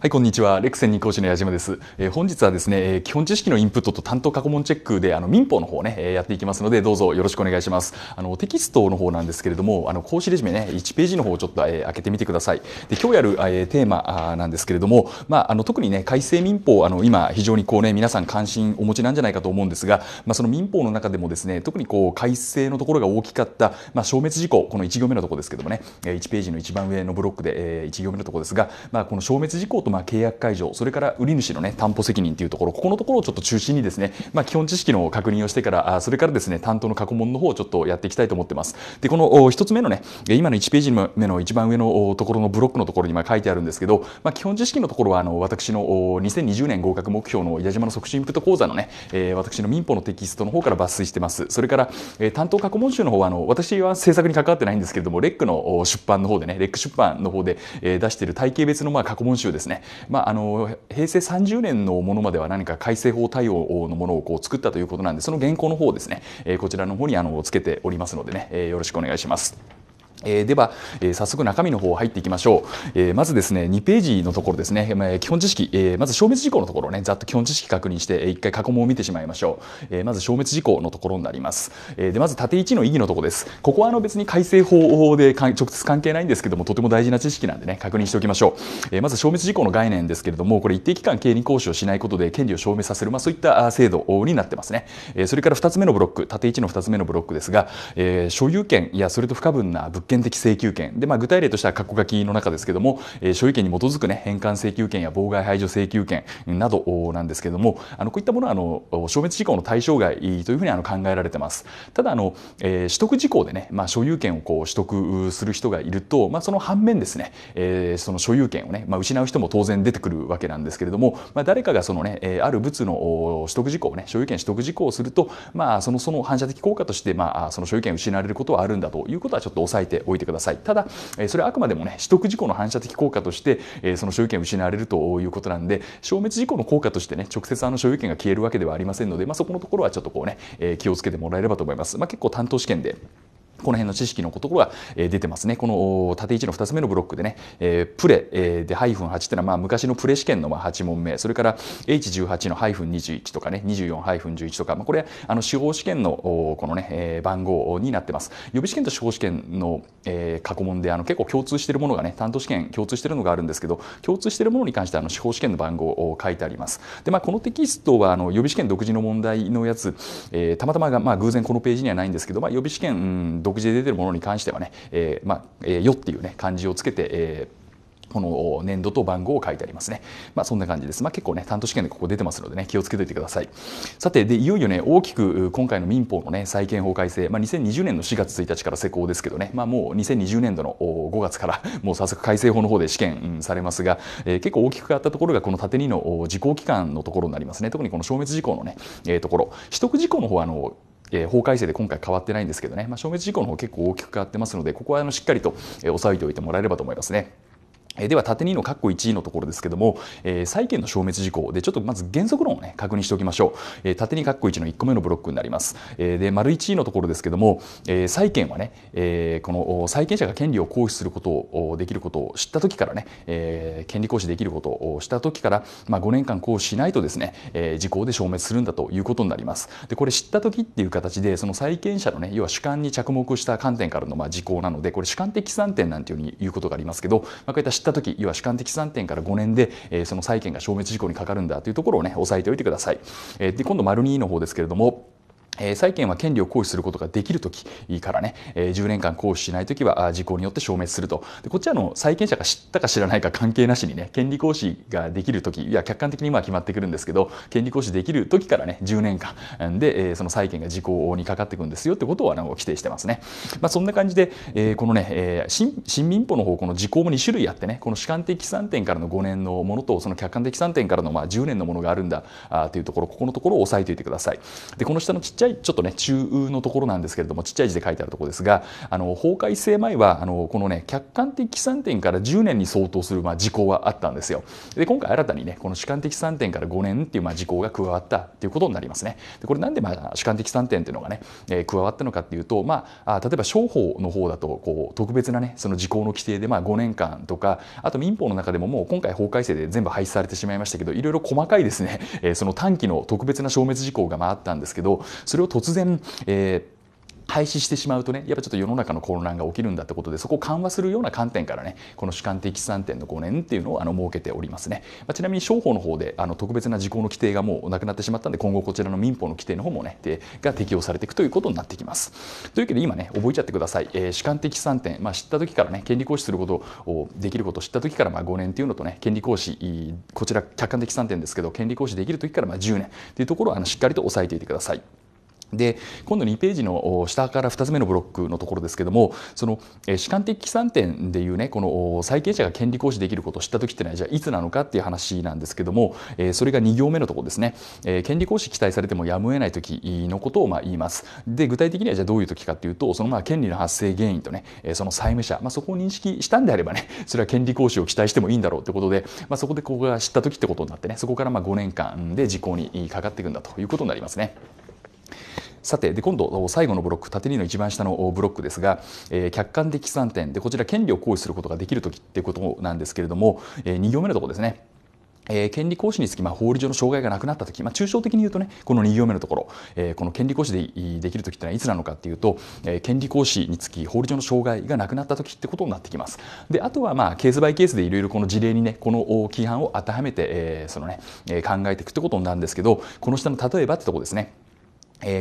はい、こんにちは。レクセン二講師の矢島です。えー、本日はですね、えー、基本知識のインプットと担当過去問チェックで、あの民法の方ね、えー、やっていきますので、どうぞよろしくお願いします。あのテキストの方なんですけれども、あの講師レジュメね、1ページの方をちょっと、えー、開けてみてください。で、今日やる、えー、テーマあなんですけれども、まああの特にね、改正民法あの今非常にこうね、皆さん関心お持ちなんじゃないかと思うんですが、まあその民法の中でもですね、特にこう改正のところが大きかった、まあ消滅事項この1行目のところですけどもね、1ページの一番上のブロックで、えー、1行目のところですが、まあこの消滅事項とまあ契約解除、それから売り主のね担保責任というところ、ここのところをちょっと中心にですね、まあ基本知識の確認をしてから、それからですね担当の過去問の方をちょっとやっていきたいと思ってます。で、この一つ目のね、今の1ページ目の一番上のところのブロックのところにま書いてあるんですけど、まあ基本知識のところはあの私の2020年合格目標の矢島の促進インプット講座のね、私の民法のテキストの方から抜粋してます。それから担当過去問集の方はあの私は制作に関わってないんですけれども、レックの出版の方でね、レック出版の方で出している体系別のまあ過去問集ですね。ね、まあ、あの平成30年のものまでは何か改正法対応のものをこう作ったということなんでその原稿の方ですね、えこちらの方にあのつけておりますのでね、えよろしくお願いします。えー、では、えー、早速中身の方入っていきましょう、えー、まずですね2ページのところですね、ま基本知識、えー、まず消滅事項のところねざっと基本知識確認して、えー、一回過去問を見てしまいましょう、えー、まず消滅事項のところになります、えー、でまず縦1の意義のところですここはあの別に改正法で直接関係ないんですけどもとても大事な知識なんでね確認しておきましょう、えー、まず消滅事項の概念ですけれどもこれ一定期間経営行使をしないことで権利を証明させる、まあ、そういった制度になってますね、えー、それから2つ目のブロック縦1の2つ目のブロックですが、えー、所有権やそれと不可分な物件権的請求権で、まあ、具体例としては括弧書きの中ですけども、えー、所有権に基づく、ね、返還請求権や妨害排除請求権などなんですけどもあのこういったものはあの消滅事項の対象外というふうにあの考えられてますただあの、えー、取得事項でね、まあ、所有権をこう取得する人がいると、まあ、その反面ですね、えー、その所有権をね、まあ、失う人も当然出てくるわけなんですけれども、まあ、誰かがそのねある物の取得事項をね所有権取得事項をすると、まあ、そのその反射的効果として、まあ、その所有権を失われることはあるんだということはちょっと抑えてておいてください。ただ、それはあくまでもね、取得事項の反射的効果として、その所有権失われるということなんで、消滅事項の効果としてね、直接あの所有権が消えるわけではありませんので、まあ、そこのところはちょっとこうね、気をつけてもらえればと思います。まあ、結構担当試験でこの辺の知識のところが出てますね。この縦1の2つ目のブロックでね、えプレでハイフン8ってのはまあ昔のプレ試験のまあ8問目、それから H18 のハイフン21とかね、24ハイフン11とか、まあ、これ、あの司法試験のこのね、番号になってます。予備試験と司法試験の過去問であの結構共通しているものがね、担当試験共通しているのがあるんですけど、共通しているものに関してあの司法試験の番号を書いてあります。で、まあ、このテキストはあの予備試験独自の問題のやつ、えたまたまが、まあ、偶然このページにはないんですけど、まあ、予備試験独目次で出てるものに関してはね、えー、まあ、えー、よっていうね、漢字をつけて、えーこの年度と番号を書いてありますね。まあ、そんな感じです。まあ、結構ね、担当試験でここ出てますのでね、気をつけておいてください。さて、で、いよいよね、大きく今回の民法のね、債権法改正、まあ、2020年の4月1日から施行ですけどね、まあ、もう2020年度の5月から もう早速改正法の方で試験、されますが、えー、結構大きく変わったところがこの縦2の時効期間のところになりますね。特にこの消滅時効のね、えー、ところ。取得時効の方は、あの、え法改正で今回変わってないんですけどね、まあ、消滅事項の方結構大きく変わってますので、ここはあのしっかりと押さえておいてもらえればと思いますね。えでは縦2の括弧1のところですけども、えー、債権の消滅事項でちょっとまず原則論をね確認しておきましょう、えー、縦2括弧1の1個目のブロックになります、えー、で丸1のところですけども、えー、債権はね、えー、この債権者が権利を行使することをできることを知った時からね、えー、権利行使できることをした時から、まあ、5年間行使しないとですね、えー、時効で消滅するんだということになりますでこれ知った時っていう形でその債権者のね要は主観に着目した観点からのまあ時効なのでこれ主観的算点なんていうふうに言うことがありますけど、まあ、こういったった時要は主観的算点から5年で、えー、その債権が消滅事項にかかるんだというところをね押さえておいてください。えー、で今度丸2の方ですけれどもえ債権は権利を行使することができるときからね、え10年間行使しないときは時効によって消滅するとでこっちはの債権者が知ったか知らないか関係なしにね権利行使ができるときいや客観的には決まってくるんですけど権利行使できるときからね10年間で、えその債権が時効にかかってくるんですよってことは規定してますね、まあ、そんな感じで、えこのね、え新新民法の方この時効も2種類あってねこの主観的算点からの5年のものとその客観的算点からのまあ10年のものがあるんだあというところここのところを押さえておいてくださいでこの下のいゃいちょっとね中のところなんですけれどもちっちゃい字で書いてあるところですがあの法改正前はあのこのね客観的算点から10年に相当するまあ時効はあったんですよ。で今回新たにねこの主観的算点から5年っていうまあ時効が加わったっていうことになりますね。でこれなんでまあ主観的算点っていうのがね、えー、加わったのかっていうとまあ例えば商法の方だとこう特別なねその時効の規定でまあ5年間とかあと民法の中でももう今回法改正で全部廃止されてしまいましたけどいろいろ細かいですね、えー、その短期の特別な消滅事項がまああったんですけどそれを突然、えー廃止してしまうとねやっぱちょっと世の中の混乱が起きるんだってことでそこを緩和するような観点からねこの主観的資産点の5年っていうのをあの設けておりますね、まあ、ちなみに商法の方であの特別な時効の規定がもうなくなってしまったんで今後こちらの民法の規定の方もねでが適用されていくということになってきますというわけで今ね覚えちゃってください、えー、主観的資産点、まあ、知った時からね権利行使することをできることを知った時からまあ5年っていうのとね権利行使こちら客観的資産点ですけど権利行使できる時からまあ10年っていうところをあのしっかりと押さえていてくださいで今度2ページの下から2つ目のブロックのところですけどもその主観的起算点でいうねこの債権者が権利行使できることを知った時ってのはじゃあいつなのかっていう話なんですけどもそれが2行目のところですね権利行使期待されてもやむを得ない時のことをまあ言いますで具体的にはじゃあどういう時かっていうとそのまあ権利の発生原因とねその債務者、まあ、そこを認識したんであればねそれは権利行使を期待してもいいんだろうってことで、まあ、そこでここが知った時ってことになってねそこからまあ5年間で時効にかかっていくんだということになりますね。さてで今度最後のブロック縦2の一番下のブロックですが、えー、客観的算点でこちら権利を行使することができるときっていうことなんですけれども、えー、2行目のところですねえー、権利行使につき、まあ、法理上の障害がなくなったとき、まあ、抽象的に言うとね、この2行目のところ、えー、この権利行使でできるときってのはいつなのかっていうと、えー、権利行使につき、法理上の障害がなくなったときってことになってきます。で、あとは、まあ、ケースバイケースでいろいろこの事例にね、この規範を当てはめて、えー、そのね、考えていくってことなんですけど、この下の例えばってとこですね。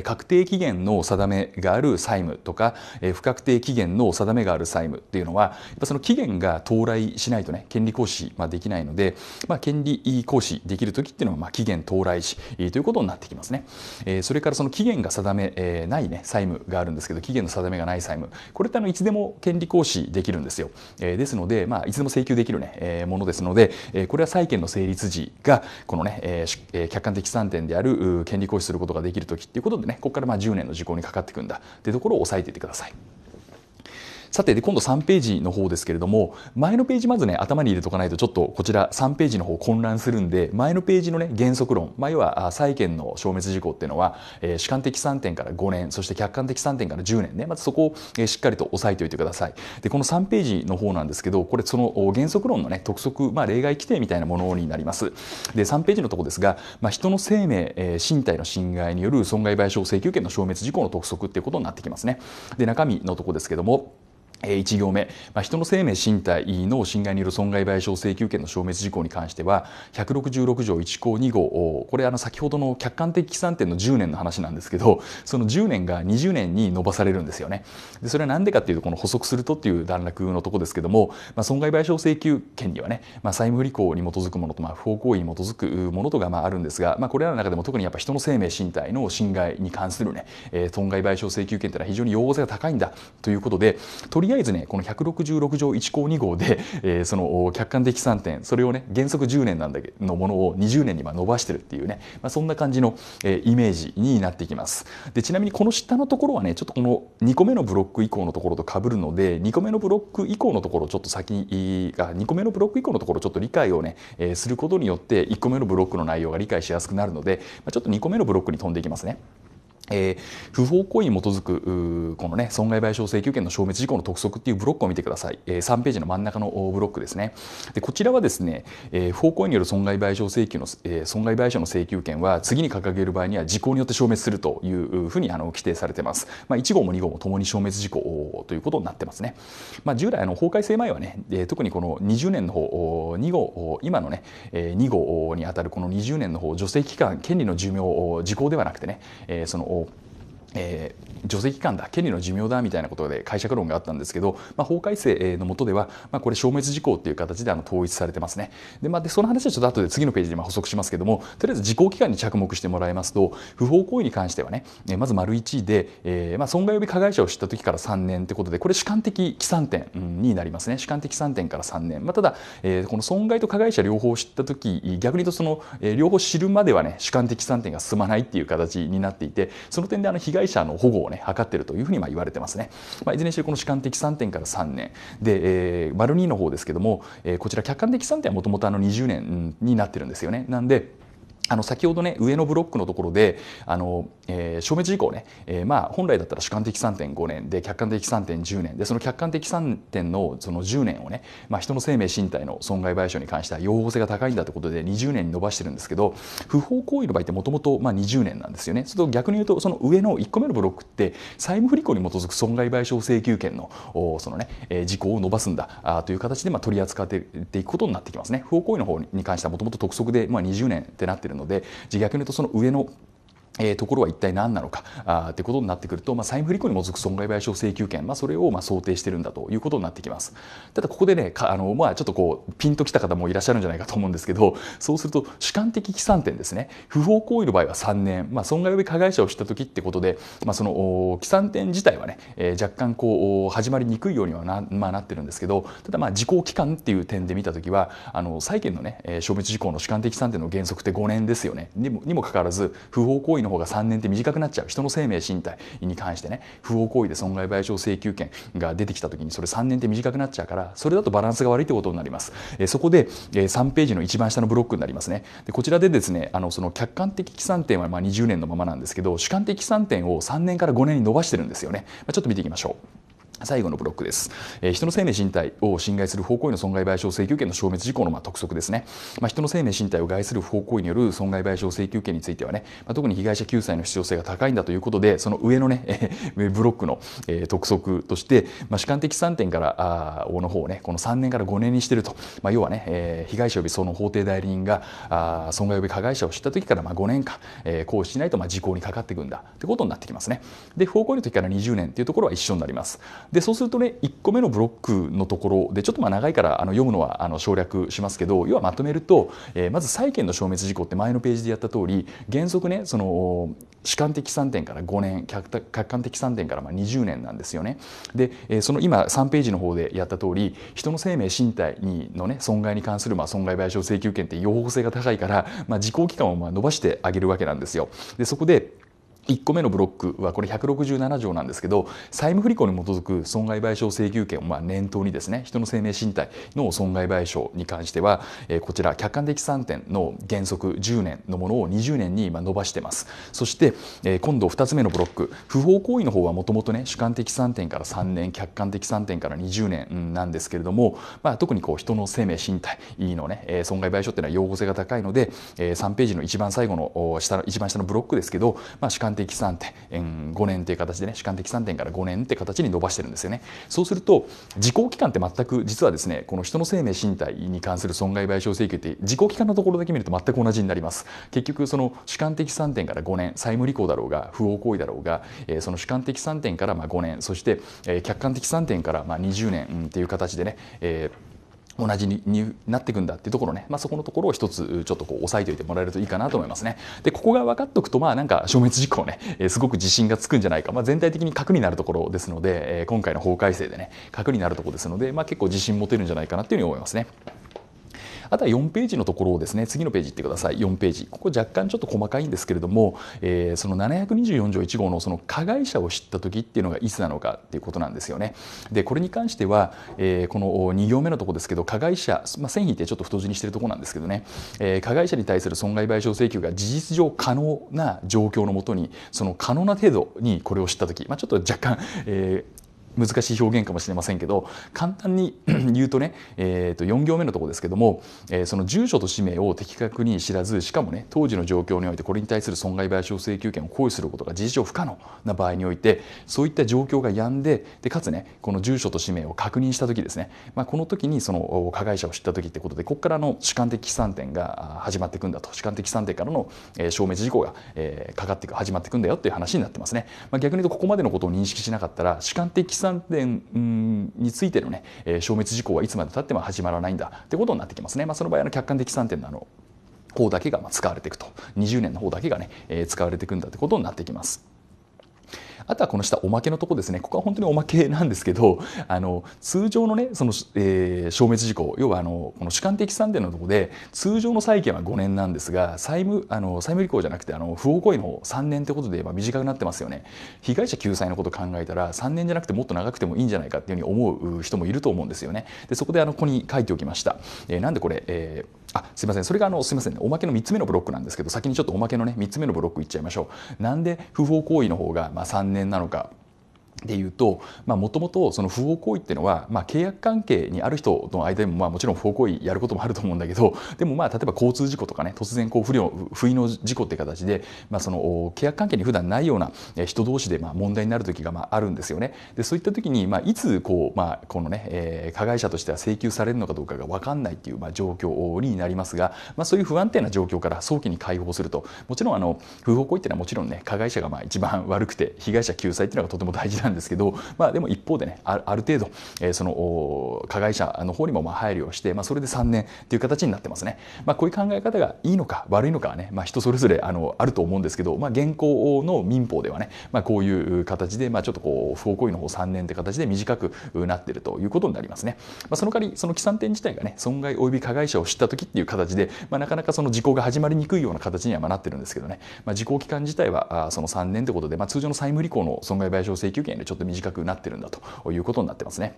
確定期限の定めがある債務とか不確定期限の定めがある債務っていうのはその期限が到来しないとね権利行使できないので、まあ、権利行使できる時っていうのはま期限到来しということになってきますねそれからその期限が定めないね債務があるんですけど期限の定めがない債務これってあのいつでも権利行使できるんですよですので、まあ、いつでも請求できる、ね、ものですのでこれは債権の成立時がこのね客観的資点である権利行使することができる時っていうことことでねここからまあ10年の時効にかかっていくんだっていうところを押さえていてください。さてで今度3ページの方ですけれども前のページまずね頭に入れとかないとちょっとこちら3ページの方混乱するんで前のページのね原則論、まあ、要は債権の消滅事項っていうのは、えー、主観的3点から5年そして客観的3点から10年ねまずそこを、しっかりと押さえておいてくださいでこの3ページの方なんですけどこれその原則論のね特則、まあ、例外規定みたいなものになりますで3ページのとこですが、まあ、人の生命、えー、身体の侵害による損害賠償請求権の消滅事項の特則っていうことになってきますねで中身のとこですけども1行目、まあ、人の生命身体の侵害による損害賠償請求権の消滅事項に関しては166条1項2号これあの先ほどの客観的起算点の10年の話なんですけどその10年が20年に延ばされるんですよね。でそれは何でかっていうとこの補足するとっていう段落のとこですけども、まあ、損害賠償請求権にはね、まあ、債務不履行に基づくものと、ま不法行為に基づくものとがまああるんですが、まあ、これらの中でも特にやっぱ人の生命身体の侵害に関するね、えー、損害賠償請求権というのは非常に要望性が高いんだということでとりりあえずねこの166条1項2号で、えー、その客観的3点それをね原則10年なんだけのものを20年に伸ばしてるっていうね、まあ、そんな感じの、えー、イメージになってきますでちなみにこの下のところはねちょっとこの2個目のブロック以降のところとかぶるので2個目のブロック以降のところちょっと先あ2個目のブロック以降のところちょっと理解をね、えー、することによって1個目のブロックの内容が理解しやすくなるので、まあ、ちょっと2個目のブロックに飛んでいきますね。えー、不法行為に基づくこの、ね、損害賠償請求権の消滅事項の督促っていうブロックを見てください、えー、3ページの真ん中のブロックですねでこちらはですね、えー、不法行為による損害賠償請求の、えー、損害賠償の請求権は次に掲げる場合には時効によって消滅するというふうにあの規定されてます、まあ、1号も2号もともに消滅事項ということになってますね、まあ、従来あの法改正前はね、えー、特にこの20年の方2号今のね2号にあたるこの20年の方助成期間権利の寿命時効ではなくてね、えー、そのえー、除税期間だ権利の寿命だみたいなことで解釈論があったんですけど、まあ、法改正のもとでは、まあ、これ消滅事項っていう形であの統一されてますねで,、まあ、でその話はちょっと後で次のページで補足しますけどもとりあえず時効期間に着目してもらいますと不法行為に関してはねまず丸1で、えーまあ、損害及び加害者を知った時から3年ということでこれ主観的起算点になりますね主観的算点から3年、まあ、ただ、えー、この損害と加害者両方知った時逆に言うとその、両方知るまではね主観的起算点が進まないっていう形になっていてその点であの被害害者の保護を、ね、図っているというふうにま言われてますね、まあ、いずれにしろこの主観的3点から3年で、えー、丸2の方ですけども、えー、こちら客観的3点はもともと20年になってるんですよねなんであの先ほどね上のブロックのところであの、えー、消滅事項ね、えー、まあ本来だったら主観的3.5年で客観的3.10年でその客観的3点のその10年をね、まあ、人の生命身体の損害賠償に関しては擁護性が高いんだということで20年に伸ばしてるんですけど不法行為の場合ってもともと20年なんですよね。そと逆に言うとその上の1個目のブロックって債務不履行に基づく損害賠償請求権のそのね、えー、事項を伸ばすんだあという形でまあ取り扱っていくことになってきますね。不法行為の方に関してはもともと督促でまあ20年ってなってるるので自虐に言うとその上のえー、ところは一体何なのかあってことになってくると、まあ、債務不履行に基づく損害賠償請求権、まあ、それをまあ想定してるんだということになってきますただここでねかあの、まあ、ちょっとこうピンときた方もいらっしゃるんじゃないかと思うんですけどそうすると主観的起算点ですね不法行為の場合は3年、まあ、損害及び加害者を知った時ってことで、まあ、その起算点自体はね、えー、若干こう始まりにくいようにはな,、まあ、なってるんですけどただまあ時効期間っていう点で見た時はあの債権のね消滅時効の主観的起算点の原則って5年ですよねにもにもかかわらず不法行為の方が3年って短くなっちゃう人の生命身体に関してね不法行為で損害賠償請求権が出てきた時にそれ3年って短くなっちゃうからそれだとバランスが悪いということになります、えそこで、え3ページの一番下のブロックになりますねでこちらでですねあのその客観的起算点はま20年のままなんですけど主観的起算点を3年から5年に伸ばしてるんですよね、まあ、ちょっと見ていきましょう最後のブロックです、えー、人の生命身体を侵害する法行為の損害賠償請求権の消滅事項のまあ督促ですね、まあ、人の生命身体を害する法行為による損害賠償請求権についてはね、まあ、特に被害者救済の必要性が高いんだということでその上のね、え ブロックの、えー、督促として、まあ、主観的3点からあの方をねこの3年から5年にしてると、まあ、要はね、えー、被害者及びその法定代理人があ損害及び加害者を知った時からまあ5年間、えー、行使しないとまあ時効にかかっていくんだってことになってきますねで法行為の時から20年というところは一緒になりますでそうするとね1個目のブロックのところでちょっとまあ長いからあの読むのはあの省略しますけど要はまとめると、えー、まず債権の消滅事項って前のページでやった通り原則ねその主観的3点から5年客観的3点からまあ20年なんですよね。で、えー、その今3ページの方でやった通り人の生命身体にのね損害に関するまあ損害賠償請求権って予防性が高いから、まあ、時効期間をまあ伸ばしてあげるわけなんですよ。でそこで1個目のブロックはこれ167条なんですけど債務不履行に基づく損害賠償請求権をまあ念頭にですね人の生命身体の損害賠償に関しては、えこちら客観的3点の原則10年のものを20年に今伸ばしてますそして、え今度2つ目のブロック不法行為の方はもともとね主観的3点から3年客観的3点から20年なんですけれども、まあ、特にこう人の生命身体のね、え損害賠償っていうのは擁護性が高いので、え3ページの一番最後の下の一番下のブロックですけど、まあ、主観観的算点、5年という形でね主観的3点から5年って形に伸ばしてるんですよねそうすると時効期間って全く実はですねこの人の生命身体に関する損害賠償請求って時効期間のところだけ見ると全く同じになります結局その主観的3点から5年債務履行だろうが不法行為だろうが、えその主観的3点からまあ5年そして、え客観的3点からまあ20年、っていう形でね、えー同じになっていくんだっていうところね、まあ、そこのところを一つちょっとこう押さえておいてもらえるといいかなと思いますね。でここが分かっておくとまあなんか消滅事項ね、えー、すごく自信がつくんじゃないか、まあ、全体的に核になるところですので、えー、今回の法改正でね核になるところですので、まあ、結構自信持てるんじゃないかなっていうふうに思いますね。あとは4ページのところをですね次のページ行ってください4ページここ若干ちょっと細かいんですけれども、えー、その724条1号のその加害者を知った時っていうのがいつなのかっていうことなんですよね。でこれに関しては、えー、この2行目のところですけど加害者、まあ、線引いてちょっと太字にしてるところなんですけどね、えー、加害者に対する損害賠償請求が事実上可能な状況のもとにその可能な程度にこれを知った時、まあ、ちょっと若干、えー、難しい表現かもしれませんけど簡単に 言うとね、えー、と4行目のところですけども、えー、その住所と氏名を的確に知らずしかもね当時の状況においてこれに対する損害賠償請求権を行使することが事実上不可能な場合においてそういった状況がやんででかつねこの住所と氏名を確認した時ですね、まあ、この時にその加害者を知った時ってことでここからの主観的起算点が始まっていくんだと主観的起算点からの消滅事項がかかっていく始まっていくんだよっていう話になってますね。まあ、逆に言うとここまでのことを認識しなかったら主観的産点についてのね、えー、消滅事項はいつまでたっても始まらないんだってことになってきますね。まあ、その場合の客観的算点のあの方だけが使われていくと20年の方だけがね、えー、使われていくんだってことになってきます。あとはこの下おまけのとこですねここは本当におまけなんですけどあの通常のねその、えー、消滅事項要はあのこの主観的算定のとこで通常の債権は5年なんですが債務あの債務履行じゃなくてあの不法行為の3年ってことで言えば短くなってますよね被害者救済のこと考えたら3年じゃなくてもっと長くてもいいんじゃないかっていうふうに思う人もいると思うんですよねでそこであのここに書いておきました、えー、なんでこれ、えーあすみません、それがあのすみません、ね、おまけの3つ目のブロックなんですけど、先にちょっとおまけのね3つ目のブロックいっちゃいましょう。なんで不法行為の方がまあ年なのかでいうともともとその不法行為っていうのは、まあ、契約関係にある人の間でも、まあ、もちろん不法行為やることもあると思うんだけどでもまあ例えば交通事故とかね突然こう不良不意の事故って形で、まあ、その契約関係に普段ないような人同士でまあ問題になる時がまああるんですよね。でそういった時に、まあ、いつこう、まあ、このね、えー、加害者としては請求されるのかどうかが分かんないっていうまあ状況になりますが、まあ、そういう不安定な状況から早期に解放するともちろんあの不法行為っていうのはもちろんね加害者がまあ一番悪くて被害者救済っていうのがとても大事なんんですけど、まあ、でも一方でねある程度、えー、その加害者の方にもまあ配慮をして、まあ、それで3年という形になってますね、まあ、こういう考え方がいいのか悪いのかはね、まあ、人それぞれあのあると思うんですけど、まあ、現行の民法ではね、まあ、こういう形で、まあ、ちょっとこう不法行為の方3年って形で短くなってるということになりますね、まあ、その代わりその起算点自体がね損害及び加害者を知った時っていう形で、まあ、なかなかその時効が始まりにくいような形にはなってるんですけどね、まあ、時効期間自体はその3年ということで、まあ、通常の債務履行の損害賠償請求権ちょっと短くなってるんだということになってますね。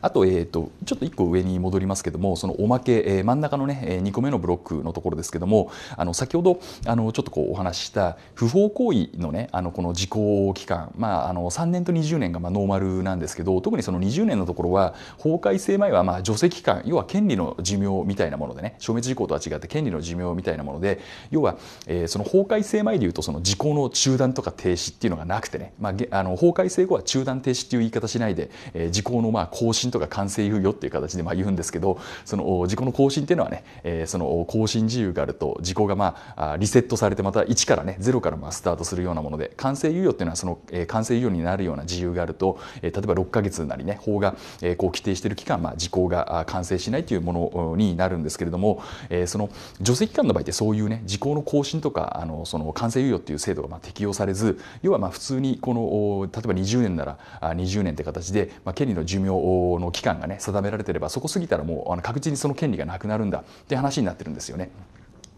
あと,、えーと、ちょっと1個上に戻りますけどもそのおまけ、えー、真ん中の、ね、2個目のブロックのところですけどもあの先ほどあのちょっとこうお話しした不法行為の,、ね、あのこの時効期間、まあ、あの3年と20年がまあノーマルなんですけど特にその20年のところは法改正前はまあ除斥期間要は権利の寿命みたいなものでね消滅時効とは違って権利の寿命みたいなもので要は、えー、その法改正前でいうとその時効の中断とか停止っていうのがなくてね、まあ、あの法改正後は中断停止っていう言い方しないで、えー、時効のまあ更新とか完成猶予っていう形でまあ言うんですけどその自己の更新っていうのはね、えー、その更新自由があると自己がまあリセットされてまた1からね0からまあスタートするようなもので完成猶予っていうのはその、え完成猶予になるような自由があると、え例えば6か月なりね法が、えこう規定している期間、まあ、時効が完成しないというものになるんですけれども、えその除籍期間の場合ってそういうね時効の更新とかあのその完成猶予っていう制度がまあ適用されず要はまあ普通にこの例えば20年なら20年って形で、まあ、権利の寿命のの期間がね定められてればそこ過ぎたらもうあの確実にその権利がなくなるんだって話になってるんですよね。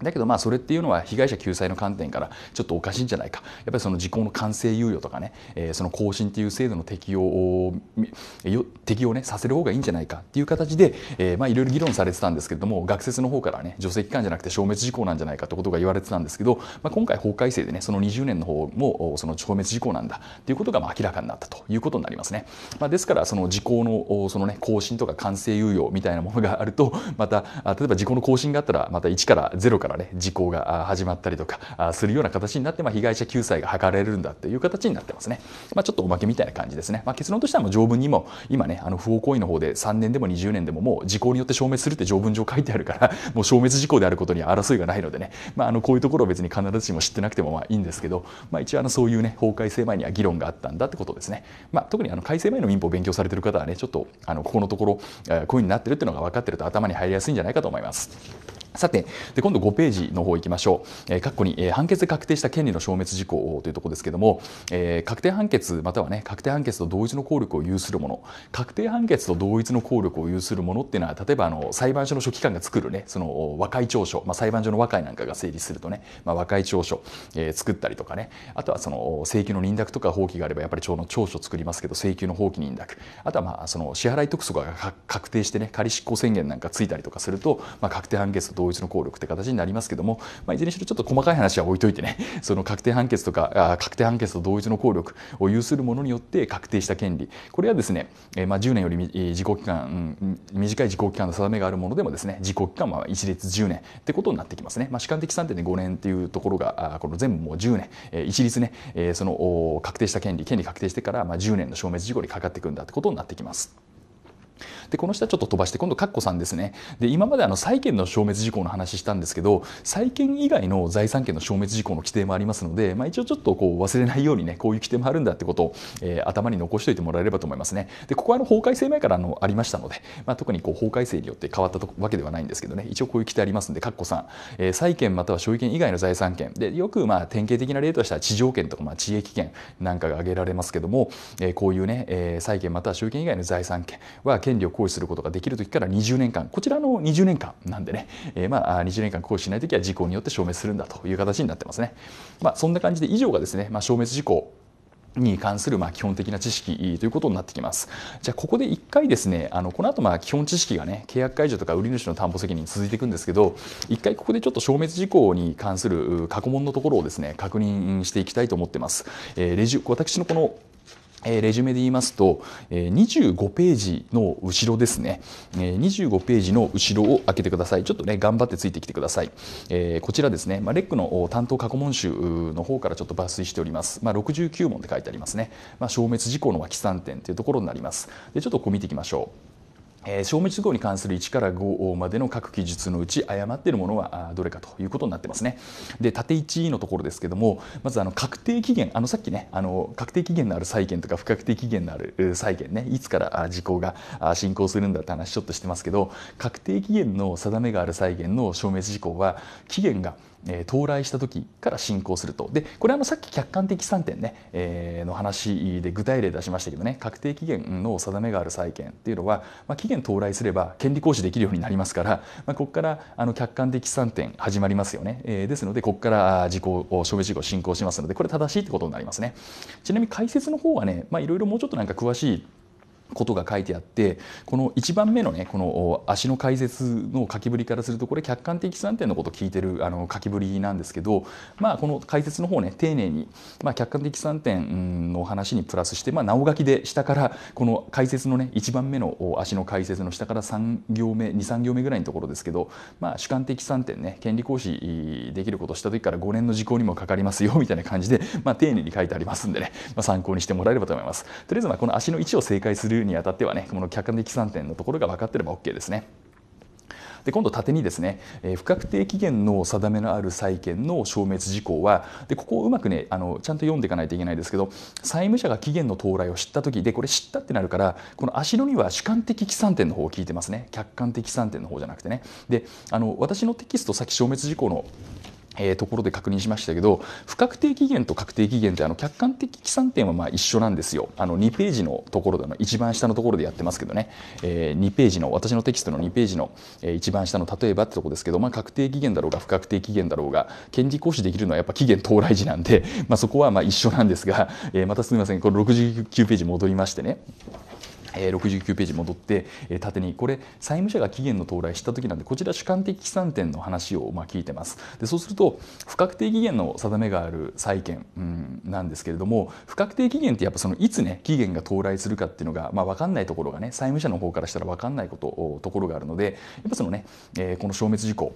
だけどまあそれっていうのは被害者救済の観点からちょっとおかしいんじゃないかやっぱりその時効の完成猶予とかね、えー、その更新っていう制度の適用を適用ねさせる方がいいんじゃないかっていう形で、えー、まあいろいろ議論されてたんですけれども学説の方からね除斥期間じゃなくて消滅事項なんじゃないかってことが言われてたんですけど、まあ、今回法改正でねその20年の方もその消滅事項なんだっていうことがまあ明らかになったということになりますね。まあ、ですからその時効のそのね更新とか完成猶予みたいなものがあるとまた例えば時効の更新があったらまた1から0からからね時効が始まったりとかするような形になって、まあ、被害者救済が図れるんだっていう形になってますね、まあ、ちょっとおまけみたいな感じですね、まあ、結論としてはもう条文にも今ねあの不法行為の方で3年でも20年でももう時効によって消滅するって条文上書いてあるから もう消滅事効であることには争いがないのでね、まあ、あのこういうところを別に必ずしも知ってなくてもまあいいんですけど、まあ、一応あのそういうね法改正前には議論があったんだってことですね、まあ、特にあの改正前の民法を勉強されてる方はねちょっとあのここのところこういうふうになってるっていうのが分かってると頭に入りやすいんじゃないかと思います。さてで今度5ページの方行きましょう、えー、括弧に、えー、判決で確定した権利の消滅事項というところですけども、えー、確定判決またはね確定判決と同一の効力を有するもの確定判決と同一の効力を有するものっていうのは例えばあの裁判所の書記官が作るねその和解調書、まあ、裁判所の和解なんかが成立するとね、まあ、和解調書、えー、作ったりとかねあとはその請求の認諾とか放棄があればやっぱりうの調書作りますけど請求の放棄認諾あとはまあその支払い督促が確定してね仮執行宣言なんかついたりとかすると、まあ、確定判決と同一の効力って形になりますけども、まあ、いずれにしろちょっと細かい話は置いといてね その確定判決とかあ確定判決と同一の効力を有するものによって確定した権利これはですね、えまあ、10年より自己期間、うん、短い自己期間の定めがあるものでもですね自己期間は一律10年ってことになってきますね、まあ、主観的3.5年っていうところがあこの全部もう10年、え一律ね、えその確定した権利権利確定してからまあ10年の消滅事項にかかってくるんだってことになってきます。で、この下ちょっと飛ばして、今度、カッコ3ですね。で、今まであの、債権の消滅事項の話したんですけど、債権以外の財産権の消滅事項の規定もありますので、まあ、一応ちょっとこう、忘れないようにね、こういう規定もあるんだってことを、えー、頭に残しておいてもらえればと思いますね。で、ここはあの、法改正前からあの、ありましたので、まあ、特にこう、法改正によって変わったわけではないんですけどね、一応こういう規定ありますんで、カッコ3、えー、債権または所有権以外の財産権。で、よくまあ、典型的な例としては、地上権とか、まあ、地域権なんかが挙げられますけども、えー、こういうね、えー、債権または所有権以外の財産権は、権利を行使することができるときから20年間、こちらの20年間なんでね、えー、まあ20年間行使しないときは事項によって消滅するんだという形になってますね。まあ、そんな感じで以上がですね、まあ、消滅事項に関するまあ基本的な知識ということになってきます。じゃあここで1回ですね、あのこの後まあ基本知識がね、契約解除とか売り主の担保責任に続いていくんですけど、1回ここでちょっと消滅事項に関する過去問のところをですね、確認していきたいと思ってます。えー、レジ私のこのえレジュメで言いますと、え25ページの後ろですね、え25ページの後ろを開けてください。ちょっとね、頑張ってついてきてください。えこちらですね、まあ、レックの担当過去問集の方からちょっと抜粋しております。まあ、69問って書いてありますね。まあ、消滅事項の起算点というところになります。でちょっとここ見ていきましょう。え消滅号に関する1から5までの各記述のうち誤っているものはどれかということになってますね。で縦1のところですけどもまずあの確定期限あのさっきねあの確定期限のある債権とか不確定期限のある債権ねいつから時効が進行するんだって話ちょっとしてますけど確定期限の定めがある債権の消滅事項は期限がえ到来した時から進行するとでこれあのさっき客観的3点ね、えー、の話で具体例出しましたけどね確定期限の定めがある債権っていうのは、まあ、期限到来すれば権利行使できるようになりますから、まあ、ここからあの客観的3点始まりますよね、えー、ですのでここから事項処分事項進行しますのでこれ正しいってことになりますねちなみに解説の方はねいろいろもうちょっとなんか詳しいことが書いてあってこの1番目のねこの足の解説の書きぶりからするとこれ客観的算定のこと聞いてるあの書きぶりなんですけどまあこの解説の方ね丁寧に、まあ、客観的3点の話にプラスして、まあ、直書きで下からこの解説のね1番目の足の解説の下から3行目23行目ぐらいのところですけど、まあ、主観的3点ね権利行使できることした時から5年の時効にもかかりますよみたいな感じで、まあ、丁寧に書いてありますんでね、まあ、参考にしてもらえればと思います。とりあえずこの足の位置を正解するるにあたってはねこの客観的算点のところが分かってれば OK ですね。で今度縦にですね、え不確定期限の定めのある債権の消滅事項はでここをうまくねあのちゃんと読んでいかないといけないですけど債務者が期限の到来を知った時でこれ知ったってなるからこの足のには主観的起算点の方を聞いてますね客観的起算点の方じゃなくてねであの私のテキストさっき消滅事項のえー、ところで確認しましたけど不確定期限と確定期限ってあの客観的起算点はまあ一緒なんですよあの2ページのところでの一番下のところでやってますけどね、えー、2ページの私のテキストの2ページの、えー、一番下の例えばってとこですけど、まあ、確定期限だろうが不確定期限だろうが権利行使できるのはやっぱ期限到来時なんで、まあ、そこはまあ一緒なんですが、えー、またすみませんこの69ページ戻りましてね69ページ戻って縦にこれ債務者が期限の到来した時なんでこちら主観的起算点の話をま聞いてますでそうすると不確定期限の定めがある債権、うん、なんですけれども不確定期限ってやっぱそのいつね期限が到来するかっていうのが、まあ、分かんないところがね債務者の方からしたら分かんないことところがあるのでやっぱそのね、えこの消滅事項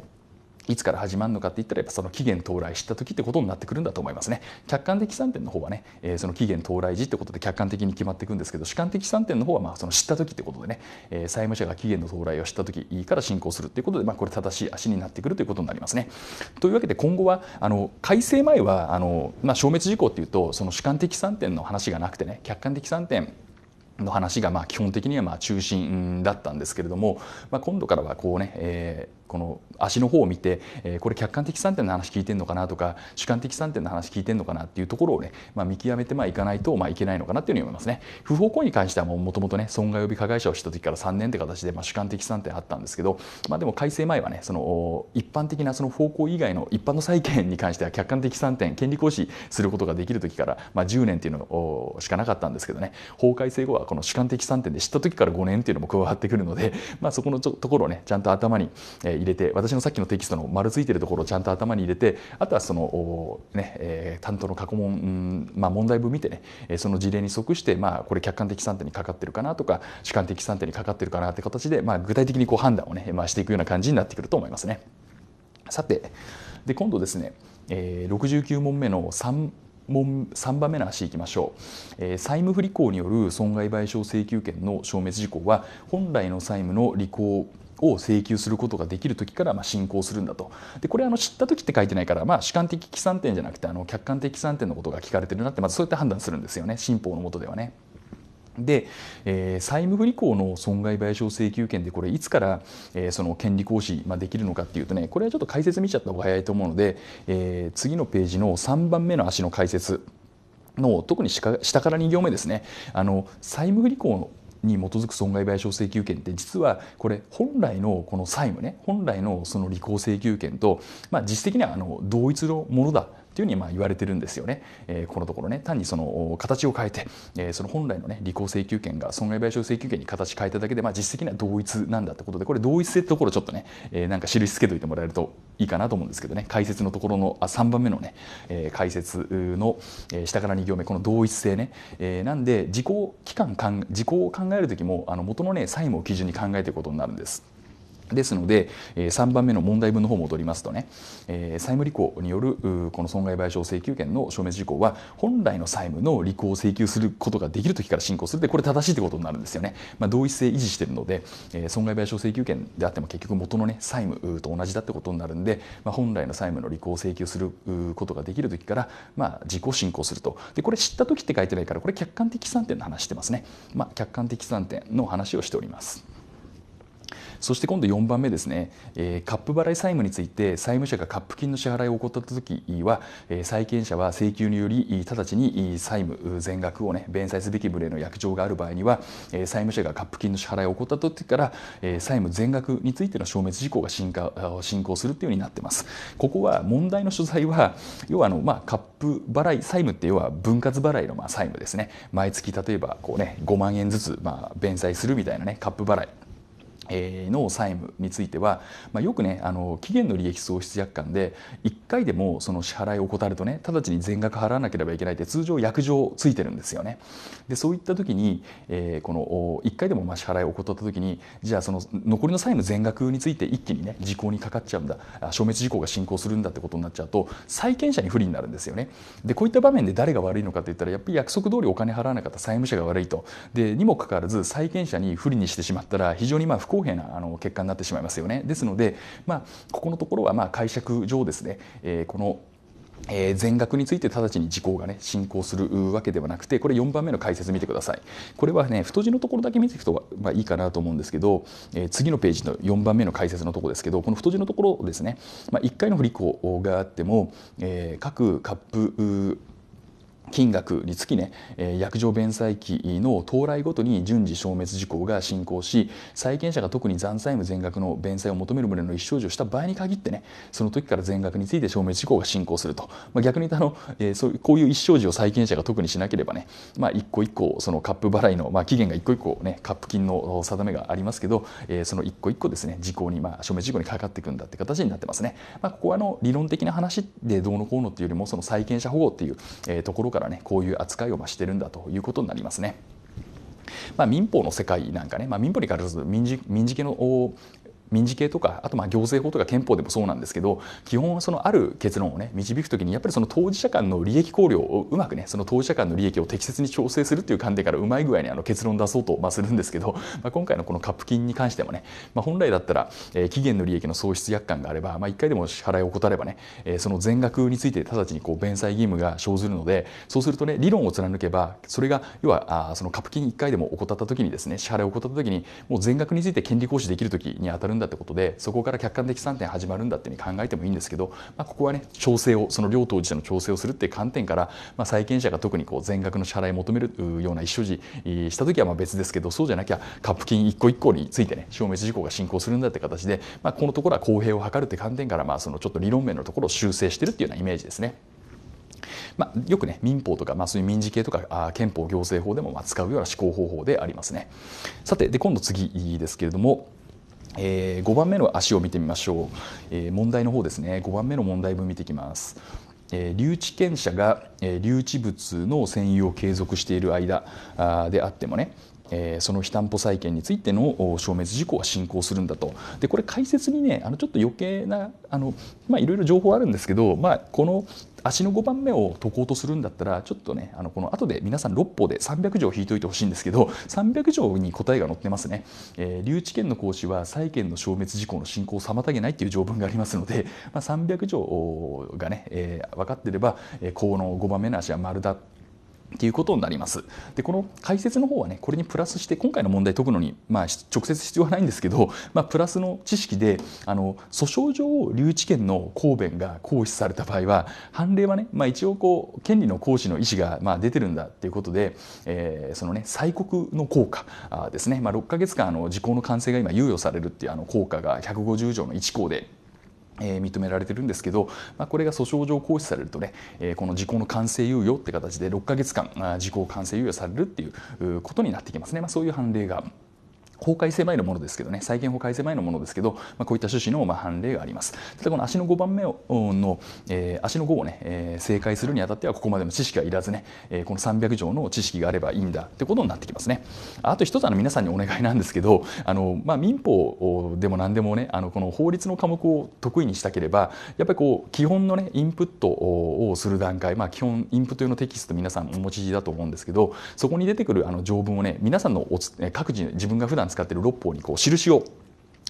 いつから始まるのかって言ったらやっぱその期限到来した時ってことになってくるんだと思いますね客観的観点の方はね、えその期限到来時ってことで客観的に決まっていくんですけど主観的観点の方はまあその知った時ってことでね、え債務者が期限の到来を知った時から進行するっていうことで、まあ、これ正しい足になってくるということになりますね。というわけで今後はあの改正前はあの、まあ、消滅事項っていうとその主観的観点の話がなくてね客観的観点の話がまあ基本的にはまあ中心だったんですけれども、まあ、今度からはこうね、えーこの足の方を見て、えー、これ客観的観点の話聞いてるのかなとか主観的観点の話聞いてるのかなっていうところをね、まあ、見極めてまあいかないとまあいけないのかなっていうふうに思いますね不法行為に関してはもともとね損害及び加害者をした時から3年って形でまあ主観的観点あったんですけど、まあ、でも改正前はねその一般的なその方法行為以外の一般の債権に関しては客観的観点権利行使することができる時から、まあ、10年っていうのしかなかったんですけどね法改正後はこの主観的観点で知った時から5年っていうのも加わってくるので、まあ、そこのところをねちゃんと頭に、えー入れて私のさっきのテキストの丸ついてるところをちゃんと頭に入れてあとはその、ねえー、担当の過去問、うまあ、問題文見てねその事例に即して、まあ、これ客観的算定にかかってるかなとか主観的算定にかかってるかなって形で、まあ、具体的にこう判断をね、まあ、していくような感じになってくると思いますね。さてで今度ですね、えー、69問目の3問3番目の足いきましょう、えー、債務不履行による損害賠償請求権の消滅事項は本来の債務の履行を請求することができる時からまあ進行するんだとでこれあの知った時って書いてないから、まあ、主観的起算点じゃなくてあの客観的起算点のことが聞かれてるなってまずそうやって判断するんですよね新法のもとではね。で、えー、債務不履行の損害賠償請求権でこれいつから、えー、その権利行使、まあ、できるのかっていうとねこれはちょっと解説見ちゃった方が早いと思うので、えー、次のページの3番目の足の解説の特に下から2行目ですねあの債務不履行に基づく損害賠償請求権って実はこれ本来のこの債務ね本来のその履行請求権と、まあ、実質的にはあの同一のものだっていうふうにまあ言われてるんですよね、えー、このところね単にその形を変えて、えー、その本来の、ね、履行請求権が損害賠償請求権に形変えただけで、まあ、実質的には同一なんだってことでこれ同一性ってところちょっとね、えー、なんか印つけといてもらえるといいかなと思うんですけどね解説のところのあ3番目のね、えー、解説の、え下から2行目この同一性ね、えー、なんで時効期間時効を考える時もあの元のね債務を基準に考えていくことになるんです。ですので、3番目の問題文の方戻りますとね、債務履行によるこの損害賠償請求権の消滅事項は、本来の債務の履行を請求することができるときから進行するで、これ正しいってことになるんですよね。まあ、同一性維持しているので、損害賠償請求権であっても結局元のね、債務と同じだってことになるんで、まあ、本来の債務の履行を請求することができるときから、まあ、自己進行すると。で、これ知ったときって書いてないから、これ客観的算点の話してますね。まあ、客観的算点の話をしております。そして今度4番目ですね、えー、カップ払い債務について債務者がカップ金の支払いを行った時は、えー、債権者は請求により直ちに債務全額を、ね、弁済すべき旨の約定がある場合には、えー、債務者がカップ金の支払いを行った時から、えー、債務全額についての消滅事項が進化進行するというようになっています。ここは問題の所在は要はあの、まあ、カップ払い債務って要は分割払いのまあ債務ですね毎月例えばこう、ね、5万円ずつまあ弁済するみたいな、ね、カップ払い。の債務については、まあ、よくねあの期限の利益喪失約款で1回でもその支払いを怠るとね直ちに全額払わなければいけないって通常約定ついてるんですよね。でそういった時に、えー、この1回でもまあ支払いを怠った時にじゃあその残りの債務全額について一気にね時効にかかっちゃうんだ消滅時効が進行するんだってことになっちゃうと債権者に不利になるんですよね。でこういった場面で誰が悪いのかって言ったらやっぱり約束通りお金払わなかった債務者が悪いと。でにもかかわらず債権者に不利にしてしまったら非常にまあ不幸公平なあの結果になってしまいますよね。ですので、まあ、ここのところはまあ解釈上ですね、えー、このえ全額について直ちに時効がね進行するわけではなくてこれ4番目の解説見てくださいこれはね太字のところだけ見ていくと、まあ、いいかなと思うんですけど、えー、次のページの4番目の解説のところですけどこの太字のところですね、まあ、1回の不り子があっても、えー、各カップ金額につきね、え約定弁済期の到来ごとに順次消滅事項が進行し債権者が特に残債務全額の弁済を求める旨の意思表示をした場合に限ってねその時から全額について消滅事項が進行すると、まあ、逆に言うとあの、えー、そうこういう意思表示を債権者が特にしなければね、まあ、一個一個そのカップ払いの、まあ、期限が一個一個ねカップ金の定めがありますけど、えー、その一個一個ですね事項に、まあ、消滅事項にかかっていくんだって形になってますね、まあ、ここはあの理論的な話でどうのこうのっていうよりもその債権者保護っていう、えところからねこういう扱いをしてるんだということになりますね。まあ、民法の世界なんかね、まあ、民法に限らず民事民事系の民事系とかあとまあ行政法とか憲法でもそうなんですけど基本はそのある結論をね導くときにやっぱりその当事者間の利益考慮をうまくねその当事者間の利益を適切に調整するっていう観点からうまい具合にあの結論を出そうとまあするんですけど、まあ、今回のこのカップ金に関してもね、まあ、本来だったら、えー、期限の利益の喪失約款があれば、まあ、1回でも支払いを怠ればね、えー、その全額について直ちにこう弁済義務が生ずるのでそうするとね理論を貫けばそれが要はあそのカップ金1回でも怠ったときにですね支払いを怠ったときにもう全額について権利行使できるときに当たるんだってことでそこから客観的3点始まるんだってに考えてもいいんですけど、まあ、ここはね調整をその両当事者の調整をするっていう観点から、まあ、債権者が特にこう全額の支払いを求めるような意思所持した時はまあ別ですけどそうじゃなきゃカップ金一個一個についてね消滅事項が進行するんだって形で、まあ、このところは公平を図るって観点からまあそのちょっと理論面のところを修正してるっていうようなイメージですね。まあ、よくね民法とか、まあ、そういう民事系とかあ憲法行政法でもまあ使うような施行方法でありますね。さてで今度次ですけれどもえー、5番目の足を見てみましょう、えー、問題の方ですね5番目の問題文見ていきます、えー、留置権者が、え留置物の占有を継続している間であってもねえその非担保債権についての消滅事項は進行するんだとでこれ解説にねあのちょっと余計なあの、まあ、いろいろ情報あるんですけど、まあ、この足の5番目を解こうとするんだったらちょっとねあのこの後で皆さん6法で300条引いておいてほしいんですけど300条に答えが載ってますね、えー、留置権の行使は債権の消滅事項の進行を妨げないという条文がありますので、まあ、300条がね、えー、分かってれば、えこの5番目の足は丸だっていうことになりますでこの解説の方はねこれにプラスして今回の問題解くのに、まあ、直接必要はないんですけど、まあ、プラスの知識であの訴訟上留置権の公弁が行使された場合は判例はね、まあ、一応こう権利の行使の意思がまあ出てるんだっていうことで、えー、そのね催告の効果ですね、まあ、6か月間あの時効の完成が今猶予されるっていうあの効果が150条の1項でえー、認められてるんですけど、まあ、これが訴訟上行使されるとね、えー、この時効の完成猶予って形で6か月間時効完成猶予されるっていうことになってきますね、まあ、そういう判例が法改正前のものですけどね、再建法改正前のものですけど、まあ、こういった趣旨のまあ判例があります。ただこの足の5番目をの、えー、足の5をね、えー、正解するにあたってはここまでの知識はいらずね、えー、この300条の知識があればいいんだってことになってきますね。あと一つあの皆さんにお願いなんですけど、あのまあ、民法でも何でもね、あのこの法律の科目を得意にしたければ、やっぱりこう基本のねインプットをする段階、まあ基本インプット用のテキスト皆さんお持ちだと思うんですけど、そこに出てくるあの条文をね皆さんのおつ各自自分が普段段使っている六方にこう印を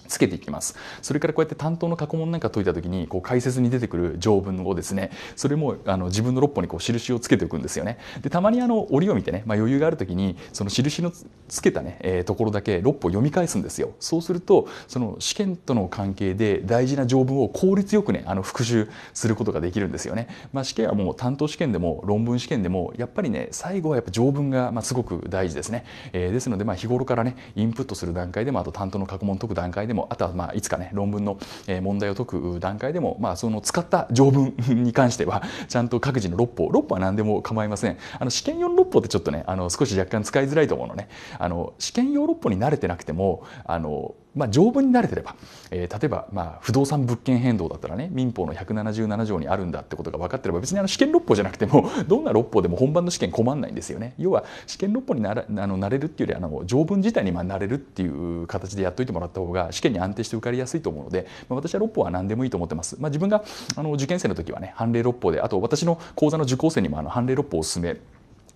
つけていきますそれからこうやって担当の過去問なんか解いた時にこう解説に出てくる条文をですねそれもあの自分の6本にこう印をつけておくんですよねでたまにあの折を見てね、まあ、余裕がある時にその印のつけたね、えー、ところだけ6本読み返すんですよそうするとその試験との関係で大事な条文を効率よくねあの復習することができるんですよね、まあ、試験はもう担当試験でも論文試験でもやっぱりね最後はやっぱ条文がまあすごく大事ですね、えー、ですのでまあ日頃からねインプットする段階でもあと担当の過去問解く段階でももあとはまあいつかね論文の問題を解く段階でも、まあ、その使った条文 に関してはちゃんと各自の六法六法は何でも構いませんあの試験用の六法ってちょっとねあの少し若干使いづらいと思うのねあの試験用六法に慣れてなくてもあのまあ、条文に慣れてれば、えー、例えば、まあ、不動産物件変動だったらね民法の177条にあるんだってことが分かってれば別にあの試験六法じゃなくても どんな六法でも本番の試験困んないんですよね。要は試験六法にならあのれるっていうよりあの条文自体にまあなれるっていう形でやっといてもらった方が試験に安定して受かりやすいと思うので、まあ、私は六法は何でもいいと思ってます。まあ、自分があの受験生の時はね判例六法であと私の講座の受講生にもあの判例六法をめ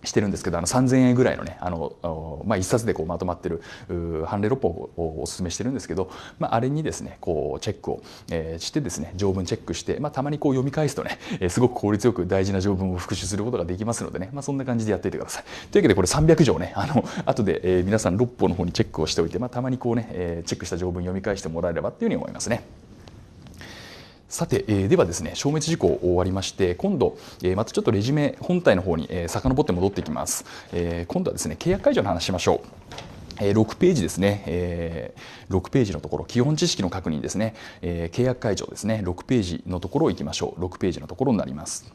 してるんですけどあの3,000円ぐらいのねあの、まあ、1冊でこうまとまってるハンレロをおすすめしてるんですけど、まあ、あれにですねこうチェックを、してですね条文チェックして、まあ、たまにこう読み返すとね、すごく効率よく大事な条文を復習することができますのでね、まあ、そんな感じでやっていてください。というわけでこれ300条ねあの後で、え皆さん六法の方にチェックをしておいて、まあ、たまにこうね、えチェックした条文読み返してもらえればっていうふうに思いますね。さて、えー、ではですね、消滅事を終わりまして、今度、えー、またちょっとレジュメ本体の方に、えー、遡って戻ってきます。えー、今度はですね、契約解除の話しましょう。え6ページですね、え6ページのところ、基本知識の確認ですね、え契約解除ですね、6ページのところを行きましょう、6ページのところになります。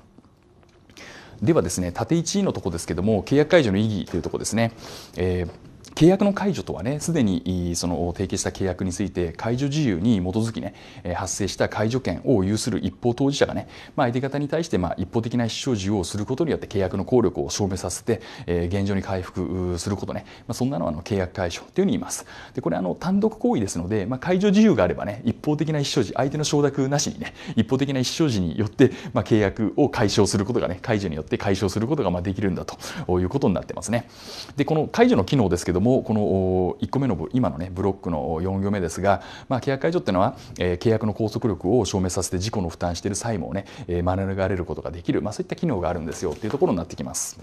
ではですね、縦1位のところですけども、契約解除の意義というところですね、えー契約の解除とはねすでにその締結した契約について解除自由に基づきね発生した解除権を有する一方当事者がね、まあ、相手方に対してまあ一方的な必勝事由をすることによって契約の効力を証明させて、え現状に回復することね、まあ、そんなのはあの契約解消というふうに言います。でこれあの単独行為ですので、まあ、解除自由があればね一方的な意思表示相手の承諾なしにね一方的な意思表示によって、まあ、契約を解消することがね解除によって解消することがまあできるんだということになってますね。でこの解除の機能ですけどもこの1個目の今の、ね、ブロックの4行目ですが、まあ、契約解除っていうのは、えー、契約の拘束力を証明させて事故の負担している債務をね、えー、免れることができる、まあ、そういった機能があるんですよっていうところになってきます。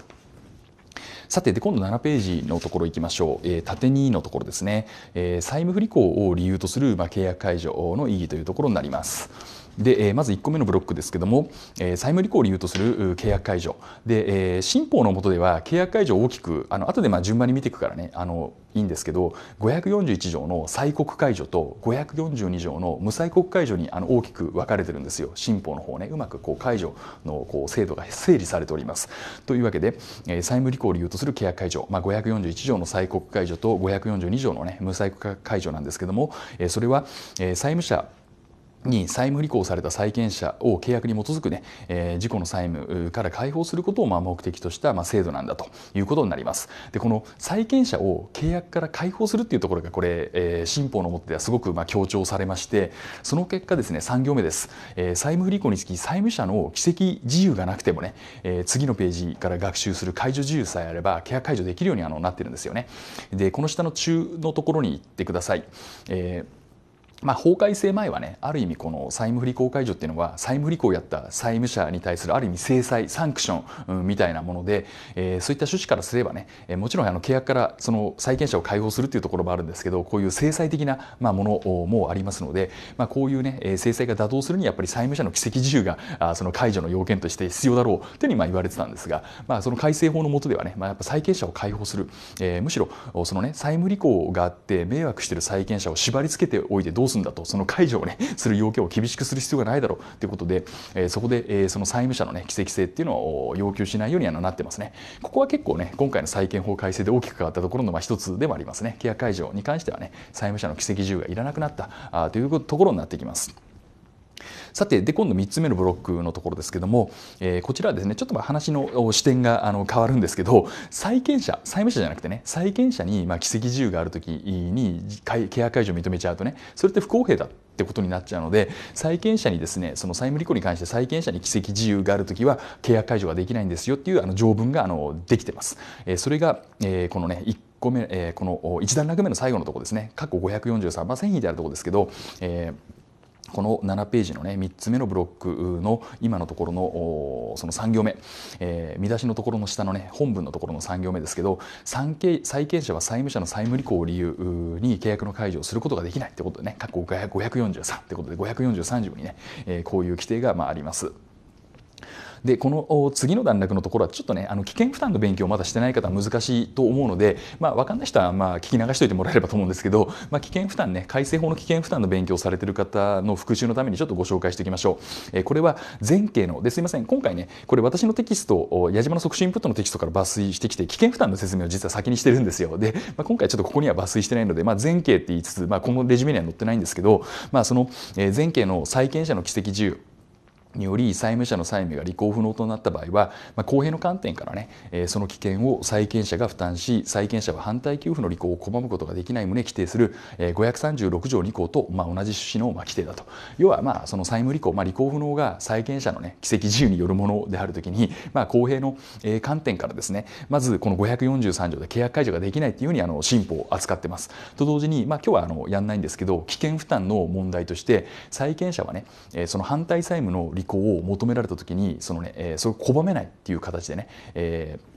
さてで今度7ページのところ行きましょう、えー、縦2のところですね、えー、債務不履行を理由とする、まあ、契約解除の意義というところになります。で、えまず1個目のブロックですけども、え債務履行を理由とする契約解除で、え新法の下では契約解除を大きくあの後でまあ順番に見ていくからねあのいいんですけど541条の催告解除と542条の無催告解除にあの大きく分かれてるんですよ新法の方ねうまくこう解除のこう制度が整理されております。というわけで、え債務履行を理由とする契約解除、まあ、541条の催告解除と542条の、ね、無催告解除なんですけども、えそれは、え債務者に債務履行された債権者を契約に基づくね、えー、事故の債務から解放することをまあ目的としたまあ制度なんだということになります。でこの債権者を契約から解放するというところがこれ、えー、新法のもとではすごくまあ強調されましてその結果ですね3行目です、えー、債務不履行につき債務者の既席自由がなくてもね、えー、次のページから学習する解除自由さえあれば契約解除できるようにあのなってるんですよね。でこの下の中のところに行ってください。えーまあ、法改正前はねある意味この債務不履行解除っていうのは債務不履行をやった債務者に対するある意味制裁サンクションみたいなもので、えー、そういった趣旨からすればね、えー、もちろんあの契約からその債権者を解放するっていうところもあるんですけどこういう制裁的なまあものもありますので、まあ、こういうね制裁が妥当するにはやっぱり債務者の奇跡自由があその解除の要件として必要だろうというふうにまあ言われてたんですが、まあ、その改正法の下ではね、まあ、やっぱ債権者を解放する、えー、むしろそのね債務履行があって迷惑している債権者を縛り付けておいてどうするすんだと、その解除をね、する要件を厳しくする必要がないだろうということで、えそこで、えその債務者のね、規制規制っていうのを要求しないようにはなってますね。ここは結構ね、今回の債権法改正で大きく変わったところのまあ一つでもありますね。ケア解除に関してはね、債務者の規制基準がいらなくなったあというところになってきます。さてで今度3つ目のブロックのところですけども、えー、こちらはですねちょっとま話の視点があの変わるんですけど債権者債務者じゃなくてね債権者にまあ跡自由があるときに契約解除を認めちゃうとねそれって不公平だってことになっちゃうので債権者にですねその債務履行に関して債権者に奇跡自由があるときは契約解除ができないんですよっていうあの条文があのできてます。えそれが、えこのね1個目、えこの1段落目の最後のところですね。過去543番線引いてあるところですけど、えーこの7ページの、ね、3つ目のブロックの今のところのその3行目、えー、見出しのところの下の、ね、本文のところの3行目ですけど債権者は債務者の債務履行を理由に契約の解除をすることができないということでね、543ということで543条にね、こういう規定がまああります。でこの次の段落のところはちょっとねあの危険負担の勉強をまだしてない方は難しいと思うので、まあ、分かんない人はまあ聞き流しておいてもらえればと思うんですけど、まあ、危険負担ね改正法の危険負担の勉強をされてる方の復習のためにちょっとご紹介していきましょう。えこれは前景のですいません今回ねこれ私のテキスト矢島の促進インプットのテキストから抜粋してきて危険負担の説明を実は先にしてるんですよ。で、まあ、今回ちょっとここには抜粋してないので、まあ、前景って言いつつ、まあ、このレジュメには載ってないんですけど、まあ、その前景の債権者の奇跡自由により債務者の債務が履行不能となった場合は、まあ、公平の観点からね、えー、その危険を債権者が負担し債権者は反対給付の履行を拒むことができない旨規定する、えー、536条2項と、まあ、同じ趣旨の、まあ、規定だと要は、まあ、その債務履行、まあ、履行不能が債権者のね既跡自由によるものであるときに、まあ、公平の、えー、観点からですねまずこの543条で契約解除ができないっていうふうにあの新法を扱ってますと同時に、まあ、今日はあのやんないんですけど危険負担の問題として債権者はね、えー、その反対債務の履行を求められた時にそのね、えー、それを拒めないっていう形でね、えー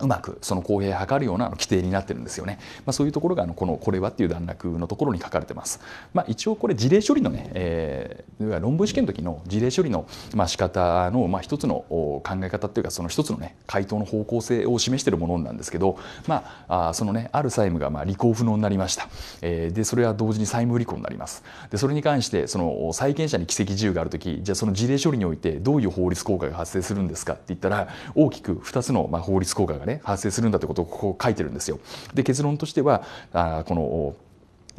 うまくその公平を図るような規定になってるんですよね。まあ、そういうところがあのこのこれはっていう段落のところに書かれてます。まあ、一応これ事例処理のね、えー、論文試験の時の事例処理のまあ仕方のまあ一つの考え方っていうかその一つのね回答の方向性を示しているものなんですけど、まあそのねある債務がまあ履行不能になりました。えー、でそれは同時に債務履行になります。でそれに関してその債権者に奇跡事由がある時じゃあその事例処理においてどういう法律効果が発生するんですかって言ったら大きく二つのまあ法律効果がねね発生するんだということをここ書いてるんですよ。で結論としてはあこの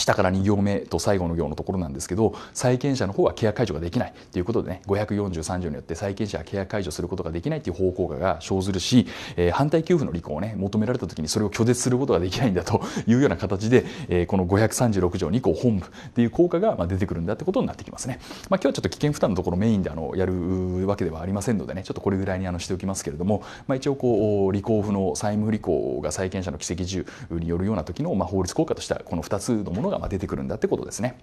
下から2行目と最後の行のところなんですけど債権者の方は契約解除ができないということでね543条によって債権者は契約解除することができないという方向が生ずるし、えー、反対給付の履行をね求められた時にそれを拒絶することができないんだというような形で、えー、この536条2項本部っていう効果がまあ出てくるんだってことになってきますね。まあ、今日はちょっと危険負担のところメインであのやるわけではありませんのでねちょっとこれぐらいにあのしておきますけれども、まあ、一応こう履行不能債務不履行が債権者の規跡自由によるような時のまあ法律効果としてはこの2つのものが出てくるんだってことですね。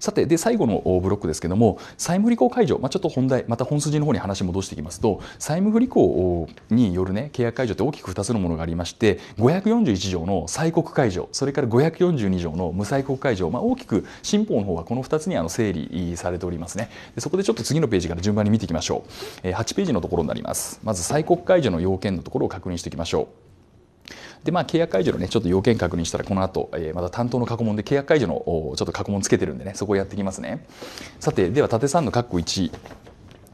さて、で、最後のブロックですけども、債務不履行解除、まあ、ちょっと本題、また本筋の方に話戻していきますと、債務不履行によるね、契約解除って大きく2つのものがありまして、541条の催告解除、それから542条の無催告解除、まあ、大きく新法の方はこの2つにあの整理されておりますねで。そこでちょっと次のページから順番に見ていきましょう。8ページのところになります。まず、催告解除の要件のところを確認していきましょう。で、まあ、契約解除のね、ちょっと要件確認したら、この後、えー、また担当の過去問で契約解除のちょっと過去問つけてるんでね、そこをやっていきますね。さて、では、縦3の括弧1、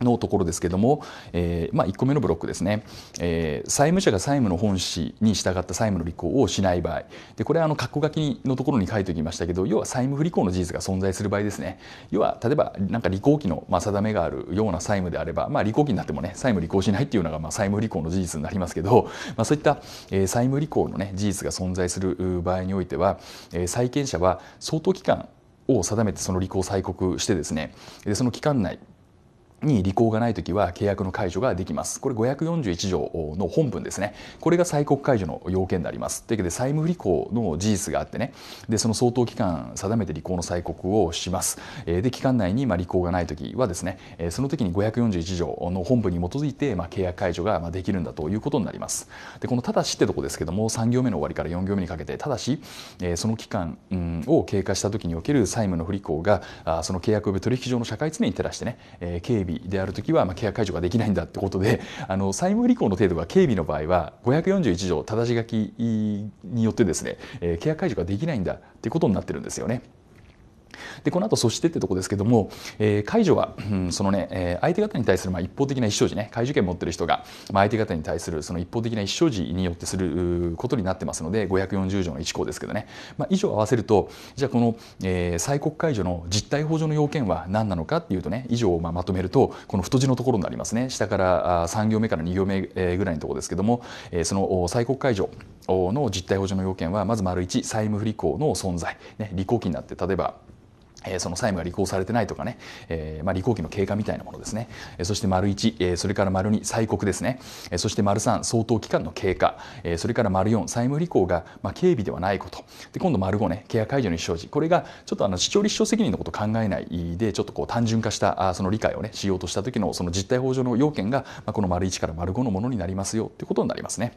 のところですけども、えーまあ、1個目のブロックですね、えー、債務者が債務の本旨に従った債務の履行をしない場合でこれはあの括弧書きのところに書いておきましたけど要は債務不履行の事実が存在する場合ですね要は例えばなんか履行期の、まあ、定めがあるような債務であれば、まあ、履行期になってもね債務履行しないっていうのが、まあ、債務不履行の事実になりますけど、まあ、そういった、えー、債務履行の、ね、事実が存在する場合においては、えー、債権者は相当期間を定めてその履行を催告してですねでその期間内に履行がないときは契約の解除ができます。これ541条の本文ですね。これが催告解除の要件であります。というわけで債務不履行の事実があってね、でその相当期間定めて履行の催告をします。で期間内にまあ履行がないときはですね、その時に541条の本文に基づいてまあ契約解除がまあできるんだということになります。でこのただしってとこですけども、3行目の終わりから4行目にかけてただしその期間を経過したときにおける債務の不履行がその契約及び取引上の社会常に照らしてね、警備備である時は、まあ、契約解除ができないんだってことで あの債務履行の程度が軽微の場合は541条ただし書きによってですね、えー、契約解除ができないんだっていうことになってるんですよね。でこの後そしてってとこですけども、えー、解除は、うん、そのね、えー、相手方に対するまあ一方的な一生児ね解除権持ってる人が、まあ、相手方に対するその一方的な一生児によってすることになってますので540条の1項ですけどね、まあ、以上合わせるとじゃあこの、えー、再国解除の実態法上の要件は何なのかっていうとね以上をまあまとめるとこの太字のところになりますね下から3行目から2行目ぐらいのところですけども、えー、その再国解除の実態法上の要件はまず丸1債務不履行の存在、ね、履行期になって例えばその債務が履行されてないとかね、えー、まあ、履行期の経過みたいなものですね。そして丸1、えー、それから丸2、催告ですね。そして丸3、相当期間の経過。えー、それから丸4、債務履行が、まあ、軽微ではないこと。で、今度丸5ね、ケア解除の意思表示。これが、ちょっとあの、視聴立証責任のことを考えないで、ちょっとこう、単純化した、あその理解をね、しようとした時の、その実態法上の要件が、まあ、この丸1から丸5のものになりますよ、ということになりますね。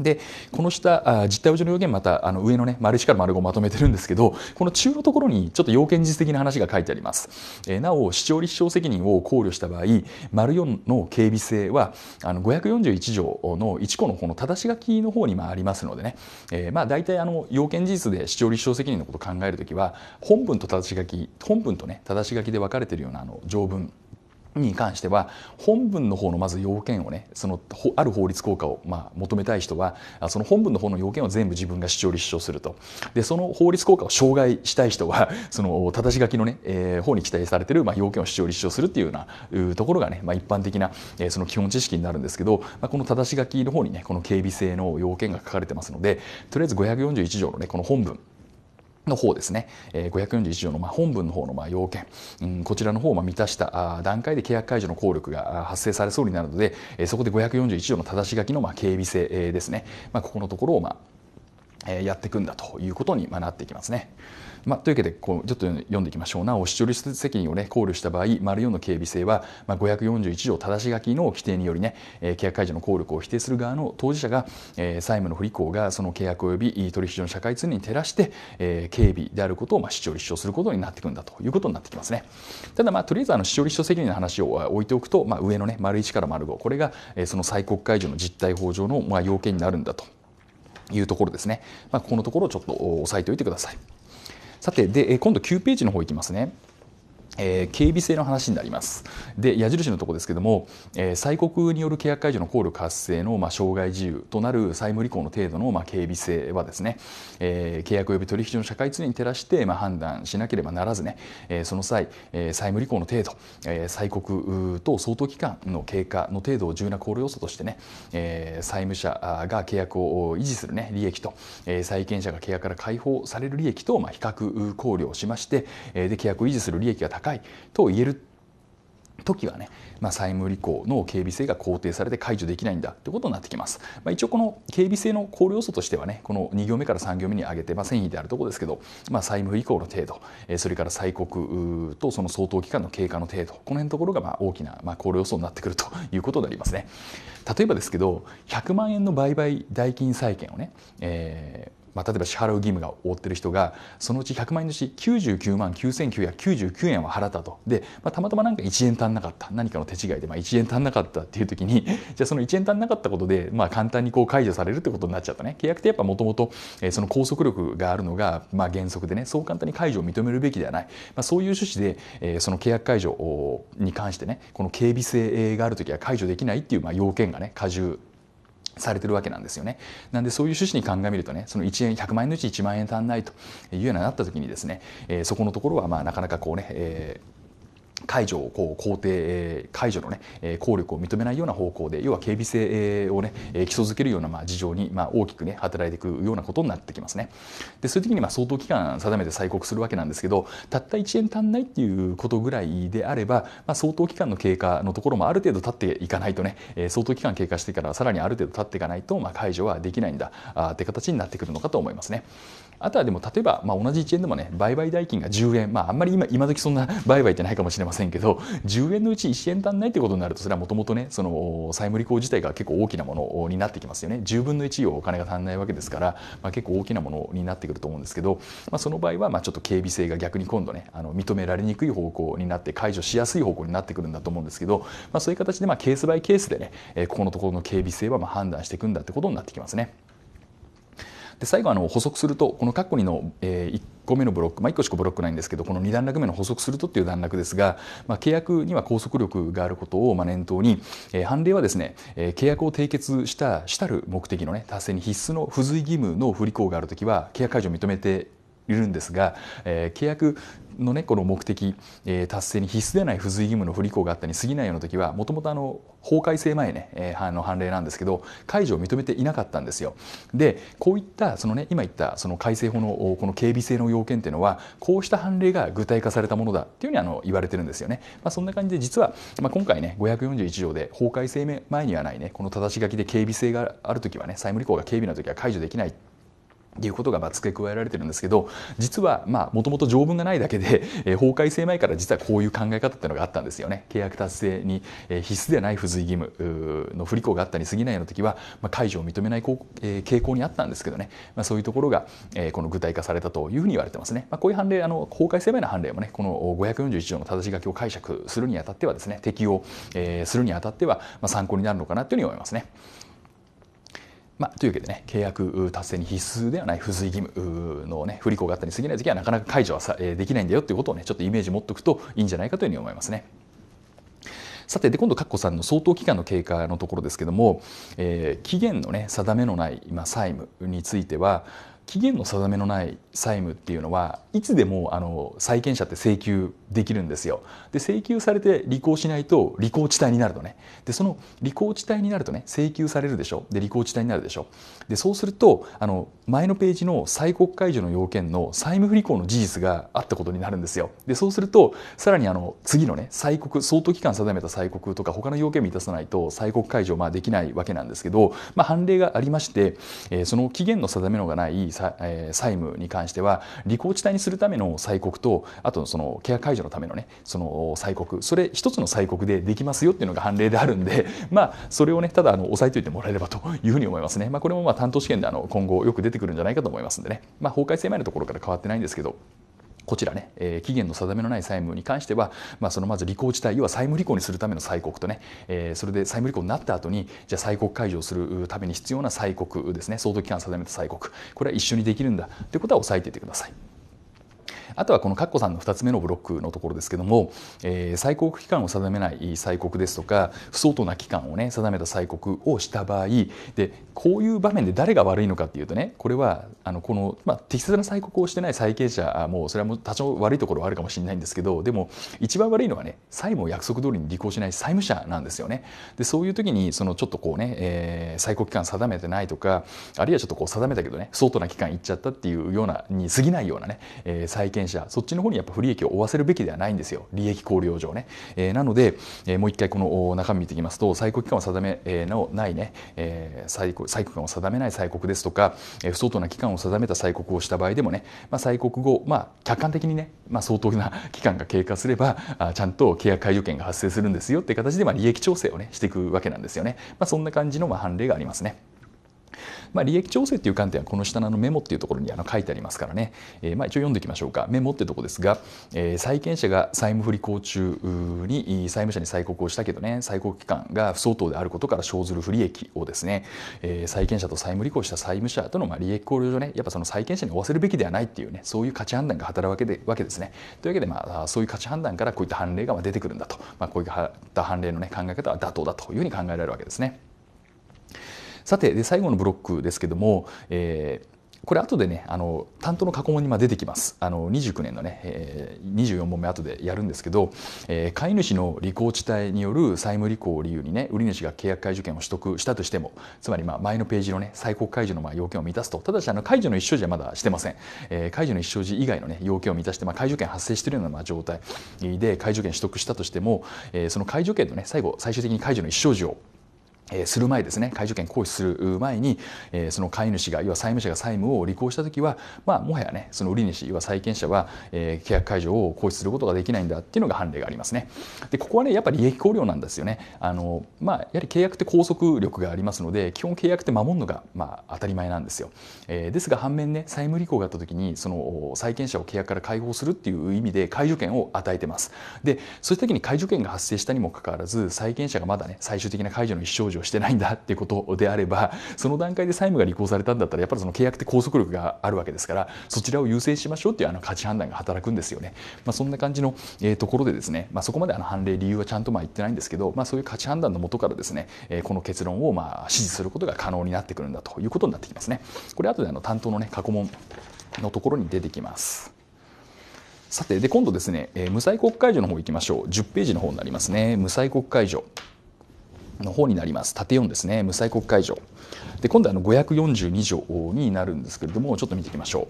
でこの下あ実態補助の要件またあの上のね丸1から丸5まとめてるんですけどこの中のところにちょっと要件実的な話が書いてあります、えー、なお視聴立証責任を考慮した場合丸4の警備性はあの541条の1個のこの正し書きの方にまありますのでね、えー、まあ大体あの要件事実で視聴立証責任のことを考えるときは本文と正し書き本文とね正し書きで分かれているようなあの条文に関しては本文の方のまず要件をねそのある法律効果をま求めたい人はその本文の方の要件を全部自分が主張立証するとでその法律効果を障害したい人はその正し書きのね、えー、方に期待されてるま要件を主張立証するっていうようなところがね、まあ、一般的な、えその基本知識になるんですけど、まあ、この正し書きの方にねこの警備性の要件が書かれてますのでとりあえず541条のねこの本文の方ですね、541条の本文の方の要件、こちらの方を満たした段階で契約解除の効力が発生されそうになるので、そこで541条の正し書きの警備性ですね、ここのところをやっていくんだということになっていきますね。まあ、というわけでこうちょっと読んでいきましょうなお視聴率責任を、ね、考慮した場合丸4の警備性は、まあ、541条正し書きの規定によりね、えー、契約解除の効力を否定する側の当事者が、えー、債務の不履行がその契約及び取引所の社会通念に照らして、えー、警備であることを、まあ、視聴立証することになってくるんだということになってきますねただまあとりあえずあの視聴立証責任の話を置いておくと、まあ、上のね丸1から丸5これが、えー、その再国解除の実態法上の、まあ、要件になるんだというところですね、まあ、ここのところをちょっと押さえておいてください。さてで今度9ページの方いきますね。えー、警備性の話になりますで矢印のところですけども、えー、催告による契約解除の効力発生の、まあ、障害自由となる債務履行の程度の、まあ、警備性はですね、えー、契約及び取引所の社会通念に照らして、まあ、判断しなければならずね、えー、その際、えー、債務履行の程度、えー、催告と相当期間の経過の程度を重要な考慮要素としてね、えー、債務者が契約を維持する、ね、利益と、えー、債権者が契約から解放される利益と、まあ、比較考慮をしまして、えー、で契約を維持する利益が高いと言える時はね、まあ、債務履行の警備性が肯定されて解除できないんだということになってきます。まあ、一応この警備性の考慮要素としてはね、この2行目から3行目に挙げて、まあ、繊維であるところですけど、まあ、債務履行の程度、それから催告とその相当期間の経過の程度、この辺のところがまあ大きなまあ考慮要素になってくるということになりますね。例えばですけど、100万円の売買代金債権をね、えーまあ、例えば支払う義務が負ってる人がそのうち100万円のうち99万9999円は払ったとで、まあ、たまたま何か1円足んなかった何かの手違いで、まあ、1円足んなかったっていう時に じゃあその1円足んなかったことで、まあ、簡単にこう解除されるってことになっちゃったね契約ってやっぱもともとその拘束力があるのが、まあ、原則でねそう簡単に解除を認めるべきではない、まあ、そういう趣旨でその契約解除に関してねこの警備性がある時は解除できないっていうまあ要件がね過重されてるわけなんですよね。なんでそういう趣旨に鑑みるとね、その1円、100万円のうち1万円足んないというようななった時にですね、えー、そこのところはまあなかなかこうね、えー解除をこう肯定解除のね効力を認めないような方向で要は警備性をね基礎づけるようなまあ事情にまあ大きくね働いていくようなことになってきますね。でそういう時にまあ相当期間定めて催告するわけなんですけどたった1円足んないっていうことぐらいであれば、まあ、相当期間の経過のところもある程度経っていかないとね相当期間経過してからさらにある程度経っていかないとまあ解除はできないんだって形になってくるのかと思いますね。あとはでも例えば、まあ、同じ1円でもね売買代金が10円、まあ、あんまり今今時そんな 売買ってないかもしれませんけど10円のうち1円足んないってことになるとそれはもともとねその債務履行自体が結構大きなものになってきますよね10分の1をお金が足んないわけですから、まあ、結構大きなものになってくると思うんですけど、まあ、その場合はまあちょっと警備性が逆に今度ねあの認められにくい方向になって解除しやすい方向になってくるんだと思うんですけど、まあ、そういう形でまあケースバイケースでねここのところの警備性はまあ判断していくんだってことになってきますね。で最後あの補足するとこのカッコ2の、えー、1個目のブロック、まあ、1個しかブロックないんですけどこの2段落目の補足するとっていう段落ですが、まあ、契約には拘束力があることをまあ念頭に、えー、判例はですね、えー、契約を締結した主たる目的の、ね、達成に必須の付随義務の不履行があるときは契約解除を認めているんですが、えー、契約のねこの目的、えー、達成に必須でない付随義務の不履行があったに過ぎないような時はもともとあの法改正前ね、えー、あの判例なんですけど解除を認めていなかったんですよ。でこういったそのね今言ったその改正法のこの警備性の要件というのはこうした判例が具体化されたものだっていうふうにあの言われてるんですよね。まあ、そんな感じで実は、まあ、今回ね541条で法改正前にはないねこの正し書きで警備性がある時はね債務履行が警備の時は解除できないっていうことがま付け加えられてるんですけど実はもともと条文がないだけで、えー、法改正前から実はこういう考え方っていうのがあったんですよね契約達成に、え必須ではない付随義務の不履行があったに過ぎないような時は、まあ、解除を認めない、え傾向にあったんですけどね、まあ、そういうところが、えこの具体化されたというふうに言われてますね、まあ、こういう判例あの法改正前の判例もねこの541条の正し書きを解釈するにあたってはですね適用、えするにあたっては、ま参考になるのかなというふうに思いますね。まあ、というわけでね、契約達成に必須ではない付随義務のね、不履行があったり過ぎない時はなかなか解除はさ、えできないんだよということをね、ちょっとイメージ持っておくといいんじゃないかというふうに思いますね。さてで今度、かっこさんの相当期間の経過のところですけども、えー、期限の、ね、定めのない、ま債務については期限の定めのない債務っていうのはいつでもあの債権者って請求できるんですよ。で請求されて履行しないと履行地帯になるとねでその履行地帯になるとね請求されるでしょで履行地帯になるでしょでそうするとあの前のページの債国解除の要件の債務不履行の事実があったことになるんですよ。でそうするとさらにあの次のね債国相当期間定めた債国とか他の要件満たさないと債国解除まあできないわけなんですけど、まあ、判例がありまして、えー、その期限の定めのがない、えー、債務に関して関しては離港地帯にするための催告とあとそのケア解除のためのねその催告それ一つの催告でできますよっていうのが判例であるんで まあそれをねただあの押さえておいてもらえればというふうに思いますね。まあ、これもまあ担当試験であの今後よく出てくるんじゃないかと思いますんでね、まあ、法改正前のところから変わってないんですけど。こちらね、えー、期限の定めのない債務に関しては、まあ、そのまず履行自体、要は債務履行にするための催告とね、えー、それで債務履行になった後に、じゃあ催告解除するために必要な催告ですね、相当期間定めた催告、これは一緒にできるんだということは押さえていてください。あとはこのカッコさんの2つ目のブロックのところですけども、えー、催告期間を定めない催告ですとか不相当な期間をね定めた催告をした場合でこういう場面で誰が悪いのかっていうとねこれはあのこの、まあ、適切な催告をしてない債権者もうそれはもう多少悪いところはあるかもしれないんですけどでも一番悪いのはね債務を約束通りに履行しない債務者なんですよね。でそういう時にそのちょっとこうね、えー、催告期間定めてないとかあるいはちょっとこう定めたけどね相当な期間いっちゃったっていうようなに過ぎないようなね、えー、債権社、そっちの方にやっぱ不利益を負わせるべきではないんですよ。利益考慮上ね。えー、なので、えー、もう一回この中身見ていきますと、最高期間を定め、えー、のないね、えー、最高期間を定めない催告ですとか、えー、不相当な期間を定めた催告をした場合でもね、まあ、催告後、まあ、客観的にね、まあ、相当な 期間が経過すれば、あちゃんと契約解除権が発生するんですよっていう形で、まあ、利益調整をね、していくわけなんですよね。まあ、そんな感じのまあ判例がありますね。まあ、利益調整という観点はこの下のメモっていうところにあの書いてありますからね、えー、まあ一応読んでいきましょうかメモってとこですが、えー、債権者が債務不履行中に債務者に催告をしたけどね催告期間が不相当であることから生ずる不利益をですね、えー、債権者と債務履行した債務者とのまあ利益考慮上ねやっぱその債権者に負わせるべきではないっていうねそういう価値判断が働くわけでわけですねというわけでまあそういう価値判断からこういった判例が出てくるんだと、まあ、こういった判例のね考え方は妥当だというふうに考えられるわけですね。さてで最後のブロックですけども、えーこれ後でねあの担当の過去問にま出てきますあの29年のね、えー、24問目後でやるんですけど、えー、飼い主の履行地帯による債務履行を理由にね売り主が契約解除権を取得したとしてもつまりま前のページのね最高解除のま要件を満たすとただしあの解除の一生時はまだしてません、えー、解除の一生時以外のね要件を満たして、まあ、解除権発生しているようなま状態で解除権取得したとしても、えその解除権のね最後最終的に解除の一生時をする前ですね、介助権行使する前に、えその買い主が、要は債務者が債務を履行した時は、まあ、もはやね、その売り主、要は債権者は、え契約解除を行使することができないんだっていうのが判例がありますね。で、ここはね、やっぱり利益考慮なんですよね。あの、まあ、やはり契約って拘束力がありますので、基本契約って守るのが、まあ、当たり前なんですよ。えー、ですが、反面ね、債務履行があったときに、その債権者を契約から解放するっていう意味で、解除権を与えてます。で、そういう時に解除権が発生したにもかかわらず、債権者がまだね、最終的な解除の一生表除してないんだっていうことであればその段階で債務が履行されたんだったらやっぱりその契約って拘束力があるわけですからそちらを優先しましょうっていうあの価値判断が働くんですよね。まあ、そんな感じの、えー、ところでですね、まあ、そこまであの判例理由はちゃんとまあ言ってないんですけど、まあ、そういう価値判断のもとからですね、えー、この結論をまあ支持することが可能になってくるんだということになってきますね。これ後であの担当のね過去問のところに出てきます。さてで今度ですね、えー、無罪国会場の方行きましょう10ページの方になりますね無罪国会場の方になります縦4ですね無罪国会場、で今度はあの542条になるんですけれどもちょっと見ていきましょ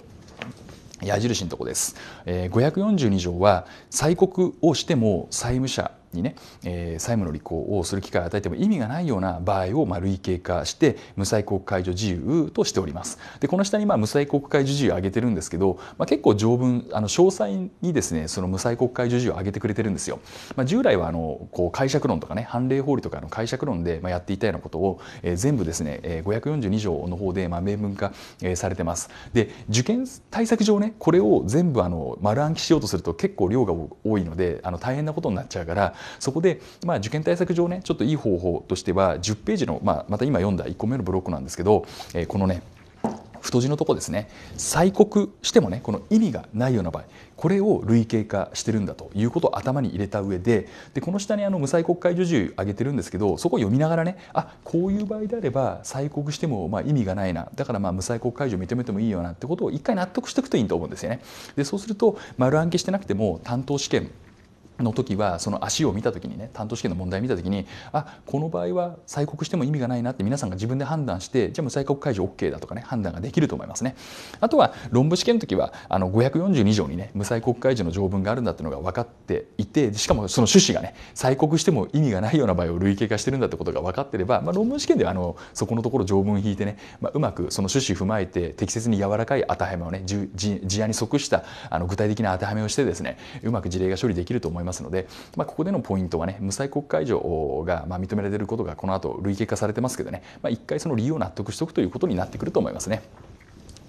う矢印のとこです、えー、542条は催告をしても債務者にね、えー、債務の履行をする機会を与えても意味がないような場合をまあ類型化して無債国解除自由としております。でこの下にまあ無債国解除自由を挙げてるんですけど、まあ、結構条文あの詳細にですねその無債国解除自由を挙げてくれてるんですよ。まあ、従来はあのこう解釈論とかね判例法理とかの解釈論でまあやっていたようなことを、えー、全部ですね、えー、542条の方でまあ明文化、えー、されてます。で受験対策上ねこれを全部あの丸暗記しようとすると結構量が多いのであの大変なことになっちゃうからそこで、まあ、受験対策上ねちょっといい方法としては10ページの、まあ、また今読んだ1個目のブロックなんですけど、えー、このね太字のとこですね催告してもねこの意味がないような場合これを類型化してるんだということを頭に入れた上ででこの下にあの無催告解除授上げてるんですけどそこを読みながらねあこういう場合であれば催告してもま意味がないなだからまあ無催告解除認めてもいいよなってことを一回納得していくといいと思うんですよね。でそうすると丸暗記してなくても担当試験の時はその足を見た時にね担当試験の問題見た時にあこの場合は催告しても意味がないなって皆さんが自分で判断してじゃあもう催告解除 OK だとかね判断ができると思いますねあとは論文試験の時はあの542条にね無催告解除の条文があるんだっていうのが分かっていてしかもその趣旨がね催告しても意味がないような場合を類型化してるんだってことが分かってれば、まあ、論文試験ではあのそこのところ条文引いてね、まあ、うまくその趣旨踏まえて適切に柔らかい当てはめをね事案に即したあの具体的な当てはめをしてですねうまく事例が処理できると思いますますので、まあ、ここでのポイントはね無債国解除がまあ認められることがこの後累計化されてますけどね、まあ、一回その理由を納得しておくということになってくると思いますね。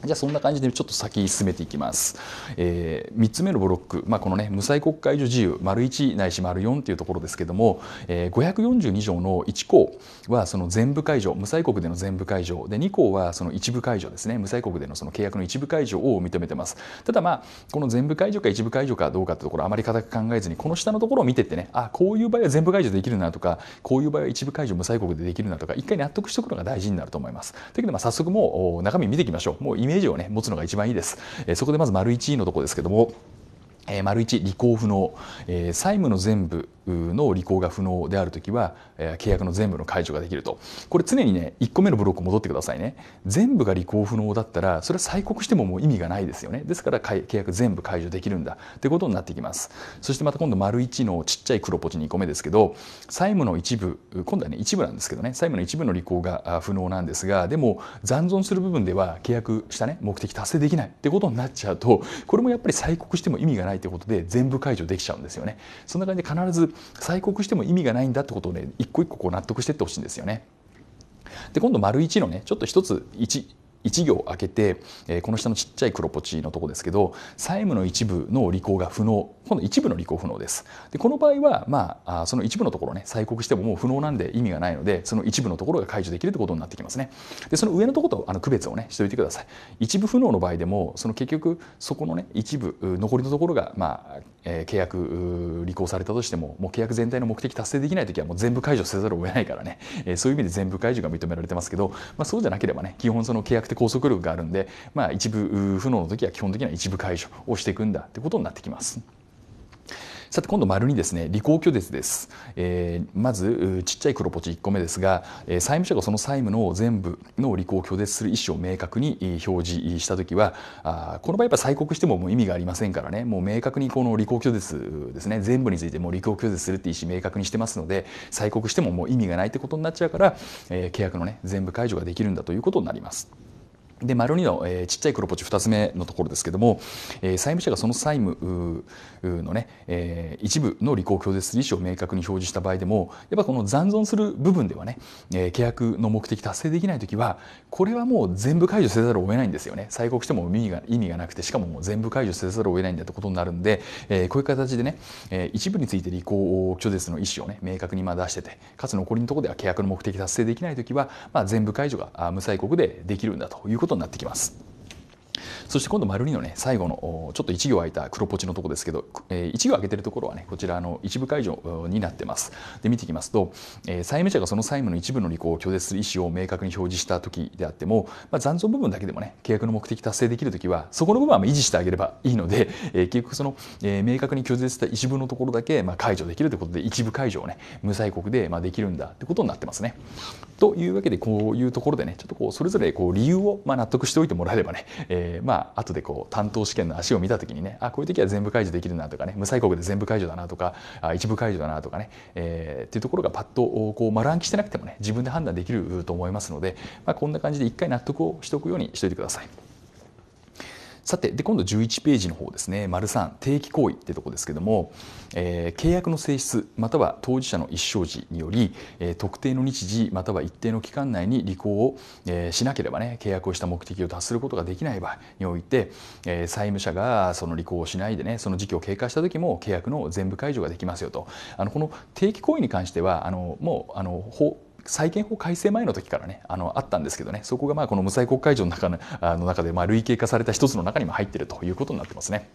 じゃあそんな感じでちょっと先進めていきます。えー、3つ目のブロック、まあ、このね無罪国会所自由丸1ないし丸4っていうところですけども、えー、542条の1項はその全部解除無罪国での全部解除で2項はその一部解除ですね無罪国でのその契約の一部解除を認めてます。ただまあこの全部解除か一部解除かどうかというところあまり固く考えずにこの下のところを見てってねあこういう場合は全部解除できるなとかこういう場合は一部解除無罪国でできるなとか一回納得しておくのが大事になると思います。というわけでまあ早速もう中身見ていきましょう。もうメージをね持つのが一番いいです、えそこでまず丸1のとこですけどもえー、丸一履行不能、えー、債務の全部の履行が不能であるときは、えー、契約の全部の解除ができるとこれ常にね1個目のブロック戻ってくださいね全部が履行不能だったらそれは催告してももう意味がないですよねですから契約全部解除できるんだってことになってきますそしてまた今度丸1のちっちゃい黒ポチ2個目ですけど債務の一部今度はね一部なんですけどね債務の一部の履行が不能なんですがでも残存する部分では契約したね目的達成できないってことになっちゃうとこれもやっぱり催告しても意味がないないということで全部解除できちゃうんですよねそんな感じで必ず催告しても意味がないんだってことをね一個一個こう納得してってほしいんですよねで今度丸1のねちょっと一つ1 1行開けて、えー、この下のちっちゃい黒ポチのとこですけど債務の一部の履行が不能今度一部の履行不能です。でこの場合は、まあ、その一部のところね催告してももう不能なんで意味がないのでその一部のところが解除できるということになってきますね。でその上のところとあの区別をねしておいてください。一部不能の場合でもその結局そこのね一部残りのところが、まあえー、契約履行されたとしてももう契約全体の目的達成できない時はもう全部解除せざるを得ないからね、えー、そういう意味で全部解除が認められてますけど、まあ、そうじゃなければね基本その契約って拘束力があるんで、まあ、一部不能の時は基本的には一部解除をしていくんだってことになってきます。さて今度丸にですね履行拒絶です、えー、まずちっちゃい黒ポチ1個目ですが、え債務者がその債務の全部の履行を拒絶する意思を明確に表示した時はあこの場合やっぱ催告してももう意味がありませんからねもう明確にこの履行拒絶ですね全部についてもう履行拒絶するって意思明確にしてますので催告してももう意味がないってことになっちゃうから、えー、契約のね全部解除ができるんだということになります。で丸2の、えー、ちっちゃい黒ポチ2つ目のところですけども、えー、債務者がその債務のね、えー、一部の履行拒絶意思を明確に表示した場合でもやっぱこの残存する部分ではね、えー、契約の目的達成できない時はこれはもう全部解除せざるを得ないんですよね催告しても意味が意味がなくてしかももう全部解除せざるを得ないんだいうことになるんで、えー、こういう形でね、えー、一部について履行拒絶の意思をね明確にま出しててかつ残りのところでは契約の目的達成できない時は、まあ、全部解除が無催告でできるんだということことになってきますそして今度丸二のね最後のちょっと1行空いた黒ポチのとこですけど、えー、1行空けてるところはねこちらの一部解除になってますで見ていきますと、えー、債務者がその債務の一部の履行を拒絶する意思を明確に表示した時であっても、まあ、残存部分だけでもね契約の目的達成できる時はそこの部分は維持してあげればいいので、えー、結局その、えー、明確に拒絶した一部のところだけ、まあ、解除できるということで一部解除をね無催告で、まあ、できるんだってことになってますね。というわけでこういうところでねちょっとこうそれぞれこう理由を、まあ、納得しておいてもらえればね、えー、まああ後でこう担当試験の足を見た時にねあこういう時は全部解除できるなとかね無催告で全部解除だなとかあ一部解除だなとかね、えー、っていうところがパッとこう丸暗記してなくてもね自分で判断できると思いますので、まあ、こんな感じで一回納得をしておくようにしておいてください。さてで今度11ページの方ですね丸3定期行為ってとこですけども、えー、契約の性質または当事者の一生時により、えー、特定の日時または一定の期間内に履行を、えー、しなければね契約をした目的を達することができない場合において、えー、債務者がその履行をしないでねその時期を経過した時も契約の全部解除ができますよとあのこの定期行為に関してはあのもうあの法債権法改正前の時からねあのあったんですけどねそこがまあこの無罪国会上の中のあの中でまあ類型化された一つの中にも入っているということになってますね。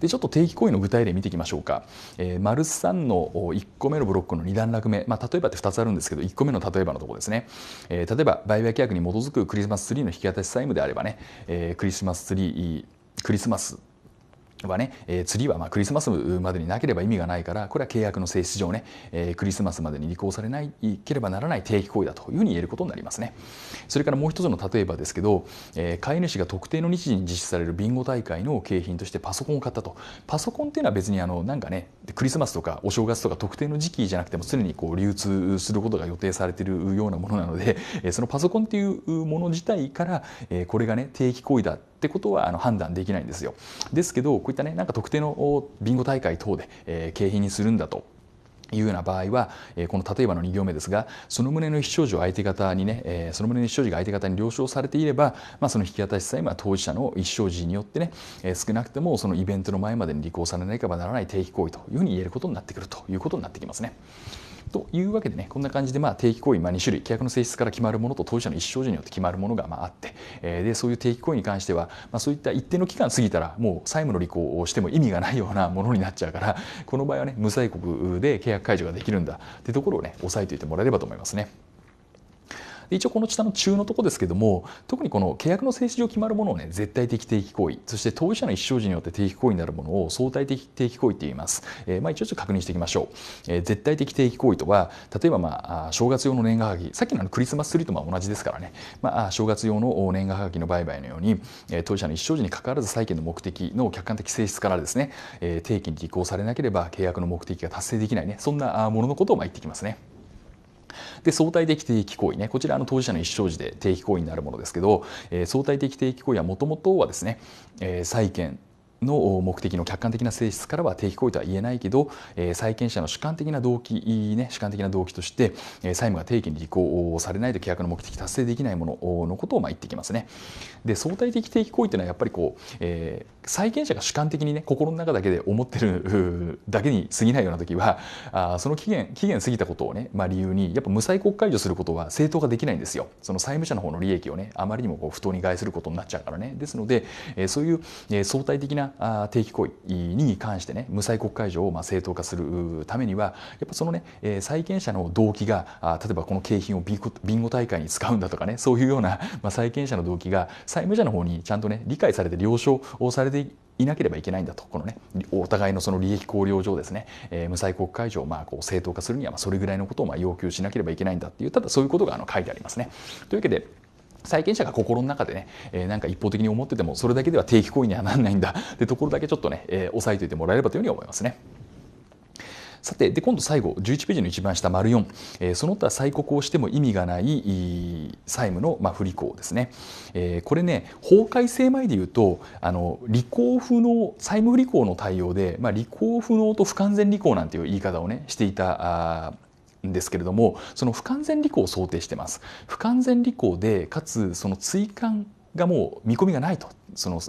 でちょっと定期行為の具体例見ていきましょうか、えー、丸三の1個目のブロックの2段落目、まあ、例えばって2つあるんですけど1個目の例えばのところですね、えー、例えば売買契約に基づくクリスマスツリーの引き渡し債務であればね、えー、クリスマスツリークリスマスはね、次はまクリスマスまでになければ意味がないからこれは契約の性質上ね、クリスマスまでに履行されないければならない定期行為だというふうに言えることになりますねそれからもう一つの例えばですけど、飼い主が特定の日時に実施されるビンゴ大会の景品としてパソコンを買ったとパソコンっていうのは別にあのなんかねクリスマスとかお正月とか特定の時期じゃなくても常にこう流通することが予定されているようなものなので、そのパソコンっていうもの自体から、これがね定期行為だってことはあの判断できないんですよ。ですけどこういったねなんか特定のビンゴ大会等で、えー、景品にするんだというような場合は、えこの例えばの2行目ですが、その旨の非思表示を相手方にね、えその旨の意思時が相手方に了承されていれば、まあ、その引き渡し債務は当事者の意思表示によってね、え少なくともそのイベントの前までに履行されなければならない定期行為というふうに言えることになってくるということになってきますね。というわけでねこんな感じでまあ定期行為、まあ、2種類契約の性質から決まるものと当事者の一生時によって決まるものがまああって、えー、でそういう定期行為に関しては、まあ、そういった一定の期間過ぎたらもう債務の履行をしても意味がないようなものになっちゃうからこの場合はね無債国で契約解除ができるんだってところをね押さえておいてもらえればと思いますね。一応この下の中のとこですけども特にこの契約の性質上決まるものをね絶対的定期行為そして当事者の一生時によって定期行為になるものを相対的定期行為と言います、えー、まあ一応ちょっと確認していきましょう、えー、絶対的定期行為とは例えばまあ正月用の年賀はぎさっきのクリスマスツリーとまあ同じですからね、まあ、正月用の年賀はがきの売買のように、えー、当事者の一生時に関わらず債権の目的の客観的性質からですね、えー、定期に履行されなければ契約の目的が達成できないねそんなもののことをまあ言ってきますね。で相対的定期行為ねこちらの当事者の一生時で定期行為になるものですけど、えー、相対的定期行為はもともとはですね、えー、債権の目的の客観的な性質からは定期行為とは言えないけど、えー、債権者の主観的な動機、ね、主観的な動機として、えー、債務が定期に履行されないと契約の目的達成できないもののことをまあ言ってきますね。で相対的定期行為というのはやっぱりこう、えー、債権者が主観的にね心の中だけで思ってる だけに過ぎないような時はあその期限期限過ぎたことをね、まあ、理由にやっぱ無債国解除することは正当化できないんですよ。その債務者の方の利益をねあまりにもこう不当に害することになっちゃうからね。ですので、えー、そういう、えー、相対的なな定期行為に関してね無罪国会上をま正当化するためにはやっぱそのね債権者の動機が例えばこの景品をビンゴ大会に使うんだとかねそういうような、ま債権者の動機が債務者の方にちゃんとね理解されて了承をされていなければいけないんだと、このね、お互いのその利益考慮上ですね、え無罪国会上をまあこう正当化するには、それぐらいのことをまあ要求しなければいけないんだっていう、ただそういうことがあの書いてありますね。というわけで、債権者が心の中でね、えー、なんか一方的に思っててもそれだけでは定期行為にはならないんだって ところだけちょっとね、えー、押さえておいてもらえればというふうに思いますね。さてで今度最後11ページの一番下丸4、えー、その他催告をしても意味がない債務の、まあ、不履行ですね、えー、これね法改正前で言うとあの履行不能債務不履行の対応で、まあ、履行不能と不完全履行なんていう言い方をねしていたあんですけれどもその不完全履行を想定してます不完全履行でかつその追間がもう見込みがないとその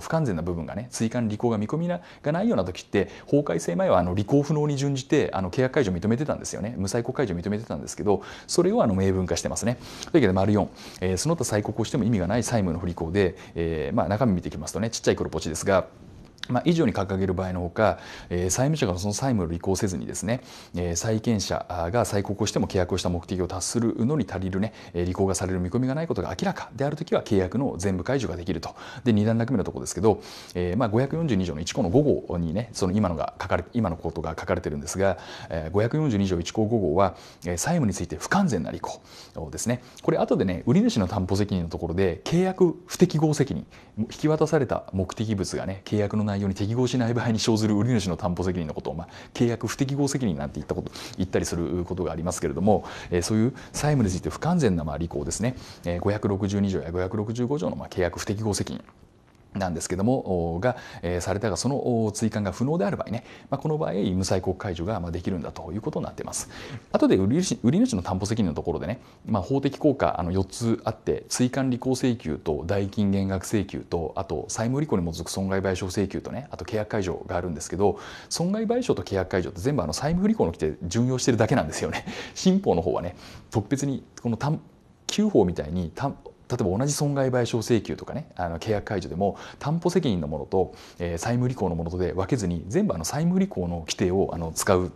不完全な部分がね追加の履行が見込みがないような時って法改正前はあの履行不能に準じてあの契約解除を認めてたんですよね無再告解除を認めてたんですけどそれをあの明文化してますね。というわけで丸4、えー、その他再告をしても意味がない債務の不履行で、えー、まあ、中身見ていきますとねちっちゃい黒ポチですが。まあ、以上に掲げる場合のほか、えー、債務者がその債務を履行せずにですね、えー、債権者が再告をしても契約をした目的を達するのに足りるね、え履行がされる見込みがないことが明らかであるときは契約の全部解除ができると。で、2段落目のところですけど、えー、まあ542条の1項の5号にね、その今のが書かれ、今のことが書かれてるんですが、えー、542条1項5号は、えー、債務について不完全な履行ですね。これ後でね、売り主の担保責任のところで契約不適合責任、引き渡された目的物がね、契約の内内容に適合しない場合に生ずる売り主の担保責任のことを、まあ、契約不適合責任なんて言ったこと言ったりすることがありますけれども、えー、そういう債務について不完全なまあ履行ですね、えー、562条や565条のまあ契約不適合責任なんですけどもが、えー、されたがその追加が不能である場合ね、まあ、この場合無債告解除がまできるんだということになっています後で売り主の担保責任のところでね、まあ、法的効果あの4つあって追加履行請求と代金減額請求とあと債務履行に基づく損害賠償請求とねあと契約解除があるんですけど損害賠償と契約解除って全部あの債務不履行の規定順用してるだけなんですよね新法の方はね特別にこの9法みたいに例えば同じ損害賠償請求とかねあの契約解除でも担保責任のものと、えー、債務履行のものとで分けずに全部あの債務履行の規定をあの使う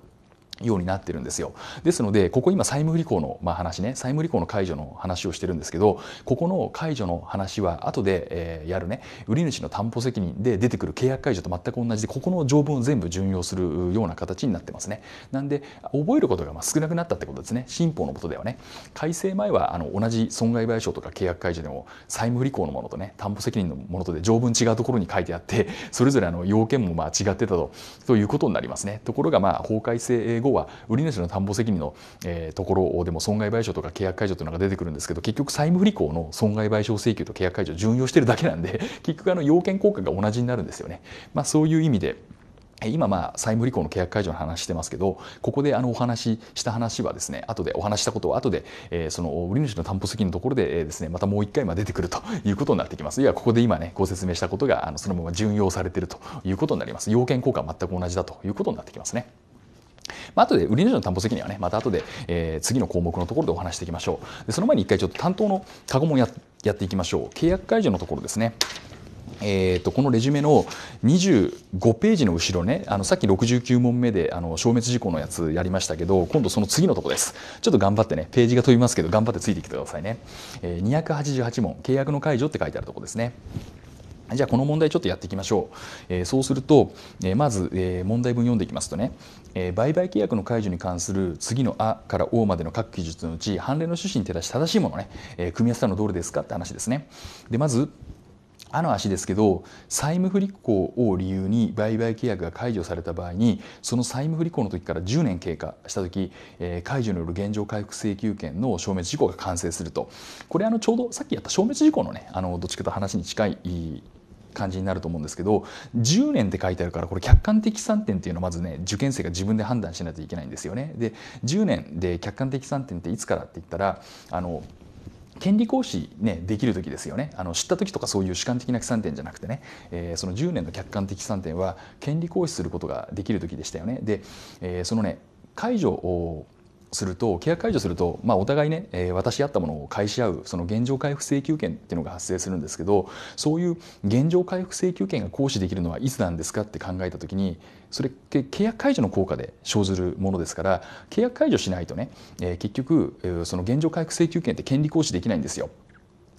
ようになってるんですよ。ですので、ここ今債務不履行の、まあ、話ね、債務履行の解除の話をしてるんですけど、ここの解除の話は後で、えー、やるね、売り主の担保責任で出てくる契約解除と全く同じで、ここの条文を全部順用するような形になってますね。なんで、覚えることがまあ少なくなったってことですね。新法のことではね。改正前はあの同じ損害賠償とか契約解除でも債務不履行のものとね、担保責任のものとで条文違うところに書いてあって、それぞれあの要件もまあ違ってたと、ということになりますね。ところがま法改正後方は売り主の担保責任の、えところでも損害賠償とか契約解除というのが出てくるんですけど結局債務不履行の損害賠償請求と契約解除を順用してるだけなんで 結局あの要件効果が同じになるんですよね。まあ、そういう意味で今まあ債務履行の契約解除の話してますけどここであのお話しした話はですね後でお話したことを後でえその売り主の担保責任のところでえですねまたもう一回今出てくるということになってきますいやここで今ねご説明したことがあのそのまま順用されてるということになります要件効果は全く同じだということになってきますね。まあ、後で売り主の担保責任はねまた後で、えー、次の項目のところでお話していきましょうでその前に一回ちょっと担当の過去問ややっていきましょう契約解除のところですねえーと、このレジュメの25ページの後ろねあのさっき69問目であの消滅事項のやつやりましたけど今度その次のとこですちょっと頑張ってねページが飛びますけど頑張ってついてきてくださいね、えー、288問契約の解除って書いてあるとこですねじゃあこの問題ちょっとやっていきましょう、えー、そうすると、えー、まず、えー、問題文読んでいきますとね、えー、売買契約の解除に関する次の「あ」から「お」までの各記述のうち判例の趣旨に照らし正しいものね、えー、組み合わせたのどれですかって話ですね。でまず「あ」の足ですけど債務不履行を理由に売買契約が解除された場合にその債務不履行の時から10年経過した時、えー、解除による現状回復請求権の消滅事項が完成するとこれあのちょうどさっきやった消滅事項のねあのどっちかと話に近い感じになると思うんですけど10年って書いてあるからこれ客観的3点っていうのをまずね受験生が自分で判断しないといけないんですよね。で10年で客観的3点っていつからって言ったらあの権利行使、ね、できる時ですよねあの知った時とかそういう主観的な算点じゃなくてね、えー、その10年の客観的算点は権利行使することができる時でしたよね。で、えー、そのね解除をすると契約解除すると、まあ、お互いね、えー、渡し合ったものを返し合うその現状回復請求権っていうのが発生するんですけどそういう現状回復請求権が行使できるのはいつなんですかって考えた時にそれ契約解除の効果で生ずるものですから契約解除しないとね、えー、結局、えー、その現状回復請求権って権利行使できないんですよ。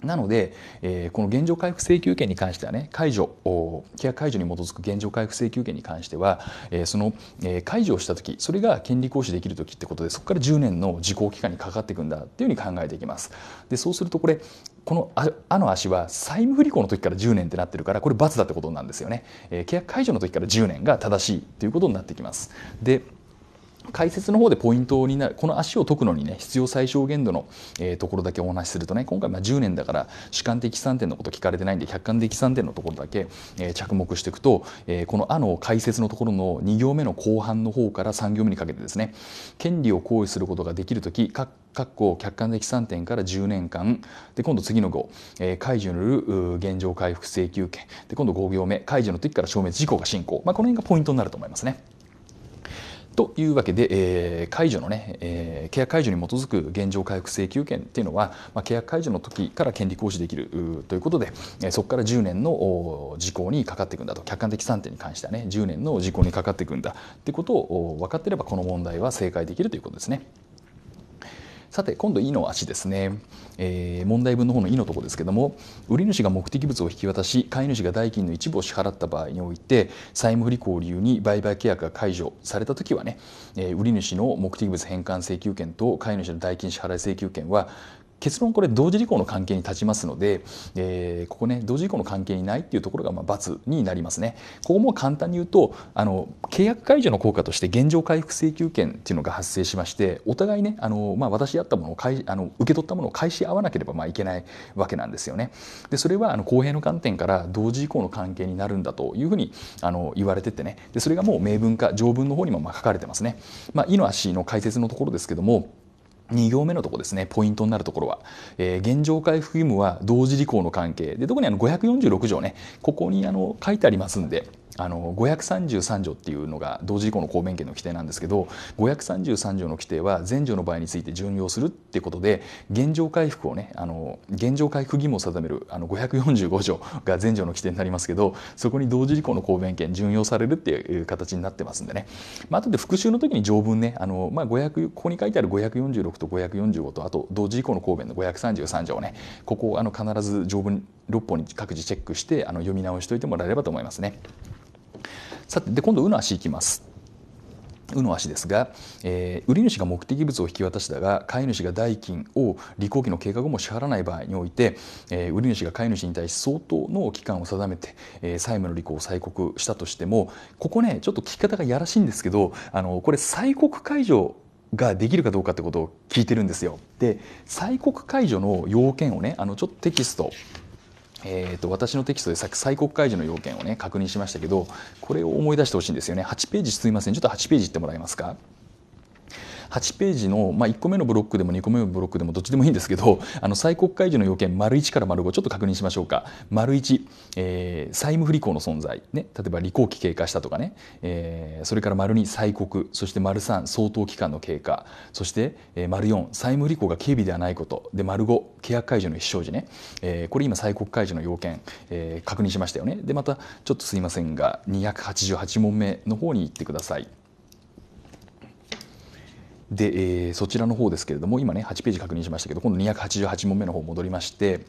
なので、えこの現状回復請求権に関してはね解除契約解除に基づく現状回復請求権に関しては、えその、え解除をした時それが権利行使できる時ってことでそこから10年の時効期間にかかっていくんだっていうふうに考えていきます。でそうするとこれこのあの足は債務不履行の時から10年ってなってるからこれ罰だってことなんですよね、え契約解除の時から10年が正しいということになってきます。で解説の方でポイントになるこの足を解くのにね必要最小限度の、えー、ところだけお話しするとね今回まあ10年だから主観的観点のこと聞かれてないんで客観的観点のところだけ、えー、着目していくと、えー、この「あ」の解説のところの2行目の後半の方から3行目にかけてですね権利を行使することができる時か各校客観的観点から10年間で今度次の号、えー、解除による現状回復請求権で今度5行目解除の時から消滅事項が進行、まあ、この辺がポイントになると思いますね。というわけで、えー、解除のね、えー、契約解除に基づく現状回復請求権っていうのは、まあ、契約解除の時から権利行使できるということで、えー、そこから10年の時効にかかっていくんだと客観的算定に関してはね10年の時効にかかっていくんだってことを分かってればこの問題は正解できるということですね。さて今度「い」の足ですね。えー、問題文の方の「い」のとこですけども売り主が目的物を引き渡し買い主が代金の一部を支払った場合において債務不履行を理由に売買契約が解除された時はね、えー、売り主の目的物返還請求権と買い主の代金支払い請求権は結論これ同時履行の関係に立ちますので、えー、ここね同時履行の関係にないっていうところがまあ罰になりますね。ここも簡単に言うとあの契約解除の効果として現状回復請求権っていうのが発生しましてお互いねあの、まあ、私やったものをあの受け取ったものを返し合わなければまあいけないわけなんですよね。でそれはあの公平の観点から同時以降の関係になるんだというふうにあの言われててねでそれがもう明文化条文の方にもまあ書かれてますね。まあ、イアシの解説のところですけども2行目のとこですね、ポイントになるところは、えー、現状回復義務は同時履行の関係で、特にあの546条ね、ここにあの書いてありますんで、あの533条っていうのが同時以降の公弁権の規定なんですけど533条の規定は前条の場合について順用するっていうことで現状回復をねあの現状回復義務を定めるあの545条が前条の規定になりますけどそこに同時以降の公弁権順用されるっていう形になってますんでね、まあ後で復習の時に条文ねあの、まあここに書いてある546と545とあと同時以降の公弁の533条ねここあの必ず条文6本に各自チェックしてあの読み直しておいてもらえればと思いますね。さてで今度「う」の足いきます。うの足ですが、えー、売主が目的物を引き渡したが買い主が代金を履行期の計画後も支払わない場合において、えー、売主が買い主に対し相当の期間を定めて、えー、債務の履行を催告したとしてもここねちょっと聞き方がやらしいんですけどあのこれ催告解除ができるかどうかってことを聞いてるんですよ。で催告解除の要件をねあのちょっとテキストえーと、私のテキストでさっき催告開示の要件をね確認しましたけどこれを思い出してほしいんですよね8ページすみませんちょっと8ページいってもらえますか。8ページの、まあ、1個目のブロックでも2個目のブロックでもどっちでもいいんですけどあの最国会議の要件丸1から丸5ちょっと確認しましょうか丸1、えー、債務不履行の存在、ね、例えば履行期経過したとかね、えー、それから丸2催告そして丸3相当期間の経過そして、えー、丸4債務不履行が軽微ではないことで丸5契約解除の必勝時ね、えー、これ今再国解除の要件、えー、確認しましたよねでまたちょっとすいませんが288問目の方に行ってください。で、えー、そちらの方ですけれども今ね8ページ確認しましたけど今度288問目の方戻りまして、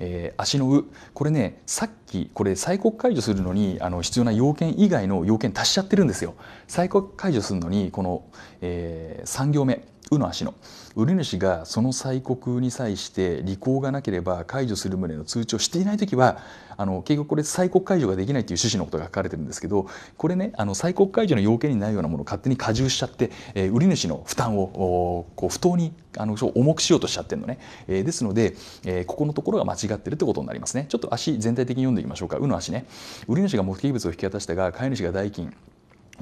えー、足のうこれねさっきこれ催告解除するのにあの必要な要件以外の要件足しちゃってるんですよ。催告解除するのにこの、えー、3行目うの足の売り主がその催告に際して履行がなければ解除する旨の通知をしていない時はあの結局これ催告解除ができないという趣旨のことが書かれてるんですけどこれねあの催告解除の要件にないようなものを勝手に加重しちゃって、えー、売り主の負担をこう不当にあの重くしようとしちゃってんのね、えー、ですので、えー、ここのところが間違ってるってことになりますねちょっと足全体的に読んでいきましょうか「う」の足ね売り主が目的物を引き渡したが飼い主が代金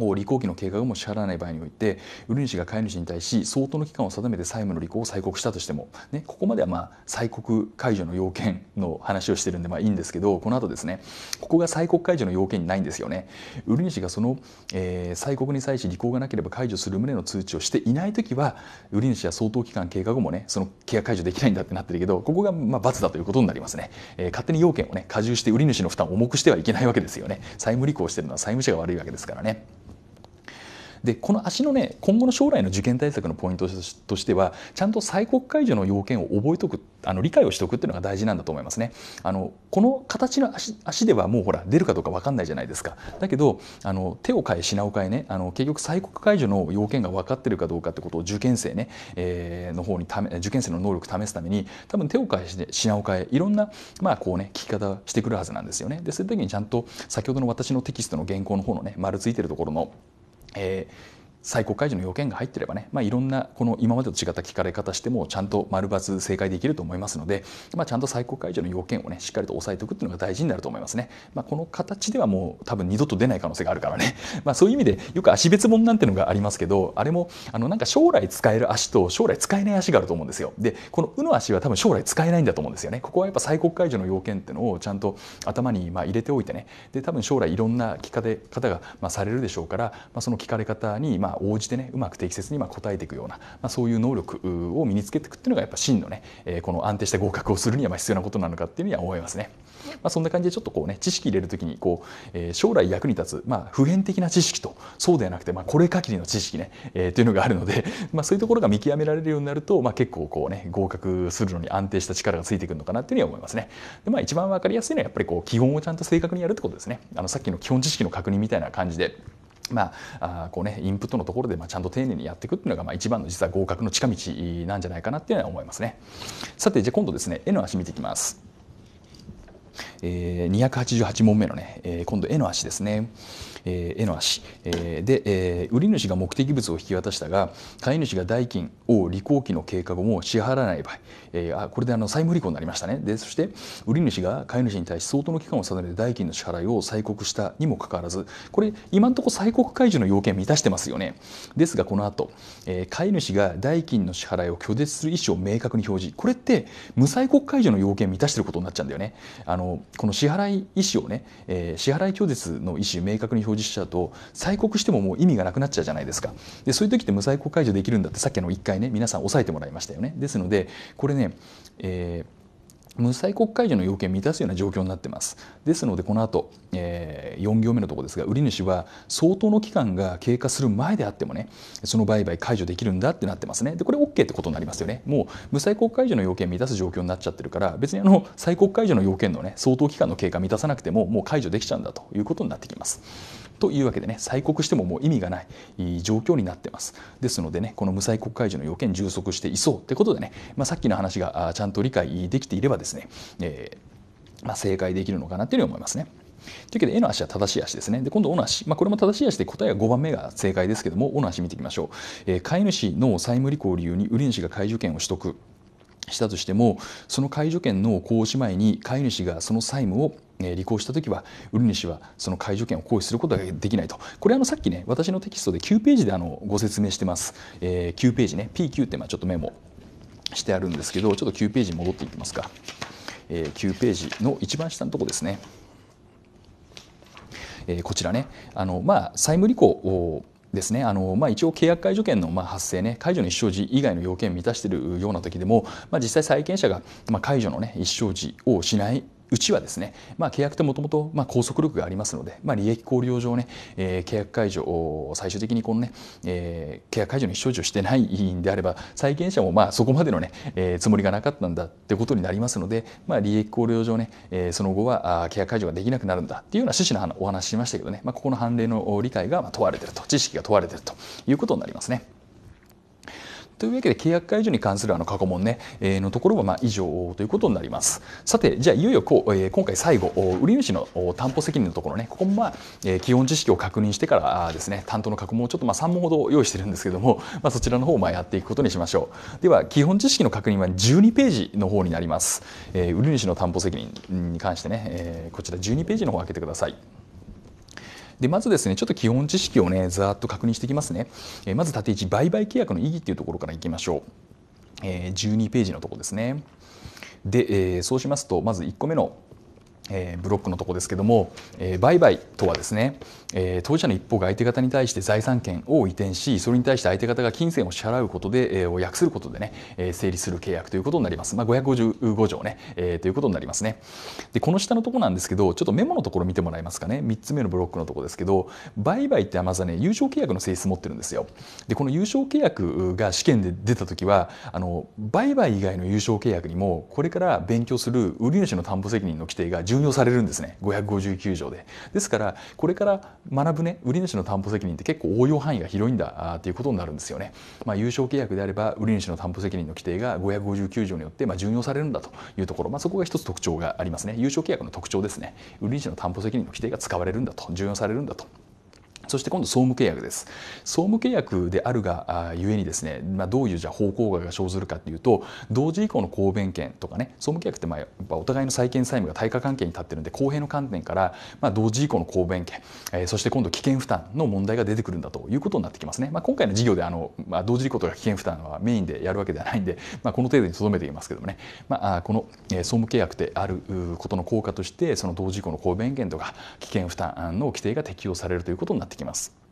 を履行期の計画も支払わない場合において売主が買い主に対し相当の期間を定めて債務の履行を催告したとしても、ね、ここまではまあ催告解除の要件の話をしてるんでまあいいんですけどこの後ですねここが催告解除の要件にないんですよね売主がその、えー、催告に際し履行がなければ解除する旨の通知をしていない時は売主は相当期間経過後もねその契約解除できないんだってなってるけどここがまあ罰だということになりますね、えー、勝手に要件をね加重して売主の負担を重くしてはいけないわけですよね債務履行してるのは債務者が悪いわけですからね。でこの足のね今後の将来の受験対策のポイントとしてはちゃんと再国解除の要件を覚えておくあの理解をしておくっていうのが大事なんだと思いますね。あのこの形の足足ではもうほら出るかどうか分かんないじゃないですか。だけどあの手を変え品を変えねあの結局再国解除の要件が分かってるかどうかってことを受験生ね、えー、の方にため受験生の能力試すために多分手を変えして品を変えいろんなまあこうね聞き方してくるはずなんですよね。でそういう時にちゃんと先ほどの私のテキストの原稿の方のね丸ついてるところの诶。最高解除の要件が入ってればね、まあ、いろんなこの今までと違った聞かれ方してもちゃんと丸抜正解できると思いますので、まあ、ちゃんと最高解除の要件をねしっかりと押さえておくっていうのが大事になると思いますね、まあ、この形ではもう多分二度と出ない可能性があるからね、まあ、そういう意味でよく足別本なんてのがありますけどあれもあのなんか将来使える足と将来使えない足があると思うんですよでこの「う」の足は多分将来使えないんだと思うんですよねここはやっぱ最高解除の要件っていうのをちゃんと頭にまあ入れておいてねで多分将来いろんな聞かれ方がまあされるでしょうから、まあ、その聞かれ方にまあ応じてねうまく適切にまあ答えていくような、まあ、そういう能力を身につけていくっていうのがやっぱ真のね、えー、この安定した合格をするにはまあ必要なことなのかっていうには思いますね。まあ、そんな感じでちょっとこうね知識入れるときにこう、えー、将来役に立つ、まあ、普遍的な知識とそうではなくて、まあ、これ限りの知識ね、えー、というのがあるので、まあ、そういうところが見極められるようになると、まあ、結構こうね合格するのに安定した力がついてくるのかなっていうふうに思いますね。でまあ、一番分かりやすいのはやっぱりこう基本をちゃんと正確にやるってことですね。あのさっきの基本知識の確認みたいな感じでまあ、あこうねインプットのところでまあちゃんと丁寧にやっていくっていうのがまあ一番の実は合格の近道なんじゃないかなっていうのは思いますね。さてじゃあ今度ですね絵の足見ていきます。えー、288問目のね、えー、今度絵の足ですね。えー、の足、えー、で、えー、売り主が目的物を引き渡したが買い主が代金を履行期の経過後も支払わない場合、えー、あこれであの債務不履行になりましたねでそして売り主が買い主に対し相当の期間を定めて代金の支払いを催告したにもかかわらずこれ今のところ催告解除の要件満たしてますよねですがこの後、えー、買い主が代金の支払いを拒絶する意思を明確に表示これって無催告解除の要件満たしてることになっちゃうんだよねあのこの支払い意思をね、えー、支払い拒絶の意思を明確に表示しちゃうと催告してももう意味がなくなっちゃうじゃないですかでそういう時って無催告解除できるんだってさっきの1回ね皆さん押さえてもらいましたよねですのでこれねね、えー無債国解除の要件を満たすような状況になってます。ですので、この後、えー、4行目のところですが、売り主は相当の期間が経過する前であってもね、その売買解除できるんだってなってますね。で、これ OK ってことになりますよね。もう無債国解除の要件を満たす状況になっちゃってるから、別にあの、債国解除の要件のね、相当期間の経過を満たさなくても、もう解除できちゃうんだということになってきます。というわけでね、催告してももう意味がない状況になってます。ですのでね、この無催告解除の要件充足していそうってことでね、まあ、さっきの話がちゃんと理解できていればですね、えー、まあ、正解できるのかなというふうに思いますね。というわけで、A の足は正しい足ですね。で、今度、O の足。まあ、これも正しい足で答えは5番目が正解ですけども、O の足見ていきましょう。えー、飼い主の債務履行を理由に売り主が解除権を取得。したとしてもその介助権の行使前に飼い主がその債務を履行した時は売り主はその介助権を行使することができないとこれあのさっきね私のテキストで9ページであのご説明してます、えー、9ページね P9 ってまあちょっとメモしてあるんですけどちょっと9ページに戻っていきますか、えー、9ページの一番下のとこですね、えー、こちらねあのまあ債務履行をですねあの、まあ、一応契約解除権のまあ発生ね解除の一生時以外の要件を満たしているような時でも、まあ、実際債権者がまあ解除のね一生時をしないうちはですね、まあ、契約ってもともと拘束力がありますので、まあ、利益考慮上ね、えー、契約解除を最終的にこのね、えー、契約解除に承知をしてないんであれば債権者もまあそこまでのね、えー、つもりがなかったんだってことになりますので、まあ、利益考慮上ね、えー、その後は契約解除ができなくなるんだっていうような趣旨のお話ししましたけどね、まあ、ここの判例の理解が問われてると知識が問われてるということになりますね。というわけで契約解除に関するあの過去問ね、えー、のところはま以上ということになります。さて、じゃあいよいよこう、えー、今回最後、売り主の担保責任のところね、ここもまあ、えー、基本知識を確認してからですね、担当の過去問をちょっとま3問ほど用意してるんですけども、まあ、そちらの方をまやっていくことにしましょう。では、基本知識の確認は12ページの方になります。え売り主の担保責任に関してね、えこちら12ページの方を開けてください。でまずですねちょっと基本知識をねざっと確認していきますね、えー、まず縦1売買契約の意義っていうところからいきましょう、えー、12ページのとこですねで、えー、そうしますとまず1個目のえー、ブロックのとこですけども、えー、売買とはですね、えー、当事者の一方が相手方に対して財産権を移転しそれに対して相手方が金銭を支払うことで、えー、を約することでね、えー、成立する契約ということになります、まあ、555条ね、えー、ということになりますねでこの下のところなんですけどちょっとメモのところ見てもらえますかね3つ目のブロックのところですけど売買ってまずはね有償契約の性質持ってるんですよでこの有償契約が試験で出た時はあの売買以外の有償契約にもこれから勉強する売り主の担保責任の規定が順用されるんですね559条でですからこれから学ぶね売り主の担保責任って結構応用範囲が広いんだっていうことになるんですよね。まあ、有償契約であれば売り主の担保責任の規定が559条によってまあ順用されるんだというところ、まあ、そこが一つ特徴がありますね。有償契約の特徴ですね。売り主の担保責任の規定が使われるんだと、順用されるんだとそして今度総務契約です総務契約であるがゆえにですね、まあ、どういうじゃ方向が生ずるかというと同時以降の公弁権とかね総務契約ってまあやっぱお互いの債権債務が対価関係に立ってるんで公平の観点から、まあ、同時以降の公弁権、えー、そして今度危険負担の問題が出てくるんだということになってきますね、まあ、今回の事業であの、まあ、同時以降とか危険負担はメインでやるわけではないんで、まあ、この程度にとどめていますけどもね、まあ、この総務契約であることの効果としてその同時以降の公弁権とか危険負担の規定が適用されるということになってきます。きます。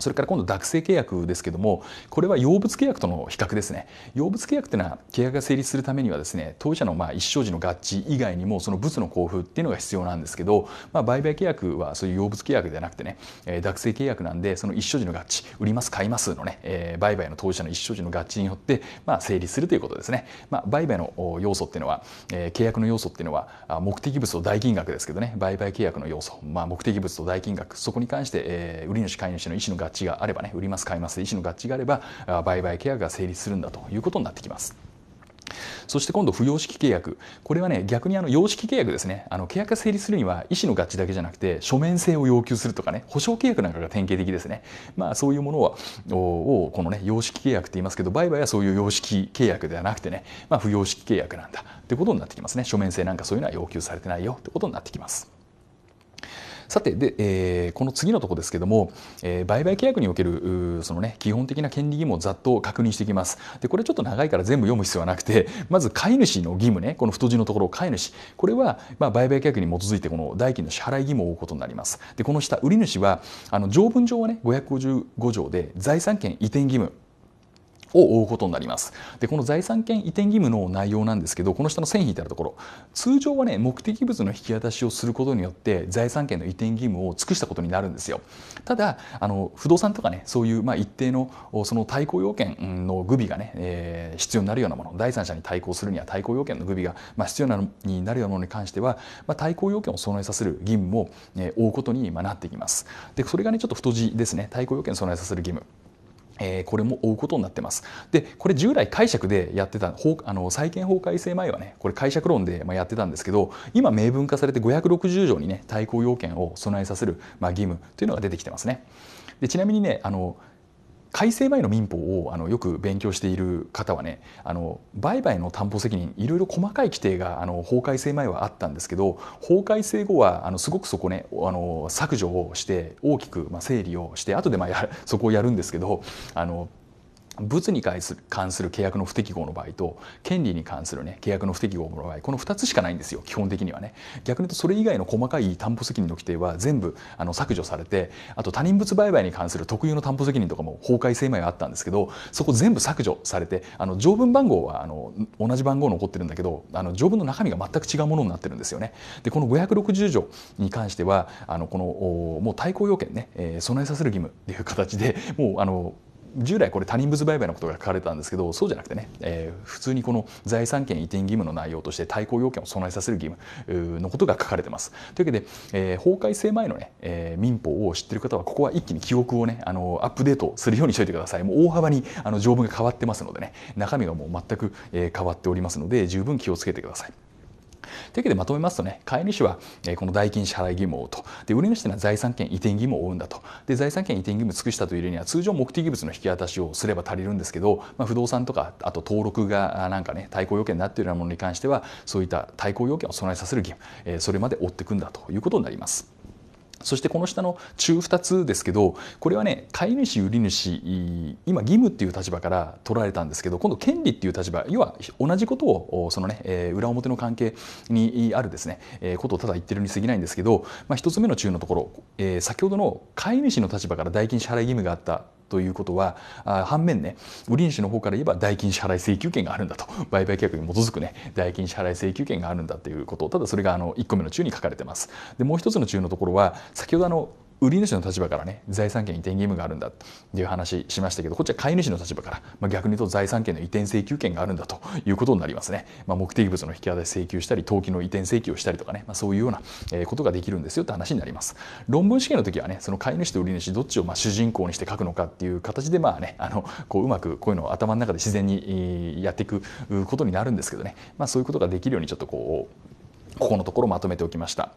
それから今度学生契約ですけどもこれは用物契約との比較ですね用物契約というのは契約が成立するためにはですね当事者のまあ一生時の合致以外にもその物の交付っていうのが必要なんですけど、まあ、売買契約はそういう用物契約ではなくてね、えー、学生契約なんでその一生時の合致売ります買いますのね、えー、売買の当事者の一生時の合致によって、まあ、成立するということですね、まあ、売買の要素っていうのは、えー、契約の要素っていうのは目的物と代金額ですけどね売買契約の要素、まあ、目的物と代金額そこに関して、えー、売り主買い主の意思の合合があればね売ります買います意思の合致があれば売買契約が成立するんだということになってきます。そして今度、不要式契約。これはね、逆にあの、様式契約ですね。あの、契約が成立するには、意思の合致だけじゃなくて、書面性を要求するとかね、保証契約なんかが典型的ですね。まあ、そういうものは、を、このね、様式契約って言いますけど、売買はそういう様式契約ではなくてね、まあ、不要式契約なんだ。ってことになってきますね。書面性なんかそういうのは要求されてないよってことになってきます。さてで、えー、この次のとこですけども、えー、売買契約におけるその、ね、基本的な権利義務をざっと確認していきますでこれちょっと長いから全部読む必要はなくて まず飼い主の義務ねこの太字のところ飼い主これは、まあ、売買契約に基づいてこの代金の支払い義務を負うことになりますでこの下売り主はあの条文上はね555条で財産権移転義務を負うことになります。で、この財産権移転義務の内容なんですけど、この下の線引いてあるところ、通常はね、目的物の引き渡しをすることによって財産権の移転義務を尽くしたことになるんですよ。ただ、あの不動産とかね、そういうまあ一定のその対抗要件の具備がね、えー、必要になるようなもの、第三者に対抗するには対抗要件の具備がまあ必要なになるようなものに関しては、まあ、対抗要件を備えさせる義務も、え負うことにまあなってきます。で、それがね、ちょっと太字ですね。対抗要件を備えさせる義務。えこれも追うことになってます。で、これ従来解釈でやってた、あの債権法改正前はね、これ解釈論でまやってたんですけど、今明文化されて560条にね、対抗要件を備えさせるま義務というのが出てきてますね。でちなみにねあの改正前の民法をあのよく勉強している方はねあの売買の担保責任いろいろ細かい規定があの法改正前はあったんですけど法改正後はあのすごくそこねあの削除をして大きく、まあ、整理をして後でまあそこをやるんですけどあの物に関する関する契約の不適合の場合と権利に関する、ね、契約の不適合の場合この2つしかないんですよ基本的にはね逆に言うとそれ以外の細かい担保責任の規定は全部あの削除されてあと他人物売買に関する特有の担保責任とかも法改正前はあったんですけどそこ全部削除されてあの条文番号はあの同じ番号残ってるんだけどあの条文の中身が全く違うものになってるんですよね。でこの560条に関してはあのこのもう対抗要件ね、えー、備えさせる義務っていう形でもうあの従来これ他人物売買のことが書かれてたんですけどそうじゃなくてね、えー、普通にこの財産権移転義務の内容として対抗要件を備えさせる義務のことが書かれてます。というわけで、えー、法改正前のね、えー、民法を知ってる方はここは一気に記憶をねあのアップデートするようにしといてくださいもう大幅にあの条文が変わってますのでね中身がもう全く変わっておりますので十分気をつけてください。というわけでまとめますとね、買い主はこの代金支払い義務を負うと、で売り主ていうのは財産権移転義務を負うんだと、で財産権移転義務尽くしたという例には、通常目的物の引き渡しをすれば足りるんですけど、まあ、不動産とか、あと登録がなんかね、対抗要件になっているようなものに関しては、そういった対抗要件を備えさせる義務、それまで負っていくんだということになります。そしてこの下の中2つですけどこれはね飼い主売り主今義務っていう立場から取られたんですけど今度権利っていう立場要は同じことをそのね裏表の関係にあるですねことをただ言ってるに過ぎないんですけど、まあ、1つ目の中のところ先ほどの飼い主の立場から代金支払い義務があったということは反面ね売り主の方から言えば代金支払い請求権があるんだと売買契約に基づくね代金支払い請求権があるんだということただそれがあの1個目の中に書かれてますでもう一つの中のところは先ほどあの売り主の立場からね財産権移転義務があるんだっていう話しましたけどこっちは買い主の立場から、まあ、逆に言うと財産権の移転請求権があるんだということになりますね、まあ、目的物の引き渡し請求したり登記の移転請求をしたりとかね、まあ、そういうようなことができるんですよって話になります論文試験の時はねその買い主と売り主どっちをまあ主人公にして書くのかっていう形でまあねあのこううまくこういうのを頭の中で自然にやっていくことになるんですけどね、まあ、そういうことができるようにちょっとこうここのところまとめておきました。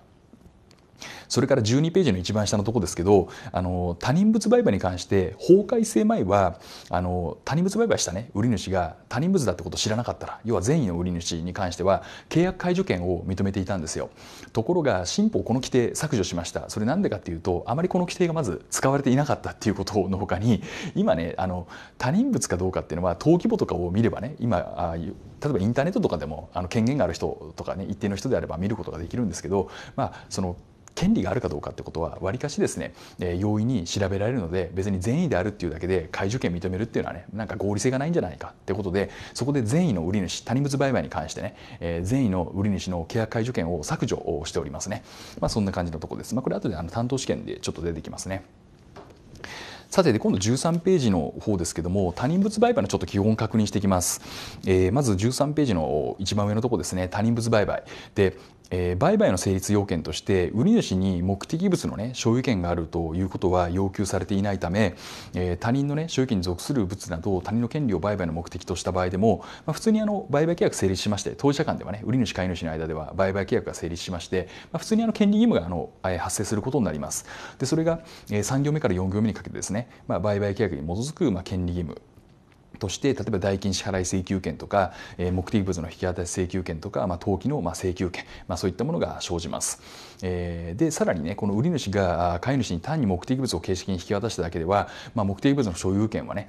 それから12ページの一番下のとこですけどあの他人物売買に関して法改正前はあの他人物売買した、ね、売り主が他人物だってことを知らなかったら要は善意の売り主に関しては契約解除権を認めていたんですよところが新法この規定削除しましたそれなんでかっていうとあまりこの規定がまず使われていなかったっていうことのほかに今ねあの他人物かどうかっていうのは登記簿とかを見ればね今あ例えばインターネットとかでもあの権限がある人とかね一定の人であれば見ることができるんですけどまあその権利があるかどうかってことはわりかしですね、えー、容易に調べられるので別に善意であるっていうだけで介助権認めるっていうのはねなんか合理性がないんじゃないかってことでそこで善意の売り主他人物売買に関してね、えー、善意の売り主の契約介助権を削除をしておりますね、まあ、そんな感じのとこです、まあ、これ後であの担当試験でちょっと出てきますね。さてで今度13ページの方ですけども他人物売買のちょっと基本確認していきます、えー、まず13ページの一番上のところですね他人物売買で、えー、売買の成立要件として売り主に目的物の、ね、所有権があるということは要求されていないため、えー、他人の、ね、所有権に属する物など他人の権利を売買の目的とした場合でも、まあ、普通にあの売買契約成立しまして当事者間では、ね、売り主買い主の間では売買契約が成立しまして、まあ、普通にあの権利義務があの発生することになります。でそれが3行目から4行目にかけてですね、まあ、売買契約に基づくまあ権利義務として例えば代金支払い請求権とか、え目的物の引き渡し請求権とか、ま登記のま請求権、まあ、そういったものが生じます。でさらにねこの売り主が飼い主に単に目的物を形式に引き渡しただけでは、まあ、目的物の所有権はね、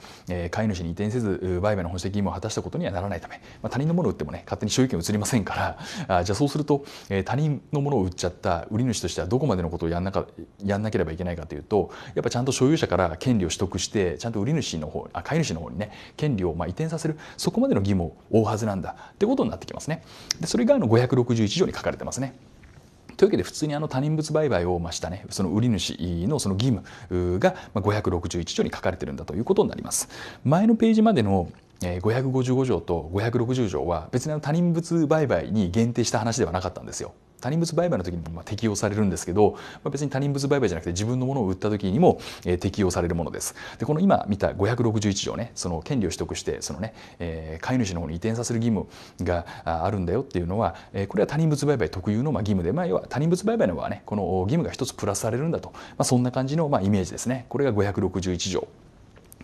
飼い主に移転せず売買の本的義務を果たしたことにはならないため、まあ、他人のものを売ってもね勝手に所有権移りませんからじゃあそうすると、他人のものを売っちゃった売り主としてはどこまでのことをやんなかやんなければいけないかというとやっぱちゃんと所有者から権利を取得してちゃんと売り主の方あ飼い主の方にね権利をまあ移転させるそこまでの義務を負うはずなんだってことになってきますね。でそれがあの561条に書かれてますね。というわけで普通にあの他人物売買をましたねその売り主のその義務が561条に書かれてるんだということになります。前のページまでの555条と560条は別に他人物売買に限定した話ではなかったんですよ。他人物売買の時にもま適用されるんですけど、まあ、別に他人物売買じゃなくて自分のものを売った時にも、え適用されるものです。でこの今見た561条ねその権利を取得してそのね、えー、飼い主の方に移転させる義務があるんだよっていうのは、えこれは他人物売買特有のま義務で、まあ、要は他人物売買の方はねこの義務が1つプラスされるんだと、まあ、そんな感じのまイメージですね。これが561条。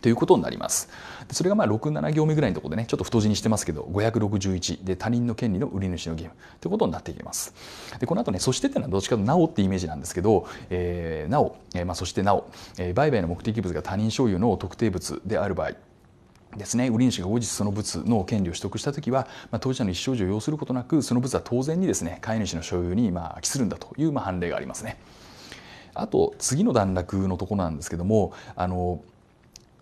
ということになります。それがまあ6、7行目ぐらいのところでね、ちょっと太字にしてますけど、561で他人の権利の売り主の義務ということになっていきます。で、この後ね、そしてっていうのはどっちかとなおってイメージなんですけど、えー、なお、えー、まあ、そしてなお、えー、売買の目的物が他人所有の特定物である場合、ですね、売り主が後日その物の権利を取得したときは、まあ、当事者の意思表示を要することなくその物は当然にですね飼い主の所有にまあ帰するんだというまあ判例がありますね。あと次の段落のところなんですけどもあの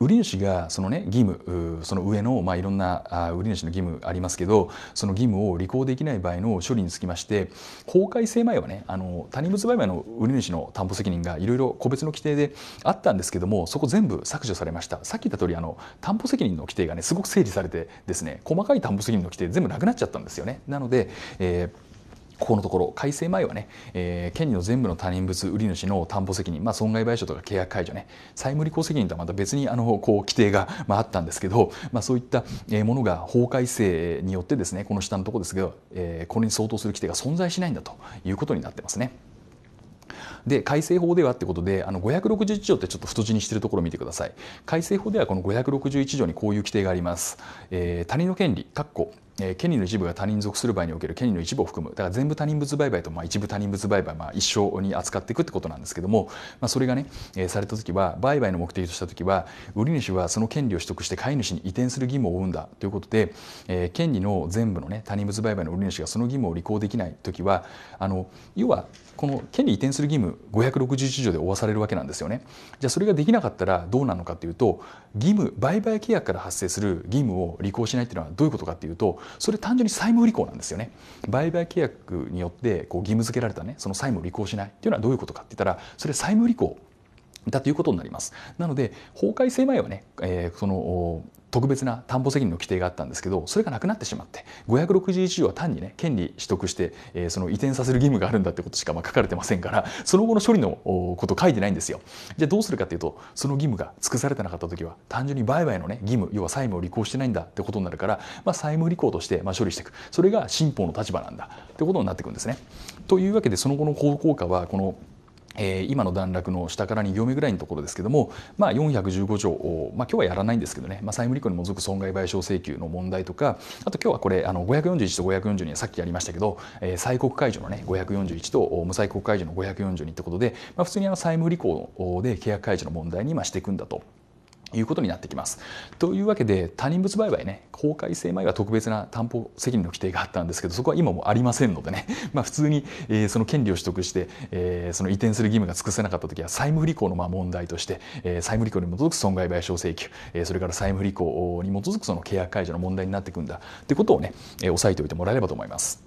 売り主がそのね義務その上のまあいろんな売り主の義務ありますけどその義務を履行できない場合の処理につきまして法改正前はねあの他人物売買の売り主の担保責任がいろいろ個別の規定であったんですけどもそこ全部削除されましたさっき言った通りあの担保責任の規定がねすごく整理されてですね細かい担保責任の規定全部なくなっちゃったんですよねなので、えーここのところ改正前はね、えー、権利の全部の他人物売り主の担保責任、まあ、損害賠償とか契約解除ね債務履行責任とはまた別にあのこう規定が、まあ、あったんですけど、まあ、そういったものが法改正によってですねこの下のところですけど、えー、これに相当する規定が存在しないんだということになってますね。で改正法ではってことであの561条ってちょっと太字にしているところを見てください改正法ではこの561条にこういう規定があります、えー、他人の権利えー、権利の一部が他人属する場合における権利の一部を含むだから全部他人物売買と、まあ、一部他人物売買、まあ、一緒に扱っていくってことなんですけども、まあ、それがね、えー、された時は売買の目的とした時は売り主はその権利を取得して買い主に移転する義務を負うんだということで、えー、権利の全部のね他人物売買の売り主がその義務を履行できない時はあの要はこの権利移転する義務561条で負わされるわけなんですよね。じゃあそれができなかったらどうなのかというと義務売買契約から発生する義務を履行しないっていうのはどういうことかっていうとそれ単純に債務履行なんですよね売買契約によってこう義務付けられたねその債務を履行しないというのはどういうことかって言ったらそれ債務履行だということになります。なので法改正前はね、えー、その特別な担保責任の規定があったんですけどそれがなくなってしまって561条は単にね権利取得して、えー、その移転させる義務があるんだってことしかまあ書かれてませんからその後の処理のこと書いてないんですよ。じゃあどうするかというとその義務が尽くされてなかった時は単純に売買のね義務要は債務を履行してないんだってことになるから、まあ、債務履行としてまあ処理していくそれが新法の立場なんだってことになっていくんですね。というわけでその後の効果はこのえ今の段落の下から2行目ぐらいのところですけども、まあ、415条を、まあ、今日はやらないんですけどね、まあ、債務履行に基づく損害賠償請求の問題とかあと今日はこれあの541と542はさっきやりましたけど、え債国解除のね541と無債国解除の542ってことで、まあ、普通にあの債務履行で契約解除の問題に今していくんだと。いうことになってきます。というわけで他人物売買ね法改正前は特別な担保責任の規定があったんですけどそこは今もありませんのでね、まあ、普通に、えー、その権利を取得して、えー、その移転する義務が尽くせなかった時は債務不履行のまあ問題として、えー、債務履行に基づく損害賠償請求、えー、それから債務不履行に基づくその契約解除の問題になっていくんだということをね、えー、押さえておいてもらえればと思います。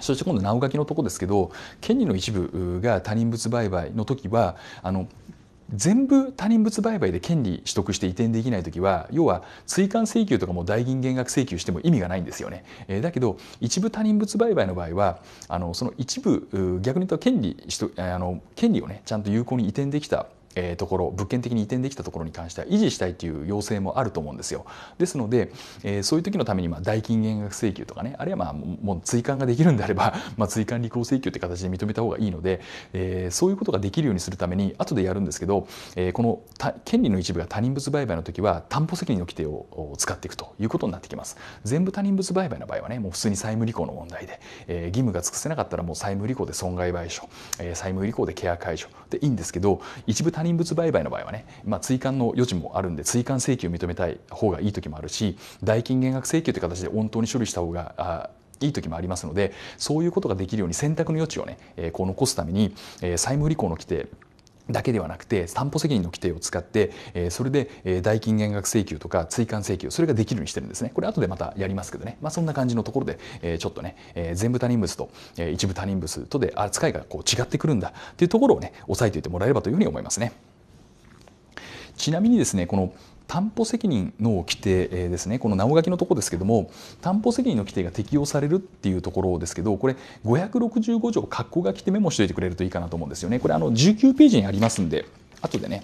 そして今度、お書きのとこですけど、権利の一部が他人物売買の時は、あの全部他人物売買で権利取得して移転できない時は要は追加請求とかも代金減額請求しても意味がないんですよね。えー、だけど一部他人物売買の場合はあのその一部逆に言うと権利しとあの権利をねちゃんと有効に移転できたえー、ところ物件的に移転できたところに関しては維持したいという要請もあると思うんですよですので、えー、そういう時のためにまあ代金減額請求とかねあるいはまあもう追加ができるんであれば、まあ、追加履行請求って形で認めた方がいいので、えー、そういうことができるようにするために後でやるんですけど、えー、この権利の一部が他人物売買の時は担保責任の規定を使っていくということになってきます全部他人物売買の場合はねもう普通に債務履行の問題で、えー、義務が尽くせなかったらもう債務履行で損害賠償、えー、債務履行でケア解除ていいんですけど一部他人物売買の場合はね、まあ、追加の余地もあるんで追加請求を認めたい方がいい時もあるし代金減額請求という形で本当に処理した方があいい時もありますのでそういうことができるように選択の余地をね、えー、こう残すために、えー、債務履行の規定だけではなくて担保責任の規定を使って、えそれで代金減額請求とか追加請求それができるようにしてるんですねこれ後でまたやりますけどね、まあ、そんな感じのところで、えちょっとね、え全部他人物と、え一部他人物とで扱いがこう違ってくるんだっていうところをね押さえておいてもらえればというふうに思いますね。ちなみにですねこの担保責任の規定ですね、この直書きのところですけども、担保責任の規定が適用されるっていうところですけど、これ、565条、括弧書きてメモしておいてくれるといいかなと思うんですよね。これ、あの19ページにありますんで、後でね。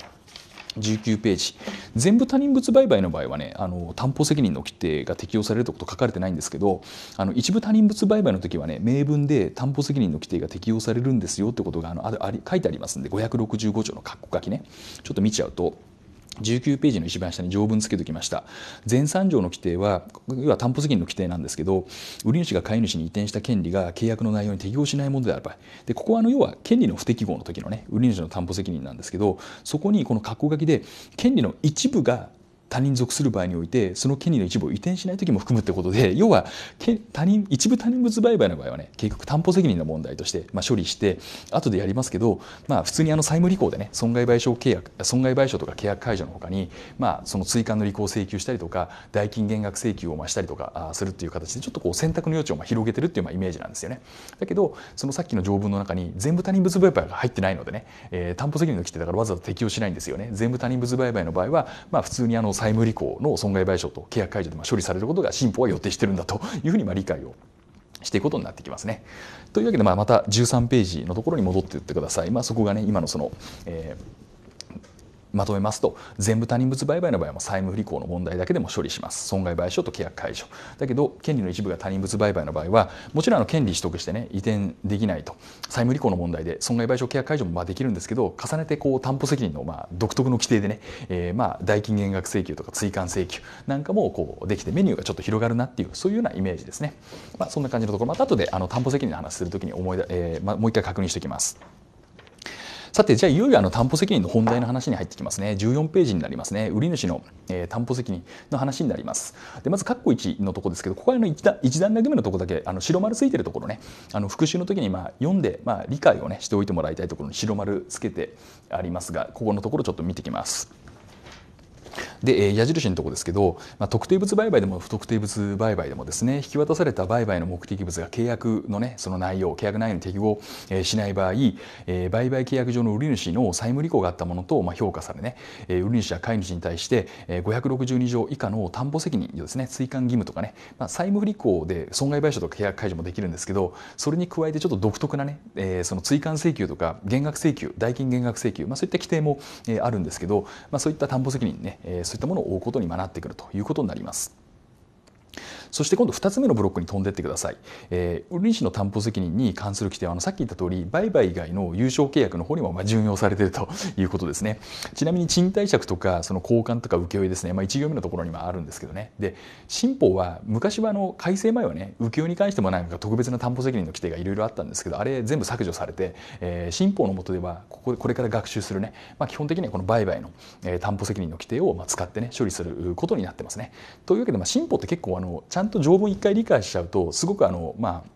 19ページ全部他人物売買の場合はねあの担保責任の規定が適用されるということ書かれてないんですけどあの一部他人物売買の時はね明文で担保責任の規定が適用されるんですよってことがあのあり書いてありますんで565条の括弧書きねちょっと見ちゃうと19ページの一番下に条文つけてきました全3条の規定は要は担保責任の規定なんですけど売り主が飼い主に移転した権利が契約の内容に適用しないものであればでここはあの要は権利の不適合の時のね売り主の担保責任なんですけどそこにこの括弧書きで権利の一部が他人属する場合においてその権利の一部を移転しない時も含むってことで 要は他人一部他人物売買の場合はね結局担保責任の問題として、まあ、処理して後でやりますけど、まあ、普通にあの債務履行でね損害賠償契約損害賠償とか契約解除のほかに、まあ、その追加の履行請求したりとか代金減額請求を増したりとかするっていう形でちょっとこう選択の余地をまあ広げてるっていうまあイメージなんですよね。だけどそのさっきの条文の中に全部他人物売買が入ってないのでね、えー、担保責任の規定だからわざわざ適用しないんですよね。全部他人物売買の場合は、まあ、普通にあの債務履行の損害賠償と契約解除で処理されることが新法は予定してるんだというふうにま理解をしていくことになってきますね。というわけでままた13ページのところに戻っていってください。まあ、そこがね今のその、えーまとめますと全部他人物売買の場合は債務不履行の問題だけでも処理します損害賠償と契約解除だけど権利の一部が他人物売買の場合はもちろんあの権利取得してね移転できないと債務履行の問題で損害賠償契約解除もまあできるんですけど重ねてこう担保責任のまあ独特の規定でね、えー、まあ代金減額請求とか追加請求なんかもこうできてメニューがちょっと広がるなっていうそういうようなイメージですね、まあ、そんな感じのところまた後であの担保責任の話するときに思い、えーまあ、もう一回確認しておきます。さて、じゃあいよいよあの担保責任の本題の話に入ってきますね。14ページになりますね。売り主の、えー、担保責任の話になります。で、まず、括弧1のとこですけど、ここはあの 1, 段1段落目のとこだけ、あの白丸ついてるところね、あの復習の時にまあ読んで、まあ、理解をね、しておいてもらいたいところに白丸つけてありますが、ここのところちょっと見てきます。で、矢印のところですけど、まあ、特定物売買でも不特定物売買でもですね引き渡された売買の目的物が契約のねその内容契約内容に適合しない場合売買契約上の売り主の債務履行があったものと評価されね売り主や飼い主に対して562条以下の担保責任ですね追加義務とかね、まあ、債務不履行で損害賠償とか契約解除もできるんですけどそれに加えてちょっと独特なねその追加請求とか減額請求代金減額請求、まあ、そういった規定もあるんですけど、まあ、そういった担保責任ねそういったものを追うことになってくるということになります。そして今度2つ目のブロックに飛んでいってください、えー、売り主の担保責任に関する規定はあのさっき言った通り売買以外の有償契約の方にもまあ順用されていると いうことですねちなみに賃貸借とかその交換とか請負ですね、まあ、1行目のところにもあるんですけどねで新法は昔はあの改正前はね請負に関してもなんか特別な担保責任の規定がいろいろあったんですけどあれ全部削除されて、えー、新法の下ではこここれから学習するね、まあ、基本的にはこの売買の、え担保責任の規定をまあ使ってね処理することになってますねというわけで、まあ、新法って結構あのちゃんと条文一回理解しちゃうとすごくあのまあ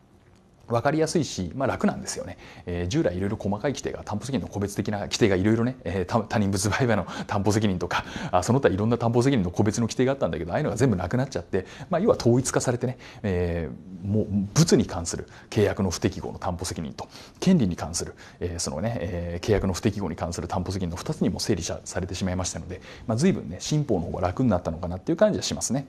分かりやすいし、まあ、楽なんですよね、えー、従来いろいろ細かい規定が担保責任の個別的な規定がいろいろね、えー、他人物売買の担保責任とかあその他いろんな担保責任の個別の規定があったんだけどああいうのが全部なくなっちゃって、まあ、要は統一化されてね、えー、もう物に関する契約の不適合の担保責任と権利に関する、えーそのねえー、契約の不適合に関する担保責任の2つにも整理されてしまいましたので、まあ、随分ね新法の方が楽になったのかなっていう感じはしますね。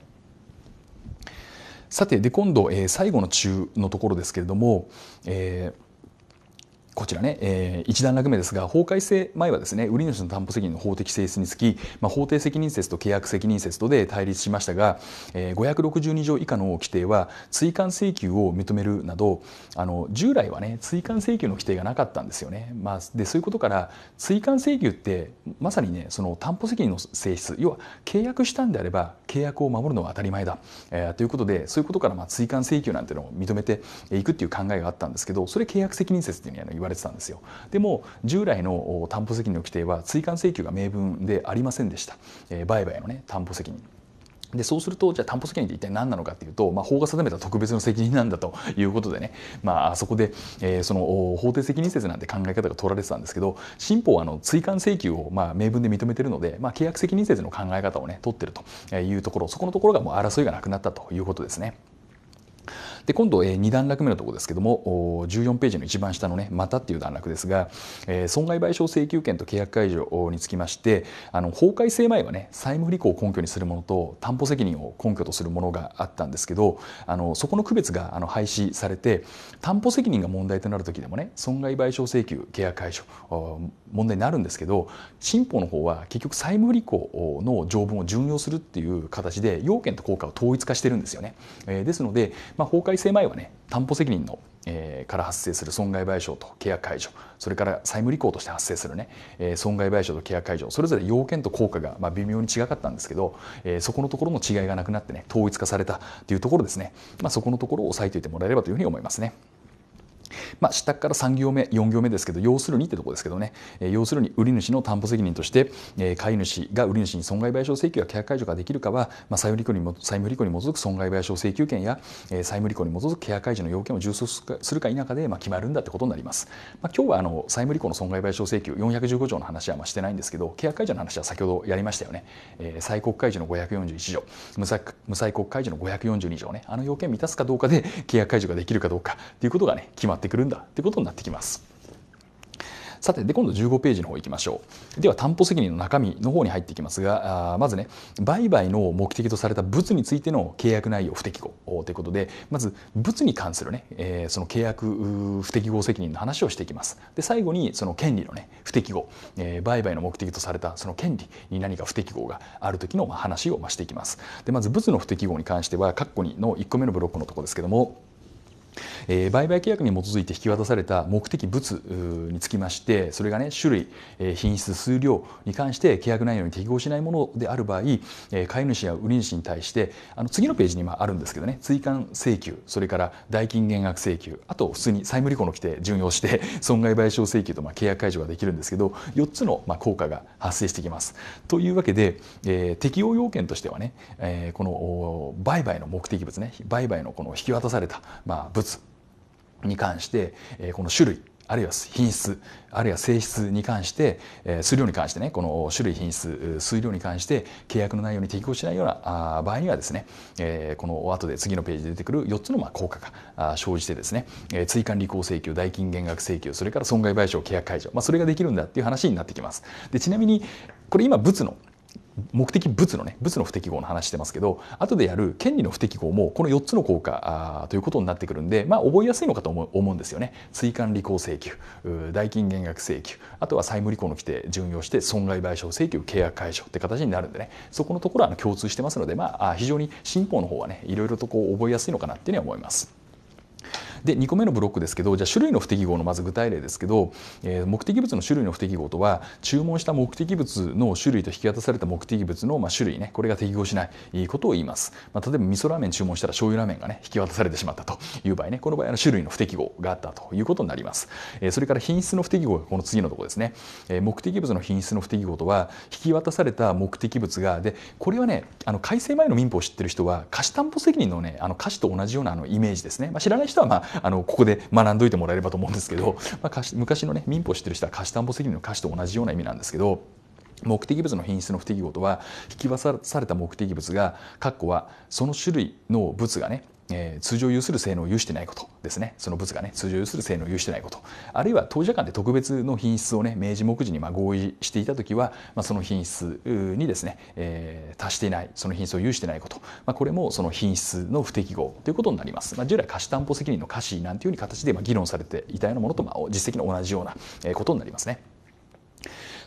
さてで今度、えー、最後の中のところですけれども、えこちらね、えー、一段落目ですが、法改正前はですね、売り主の担保責任の法的性質につき、まあ、法定責任説と契約責任説とで対立しましたが、えー、562条以下の規定は、追加請求を認めるなど、あの従来はね、追加請求の規定がなかったんですよね。まあ、でそういうことから、追加請求って、まさにね、その担保責任の性質、要は契約したんであれば、契約を守るのは当たり前だ、えー、ということで、そういうことから、まあ、追加請求なんていうのを認めていくっていう考えがあったんですけど、それ契約責任説っていうのは、ね、われてたんですよでも従来の担保責任の規定は追加請求が明文でありませんでした、え売買のね担保責任でそうするとじゃあ担保責任って一体何なのかっていうと、まあ、法が定めた特別の責任なんだということでね、まあ、そこで、えー、その法定責任説なんて考え方が取られてたんですけど新法はあの追加請求をまあ明文で認めてるので、まあ、契約責任説の考え方をね取ってるというところそこのところがもう争いがなくなったということですね。で今度、えー、2段落目のところですけども14ページの一番下のね「また」っていう段落ですが、えー、損害賠償請求権と契約解除につきましてあの法改正前はね債務不履行を根拠にするものと担保責任を根拠とするものがあったんですけどあのそこの区別があの廃止されて担保責任が問題となる時でもね損害賠償請求契約解除問題になるんですけど新法の方は結局債務不履行の条文を準用するっていう形で要件と効果を統一化してるんですよね。えー、ですので、まあ、法改改正前はね担保責任の、えから発生する損害賠償と契約解除それから債務履行として発生するね、え損害賠償と契約解除それぞれ要件と効果が、ま微妙に違かったんですけど、えそこのところの違いがなくなってね統一化されたというところですね、まあ、そこのところを押さえておいてもらえればというふうに思いますね。まあ、下から3行目4行目ですけど要するにってとこですけどね、え要するに売り主の担保責任として、え買い主が売り主に損害賠償請求や契約解除ができるかは、まあ、債務履行にも債務履行に基づく損害賠償請求権や、え債務履行に基づく契約解除の要件を充足するか否かで、まあ、決まるんだってことになります、まあ、今日はあの債務履行の損害賠償請求415条の話はまあしてないんですけど契約解除の話は先ほどやりましたよね、えー、債国解除の541条無債無債国解除の542条ねあの要件満たすかどうかで契約解除ができるかどうかということがね決まってってくるんだってことになってきます。さてで今度15ページの方行きましょうでは担保責任の中身の方に入っていきますがあまずね売買の目的とされた物についての契約内容不適合ということでまず物に関するね、えー、その契約不適合責任の話をしていきますで最後にその権利のね不適合、えー、売買の目的とされたその権利に何か不適合がある時の話をしていきますでまず物の不適合に関しては括弧2の1個目のブロックのところですけどもえー、売買契約に基づいて引き渡された目的物につきましてそれがね種類、えー、品質数量に関して契約内容に適合しないものである場合、えー、買い主や売り主に対してあの次のページにまあるんですけどね追加請求それから代金減額請求あと普通に債務履行の規定順用して 損害賠償請求とまあ契約解除ができるんですけど4つのまあ効果が発生してきます。というわけで、えー、適用要件としてはね、えー、この売買の目的物ね売買のこの引き渡されたまあ物に関して、えこの種類あるいは品質あるいは性質に関して、え数量に関してねこの種類品質数量に関して契約の内容に適合しないようなあ場合にはですね、えこの後で次のページで出てくる4つのま効果が生じてですね、え追加履行請求代金減額請求それから損害賠償契約解除、まあ、それができるんだっていう話になってきます。でちなみにこれ今物の目的物のね物の不適合の話してますけど後でやる権利の不適合もこの4つの効果ということになってくるんで、まあ、覚えやすいのかと思うんですよね追加履行請求代金減額請求あとは債務履行の規定順用して損害賠償請求契約解消って形になるんでねそこのところは共通してますので、まあ、非常に新法の方はねいろいろとこう覚えやすいのかなっていうふうには思います。で2個目のブロックですけどじゃあ種類の不適合のまず具体例ですけど、えー、目的物の種類の不適合とは注文した目的物の種類と引き渡された目的物のまあ種類ねこれが適合しないことを言います、まあ、例えば味噌ラーメン注文したら醤油ラーメンがね引き渡されてしまったという場合ねこの場合の種類の不適合があったということになります、えー、それから品質の不適合がこの次のところですね、えー、目的物の品質の不適合とは引き渡された目的物がでこれはねあの改正前の民法を知ってる人は貸し担保責任のねあの貸しと同じようなあのイメージですね、まあ、知らない人はまああのここで学んどいてもらえればと思うんですけど、まあ、昔のね民法知ってる人は貸し担保責任の貸しと同じような意味なんですけど目的物の品質の不適合とは引き渡された目的物が括弧はその種類の物がねえー、通常有する性能を有してないことですねその物がね通常有する性能を有してないことあるいは当事者間で特別の品質をね明示目次にま合意していた時は、まあ、その品質にですね、えー、達していないその品質を有してないこと、まあ、これもその品質の不適合ということになります、まあ、従来貸し担保責任の瑕疵なんていううに形でま議論されていたようなものとま実績の同じようなことになりますね。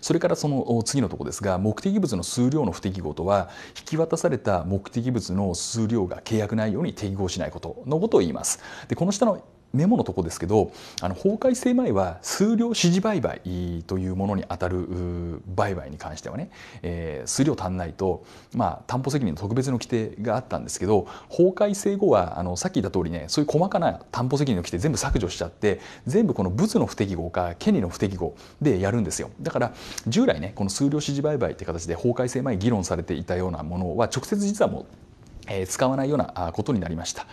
それからその次のとこですが目的物の数量の不適合とは引き渡された目的物の数量が契約内容に適合しないことのことを言います。でこの下のメモのとこですけどあの法改正前は数量支持売買というものにあたる売買に関してはね、えー、数量足んないと、まあ、担保責任の特別の規定があったんですけど法改正後はあのさっき言った通りねそういう細かな担保責任の規定全部削除しちゃって全部この物の不適合か権利の不適合でやるんですよだから従来ねこの数量支持売買って形で法改正前議論されていたようなものは直接実はもう使わないようなことになりました、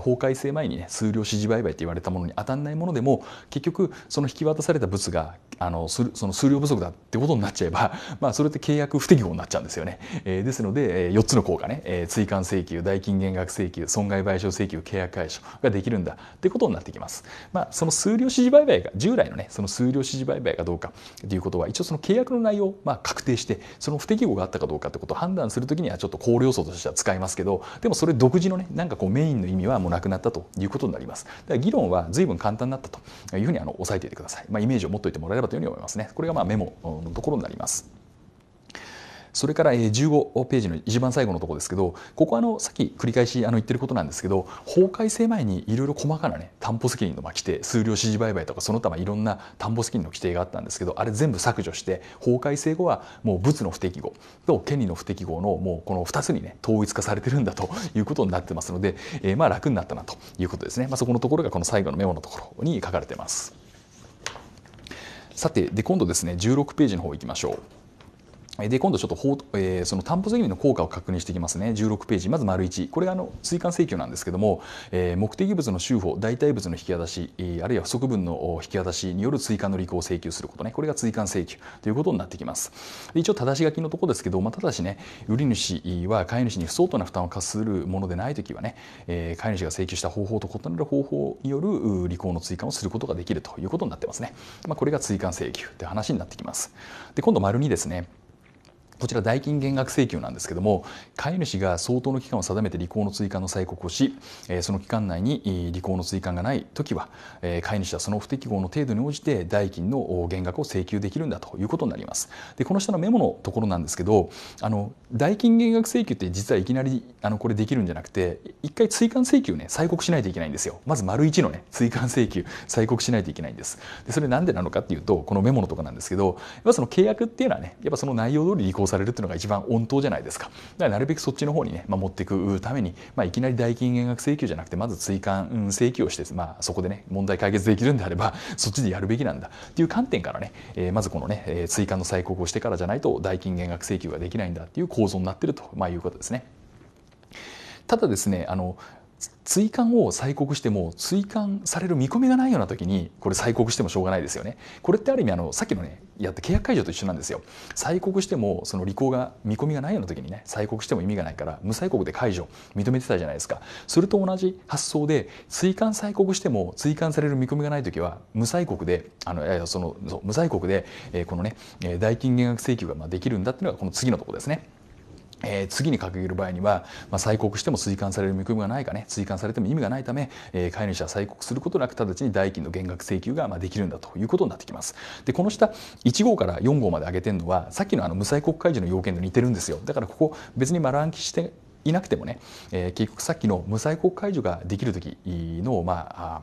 法改正前にね数量支持売買と言われたものに当たんないものでも結局その引き渡された物があのその数量不足だってことになっちゃえば、まあ、それって契約不適合になっちゃうんですよね、えですので、え4つの効果ね、え追加請求代金減額請求損害賠償請求契約解消ができるんだってことになってきます、まあ、その数量支持売買が従来のねその数量支持売買がどうかっていうことは一応その契約の内容を、まあ、確定してその不適合があったかどうかってことを判断するときにはちょっと考慮要素としては使いますけどでもそれ独自のねなんかこうメインの意味はもうなくなったということになりますだから議論は随分簡単になったというふうにあの押さえていてください、まあ、イメージを持っておいてもらえればというふうに思いますねこれがまあメモのところになります。それから15ページの一番最後のところですけどここはあのさっき繰り返しあの言ってることなんですけど法改正前にいろいろ細かなね担保責任のま規定数量指示売買とかその他まいろんな担保責任の規定があったんですけどあれ全部削除して法改正後はもう物の不適合と権利の不適合のもうこの2つにね統一化されてるんだと いうことになってますので、えー、ま楽になったなということですね、まあ、そこのところがこの最後のメモのところに書かれてます。さてで今度ですね16ページの方行きましょう。で今度ちょっと法、えー、その担保責任の効果を確認していきますね16ページまず丸1これがあの追加請求なんですけども、えー、目的物の修法代替物の引き渡しあるいは不足分の引き渡しによる追加の履行を請求することねこれが追加請求ということになってきます一応正し書きのところですけど、まあ、ただしね売り主は買い主に不相当な負担を課するものでないときはね、えー、買い主が請求した方法と異なる方法による履行の追加をすることができるということになってますね、まあ、これが追加請求って話になってきますで今度丸2ですねこちら代金減額請求なんですけども飼い主が相当の期間を定めて履行の追加の催告をしその期間内に履行の追加がない時は飼い主はその不適合の程度に応じて代金の減額を請求できるんだということになります。でこの下のメモのところなんですけどあの代金減額請求って実はいきなりあのこれできるんじゃなくて一回追加請求ね催告しないといけないんですよ。まず丸1のね追加請求催告しないといけないんです。でそれなんでなのかっていうとこのメモのとこなんですけどやっぱその契約っていうのはねやっぱその内容通り履行されるっていうのが一番穏当じゃないですかだからなるべくそっちの方にね、まあ、持っていくために、まあ、いきなり代金減額請求じゃなくてまず追加請求をして、まあ、そこでね問題解決できるんであればそっちでやるべきなんだっていう観点からね、えー、まずこのね追加の催告をしてからじゃないと代金減額請求ができないんだっていう構造になってると、まあ、いうことですね。ただですねあの追加を催告しても追加される見込みがないような時にこれ催告してもしょうがないですよね。これってある意味あのさっきのねやった契約解除と一緒なんですよ。催告してもその履行が見込みがないような時にね催告しても意味がないから無催告で解除認めてたじゃないですか。それと同じ発想で追加催告しても追加される見込みがない時は無催告であのいやその無催告で、えー、このね代金減額請求がまできるんだっていうのがこの次のとこですね。えー、次に掲げる場合には、まあ、催告しても追加される見込みがないかね追加されても意味がないため、えー、飼い主は催告することなく直ちに代金の減額請求がまあできるんだということになってきますでこの下1号から4号まで上げてるのはさっきのあの無再告開示の要件と似てるんですよだからここ別に丸暗記していなくてもね、えー、結局さっきの無再告解除ができる時のまあ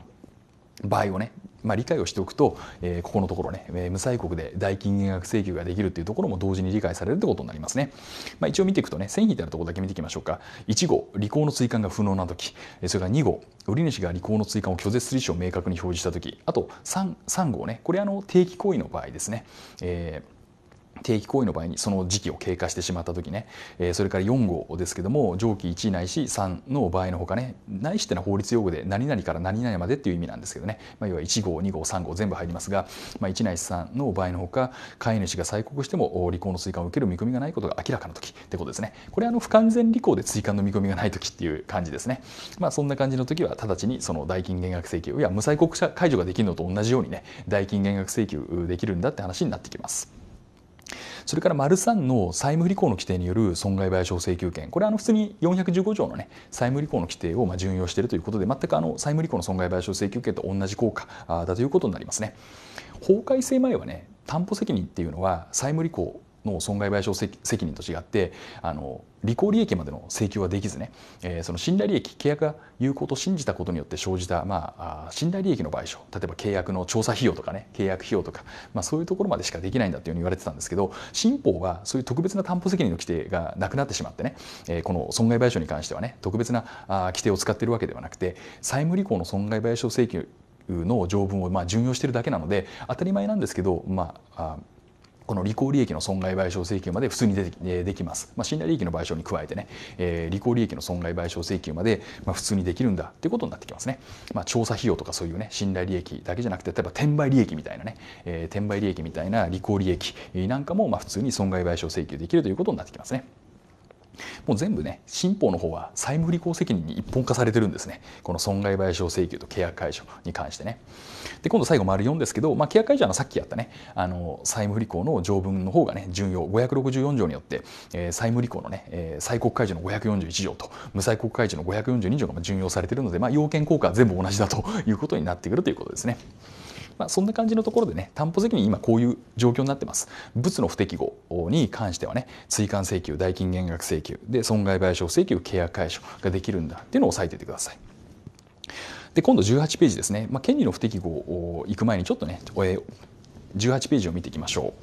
場合をねまあ、理解をしておくと、えー、ここのところね、えー、無催告で代金減額請求ができるというところも同時に理解されるってことになりますね。まあ、一応見ていくとね、線引いてあるところだけ見ていきましょうか。1号、履行の追加が不能なとき、それから2号、売り主が履行の追加を拒絶する意思を明確に表示したとき、あと 3, 3号ね、これあの定期行為の場合ですね。えー定期行為の場合にその時期を経過してしまった時ね、えそれから4号ですけども上記1ないし3の場合のほかねないしってのは法律用語で何々から何々までっていう意味なんですけどね、まあ、要は1号2号3号全部入りますが、まあ、1ないし3の場合のほか飼い主が催告しても履行の追加を受ける見込みがないことが明らかな時ってことですねこれあの不完全履行で追加の見込みがない時っていう感じですね、まあ、そんな感じの時は直ちにその代金減額請求いや無催告解除ができるのと同じようにね代金減額請求できるんだって話になってきます。それから丸3の債務不履行の規定による損害賠償請求権、これはあの普通に415条の、ね、債務履行の規定をまあ順用しているということで、全くあの債務履行の損害賠償請求権と同じ効果だということになりますね。法改正前はね担保責任っていうのは債務履行の損害賠償責任と違ってあの履行利益までの請求はできずね、えー、その信頼利益契約が有効と信じたことによって生じた、まあ、信頼利益の賠償例えば契約の調査費用とかね契約費用とか、まあ、そういうところまでしかできないんだっていうふうに言われてたんですけど新法はそういう特別な担保責任の規定がなくなってしまってね、えー、この損害賠償に関してはね特別なあ規定を使っているわけではなくて債務履行の損害賠償請求の条文をまあ順用しているだけなので当たり前なんですけど、まあ、この履行利益の損害賠償請求まで普通にでできます、まあ、信頼利益の賠償に加えてね、えー、履行利益の損害賠償請求まで、まあ、普通にできるんだっていうことになってきますね、まあ、調査費用とかそういうね信頼利益だけじゃなくて例えば転売利益みたいなね、えー、転売利益みたいな履行利益なんかも、まあ、普通に損害賠償請求できるということになってきますね。もう全部ね新法の方は債務不履行責任に一本化されてるんですねこの損害賠償請求と契約解除に関してねで今度最後丸4ですけど、まあ、契約解除はさっきやったねあの債務不履行の条文の方がね順用564条によって、えー、債務履行のね、えー、債国解除の541条と無債国解除の542条が順用されてるので、まあ、要件効果は全部同じだということになってくるということですね。まあ、そんな感じのところでね担保責任今こういう状況になってます物の不適合に関してはね追加請求代金減額請求で損害賠償請求契約解消ができるんだっていうのを押さえていてください。で今度18ページですね、まあ、権利の不適合を行く前にちょっとね18ページを見ていきましょう。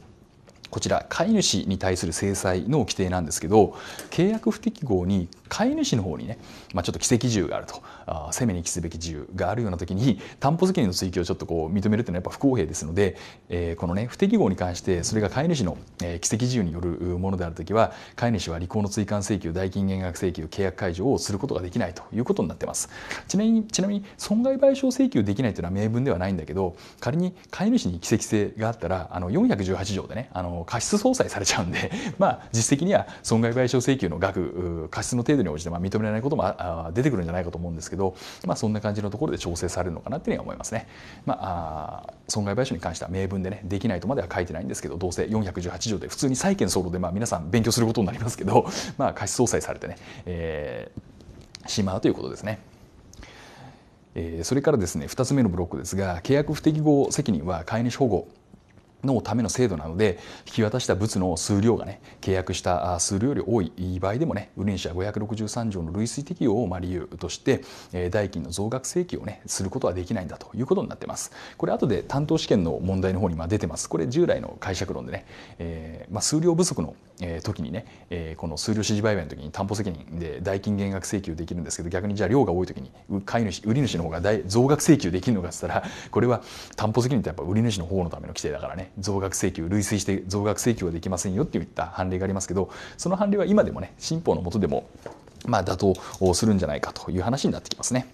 こちら飼い主に対する制裁の規定なんですけど契約不適合に飼い主の方にね、まあ、ちょっと奇跡基準があるとあ生命に帰すべき自由があるような時に 担保責任の追及をちょっとこう認めるというのはやっぱ不公平ですので、えー、このね不適合に関してそれが飼い主の、えー、責自由によるものである時は飼い主は履行の追加請求代金減額請求契約解除をすることができないということになってますちなみにちなみに損害賠償請求できないというのは明文ではないんだけど仮に飼い主に寄責性があったらあの418条でねあの過失相殺されちゃうんで まあ実績には損害賠償請求の額過失の程度に応じてまあ認められないこともああ出てくるんじゃないかと思うんですけどけど、まあ、そんな感じのところで調整されるのかなっていうふうに思いますね。まあ、損害賠償に関しては明文でねできないとまでは書いてないんですけどどうせ418条で普通に債権総論でまあ皆さん勉強することになりますけど、まあ、貸し総裁されてね、えー、しまうということですね。それからですね2つ目のブロックですが契約不適合責任は飼い主保護のための制度なので引き渡した物の数量がね契約した数量より多い場合でもね売り主は563条の類推適用をまあ理由として代金の増額請求をねすることはできないんだということになってます。これ後で担当試験の問題の方にまあ出てます。これ従来の解釈論でね、えー、まあ、数量不足の時にね、えー、この数量指示売買の時に担保責任で代金減額請求できるんですけど逆にじゃあ量が多い時に買い主売り主の方が増額請求できるのかっつったらこれは担保責任ってやっぱ売り主の方のための規定だからね増額請求類推して増額請求はできませんよっていった判例がありますけどその判例は今でもね新法の下でもまあ妥当するんじゃないかという話になってきますね。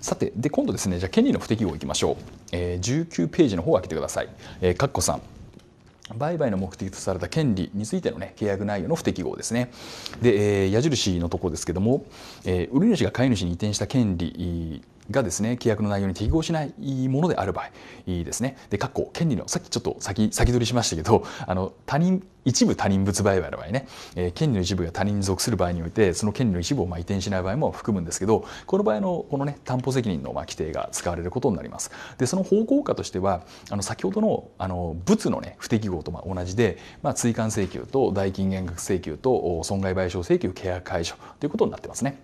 さてで今度ですねじゃあ権利の不適合いきましょう、えー、19ページの方を開けてください。えー、かっこさん売買の目的とされた権利についての、ね、契約内容の不適合ですね。で、えー、矢印のところですけども、えー、売り主が買い主に移転した権利がですね、契約の内容に適合しないものである場合ですね、で、かっこ、権利の、さっきちょっと先、先取りしましたけど、あの、他人、一部他人物売買の場合ね、えー、権利の一部が他人に属する場合において、その権利の一部をまあ移転しない場合も含むんですけど、この場合の、このね、担保責任のまあ規定が使われることになります。で、その方向下としては、あの、先ほどの、あの、物のね、不適合とまあ同じで、まあ、追加請求と代金減額請求と損害賠償請求、契約解除ということになってますね。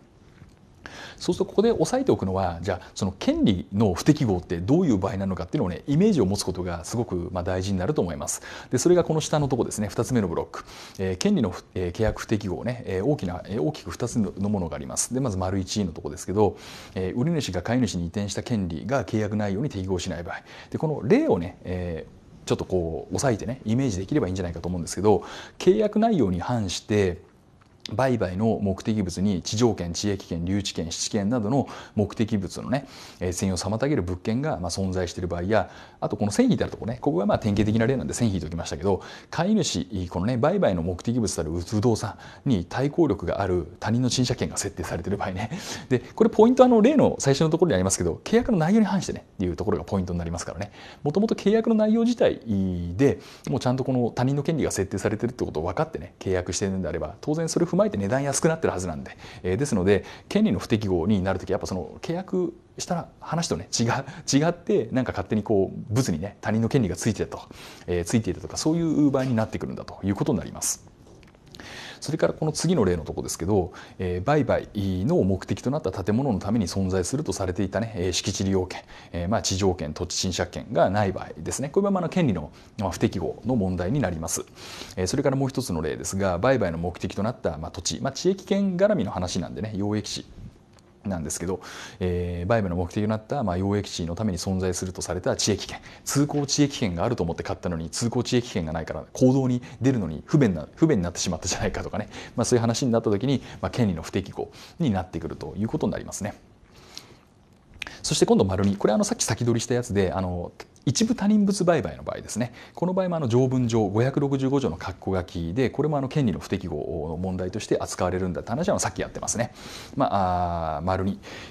そうするとここで押さえておくのはじゃあその権利の不適合ってどういう場合なのかっていうのをねイメージを持つことがすごくま大事になると思います。でそれがこの下のとこですね2つ目のブロック、えー、権利の、えー、契約不適合ね、えー、大きな、え大きく2つのものがあります。でまず丸1のとこですけど、え売り主が買い主に移転した権利が契約内容に適合しない場合でこの例をね、えちょっとこう押さえてねイメージできればいいんじゃないかと思うんですけど契約内容に反して売買の目的物に地上権、地域権、留置権、質権などの目的物のね、えー、遷を妨げる物件がまあ存在している場合や、あとこの繊維であるとこねここがまあ典型的な例なんで線引いておきましたけど買い主このね売買の目的物たる不動産に対抗力がある他人の陳謝権が設定されている場合ねでこれポイントあの例の最初のところにありますけど契約の内容に反してねいうところがポイントになりますからねもともと契約の内容自体でもうちゃんとこの他人の権利が設定されてるってことを分かってね契約してるんであれば当然それを踏まえて値段安くなってるはずなんで、えー、ですので権利の不適合になるときやっぱその契約したら話とね 違違ってなんか勝手にこう物にね他人の権利がついてたと、えー、ついていたとかそういう場合になってくるんだということになります。それからこの次の例のとこですけど、えー、売買の目的となった建物のために存在するとされていたね、えー、敷地利用権、えー、まあ地上権、土地賃借権がない場合ですね。これはまあ権利の不適合の問題になります。えー、それからもう一つの例ですが、売買の目的となったまあ土地、まあ地域権絡みの話なんでね、養益地なんですけど、えー、売イの目的となった、まあ、溶液地のために存在するとされた地域権通行地域権があると思って買ったのに通行地域権がないから行動に出るのに不便な不便になってしまったじゃないかとかね、まあ、そういう話になった時に、まあ、権利の不適合になってくるということになりますね。そして今度丸二、これあのさっき先取りしたやつであの一部他人物売買の場合ですねこの場合もあの条文上565条の括弧書きでこれもあの権利の不適合の問題として扱われるんだって話はさっきやってますね。まあ、丸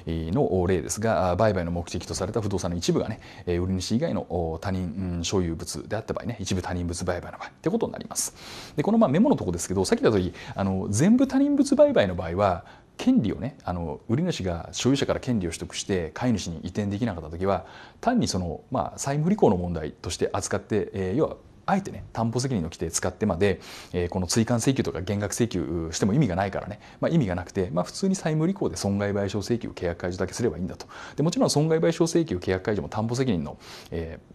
2の例ですが売買の目的とされた不動産の一部がね売り主以外の他人所有物であった場合ね一部他人物売買の場合ってことになります。でこのまあメモのとこですけどさっき言っ通とあの全部他人物売買の場合は権利をねあの売り主が所有者から権利を取得して飼い主に移転できなかった時は単にその、まあ、債務履行の問題として扱って、えー、要はあえてね担保責任の規定使ってまで、えー、この追加請求とか減額請求しても意味がないからね、まあ、意味がなくて、まあ、普通に債務履行で損害賠償請求契約解除だけすればいいんだとでもちろん損害賠償請求契約解除も担保責任の、えー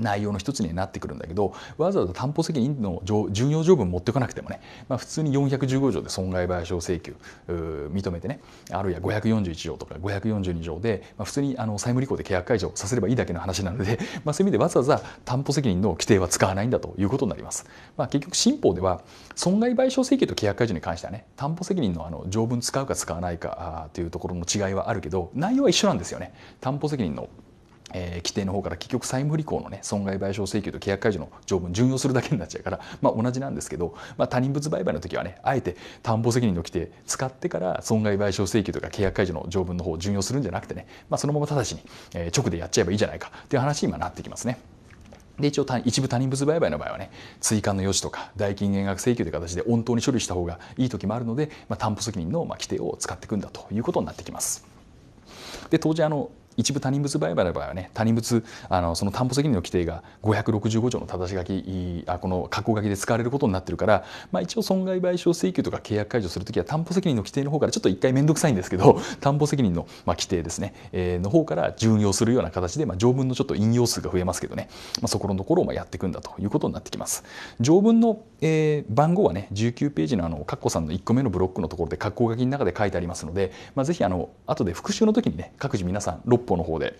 内容の一つになってくるんだけどわざわざ担保責任の重要条文持ってこなくてもね、まあ、普通に415条で損害賠償請求認めてねあるいは541条とか542条で、まあ、普通にあの債務履行で契約解除させればいいだけの話なので、まあ、そういう意味でわざわざ担保責任の規定は使わないんだということになります。まあ、結局新法では損害賠償請求と契約解除に関してはね担保責任のあの条文使うか使わないかというところの違いはあるけど内容は一緒なんですよね。担保責任のえー、規定の方から結局債務不履行の、ね、損害賠償請求と契約解除の条文順用するだけになっちゃうから、まあ、同じなんですけど、まあ、他人物売買の時はねあえて担保責任の規定使ってから損害賠償請求とか契約解除の条文の方を順用するんじゃなくてね、まあ、そのまま直ちに、えー、直でやっちゃえばいいじゃないかっていう話に今なってきますね。で一応一部他人物売買の場合はね追加の余地とか代金減額請求という形で本当に処理した方がいい時もあるので、まあ、担保責任のま規定を使っていくんだということになってきます。で当時あの一部他人物売買の場合はね他人物あのその担保責任の規定が565条のただし書きあこの加工書きで使われることになってるから、まあ、一応損害賠償請求とか契約解除するときは担保責任の規定の方からちょっと一回面倒くさいんですけど 担保責任の、まあ、規定ですね、えー、の方から順用するような形で、まあ、条文のちょっと引用数が増えますけどね、まあ、そこのところをまあやっていくんだということになってきます。条文の、えー、番号はね19ページのあのカッコさんの1個目のブロックのところで括弧書きの中で書いてありますので、まあ、ぜひあの後で復習の時にね各自皆さん六歩の方で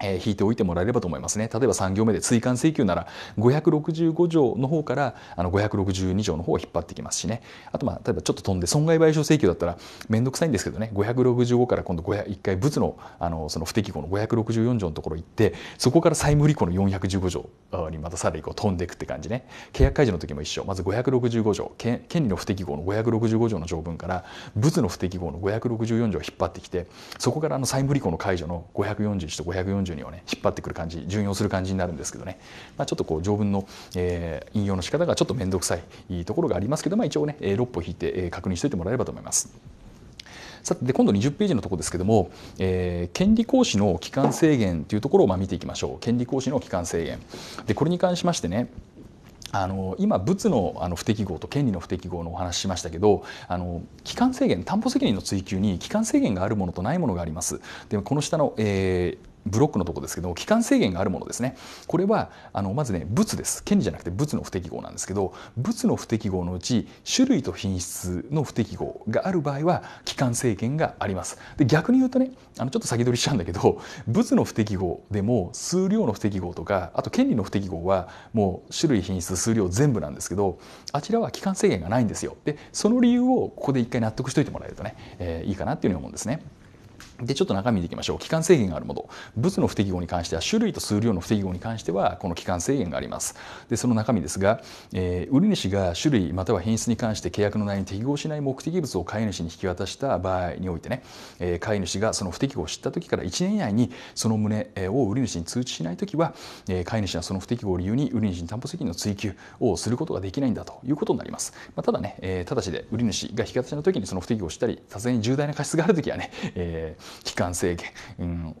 え引いておいてもらえればと思いますね。例えば3行目で追加請求なら565条の方からあの562条の方を引っ張ってきますしね。あとまあ例えばちょっと飛んで損害賠償請求だったら面倒くさいんですけどね565から今度1回物のあのその不適合の564条のところ行ってそこから債務履行の415条にまたさらにこう飛んでいくって感じね。契約解除の時も一緒。まず565条権利の不適合の565条の条文から物の不適合の564条を引っ張ってきてそこからあの債務履行の解除の541と540 42をね引っ張ってくる感じ順用する感じになるんですけどね、まあ、ちょっとこう条文の、えー、引用の仕方がちょっと面倒くさいいいところがありますけど、まあ、一応ね6歩引いて確認しておいてもらえればと思います。さて今度20ページのところですけども、えー、権利行使の期間制限というところをまあ見ていきましょう権利行使の期間制限でこれに関しましてねあの今物のあの不適合と権利の不適合のお話しましたけどあの期間制限担保責任の追及に期間制限があるものとないものがありますでこの下の、えブロックのとこですけども期間制限があるものですねこれはあのまずね物です権利じゃなくて物の不適合なんですけど物の不適合のうち種類と品質の不適合がある場合は期間制限がありますで逆に言うとねあのちょっと先取りしちゃうんだけど物の不適合でも数量の不適合とかあと権利の不適合はもう種類品質数量全部なんですけどあちらは期間制限がないんですよでその理由をここで一回納得しておいてもらえるとね、えー、いいかなっていうふうに思うんですね。で、ちょっと中身でいきましょう。期間制限があるもの。物の不適合に関しては、種類と数量の不適合に関しては、この期間制限があります。で、その中身ですが、えー、売り主が種類または品質に関して契約の内容に適合しない目的物を買い主に引き渡した場合においてね、えー、買い主がその不適合を知った時から1年以内にその旨を売り主に通知しないときは、えー、買い主はその不適合を理由に売り主に担保責任の追及をすることができないんだということになります。まあ、ただね、えー、ただしで売り主が引き渡しの時にその不適合を知ったり、さすがに重大な過失がある時はね、えー期間制限、うん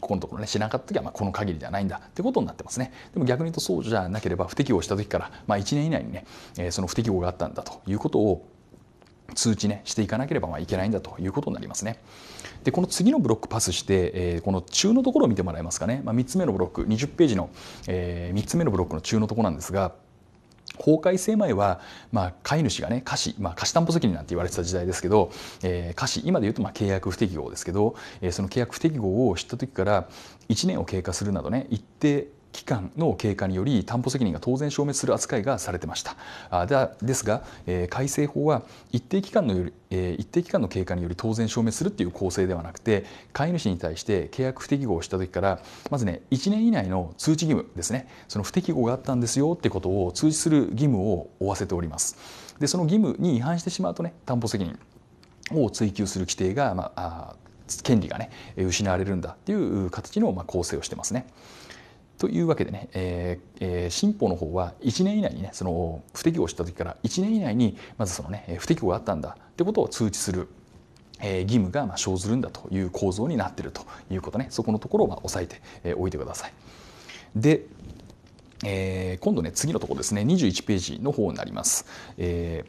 ここのところねしなかった時はまあこの限りじゃないんだってことになってますねでも逆に言うとそうじゃなければ不適合した時から、まあ、1年以内にね、えー、その不適合があったんだということを通知ねしていかなければまあいけないんだということになりますね。でこの次のブロックパスして、えー、この中のところを見てもらえますかね、まあ、3つ目のブロック20ページの、えー、3つ目のブロックの中のところなんですが。法改正前は、まあ、飼い主がね、貸し、まあ、貸し担保責任なんて言われてた時代ですけど、えー、貸し、今で言うと、まあ、契約不適合ですけど、えー、その契約不適合を知った時から、1年を経過するなどね、一定期間の経過により担保責任が当然消滅する扱いがされてましただですが、えー、改正法は一定期間のより、えー、一定期間の経過により当然消滅するっていう構成ではなくて飼い主に対して契約不適合をした時からまずね1年以内の通知義務ですねその不適合があったんですよってことを通知する義務を負わせておりますでその義務に違反してしまうとね担保責任を追及する規定が、まあ、権利がね失われるんだっていう形の構成をしてますね。というわけでね、えーえー、新法の方は1年以内にねその不適合した時から1年以内にまずそのね不適合があったんだってことを通知する。えー、義務がま生ずるんだという構造になっているということねそこのところをま押さえて、えおいてください。で、え今度ね次のところですね21ページの方になります。え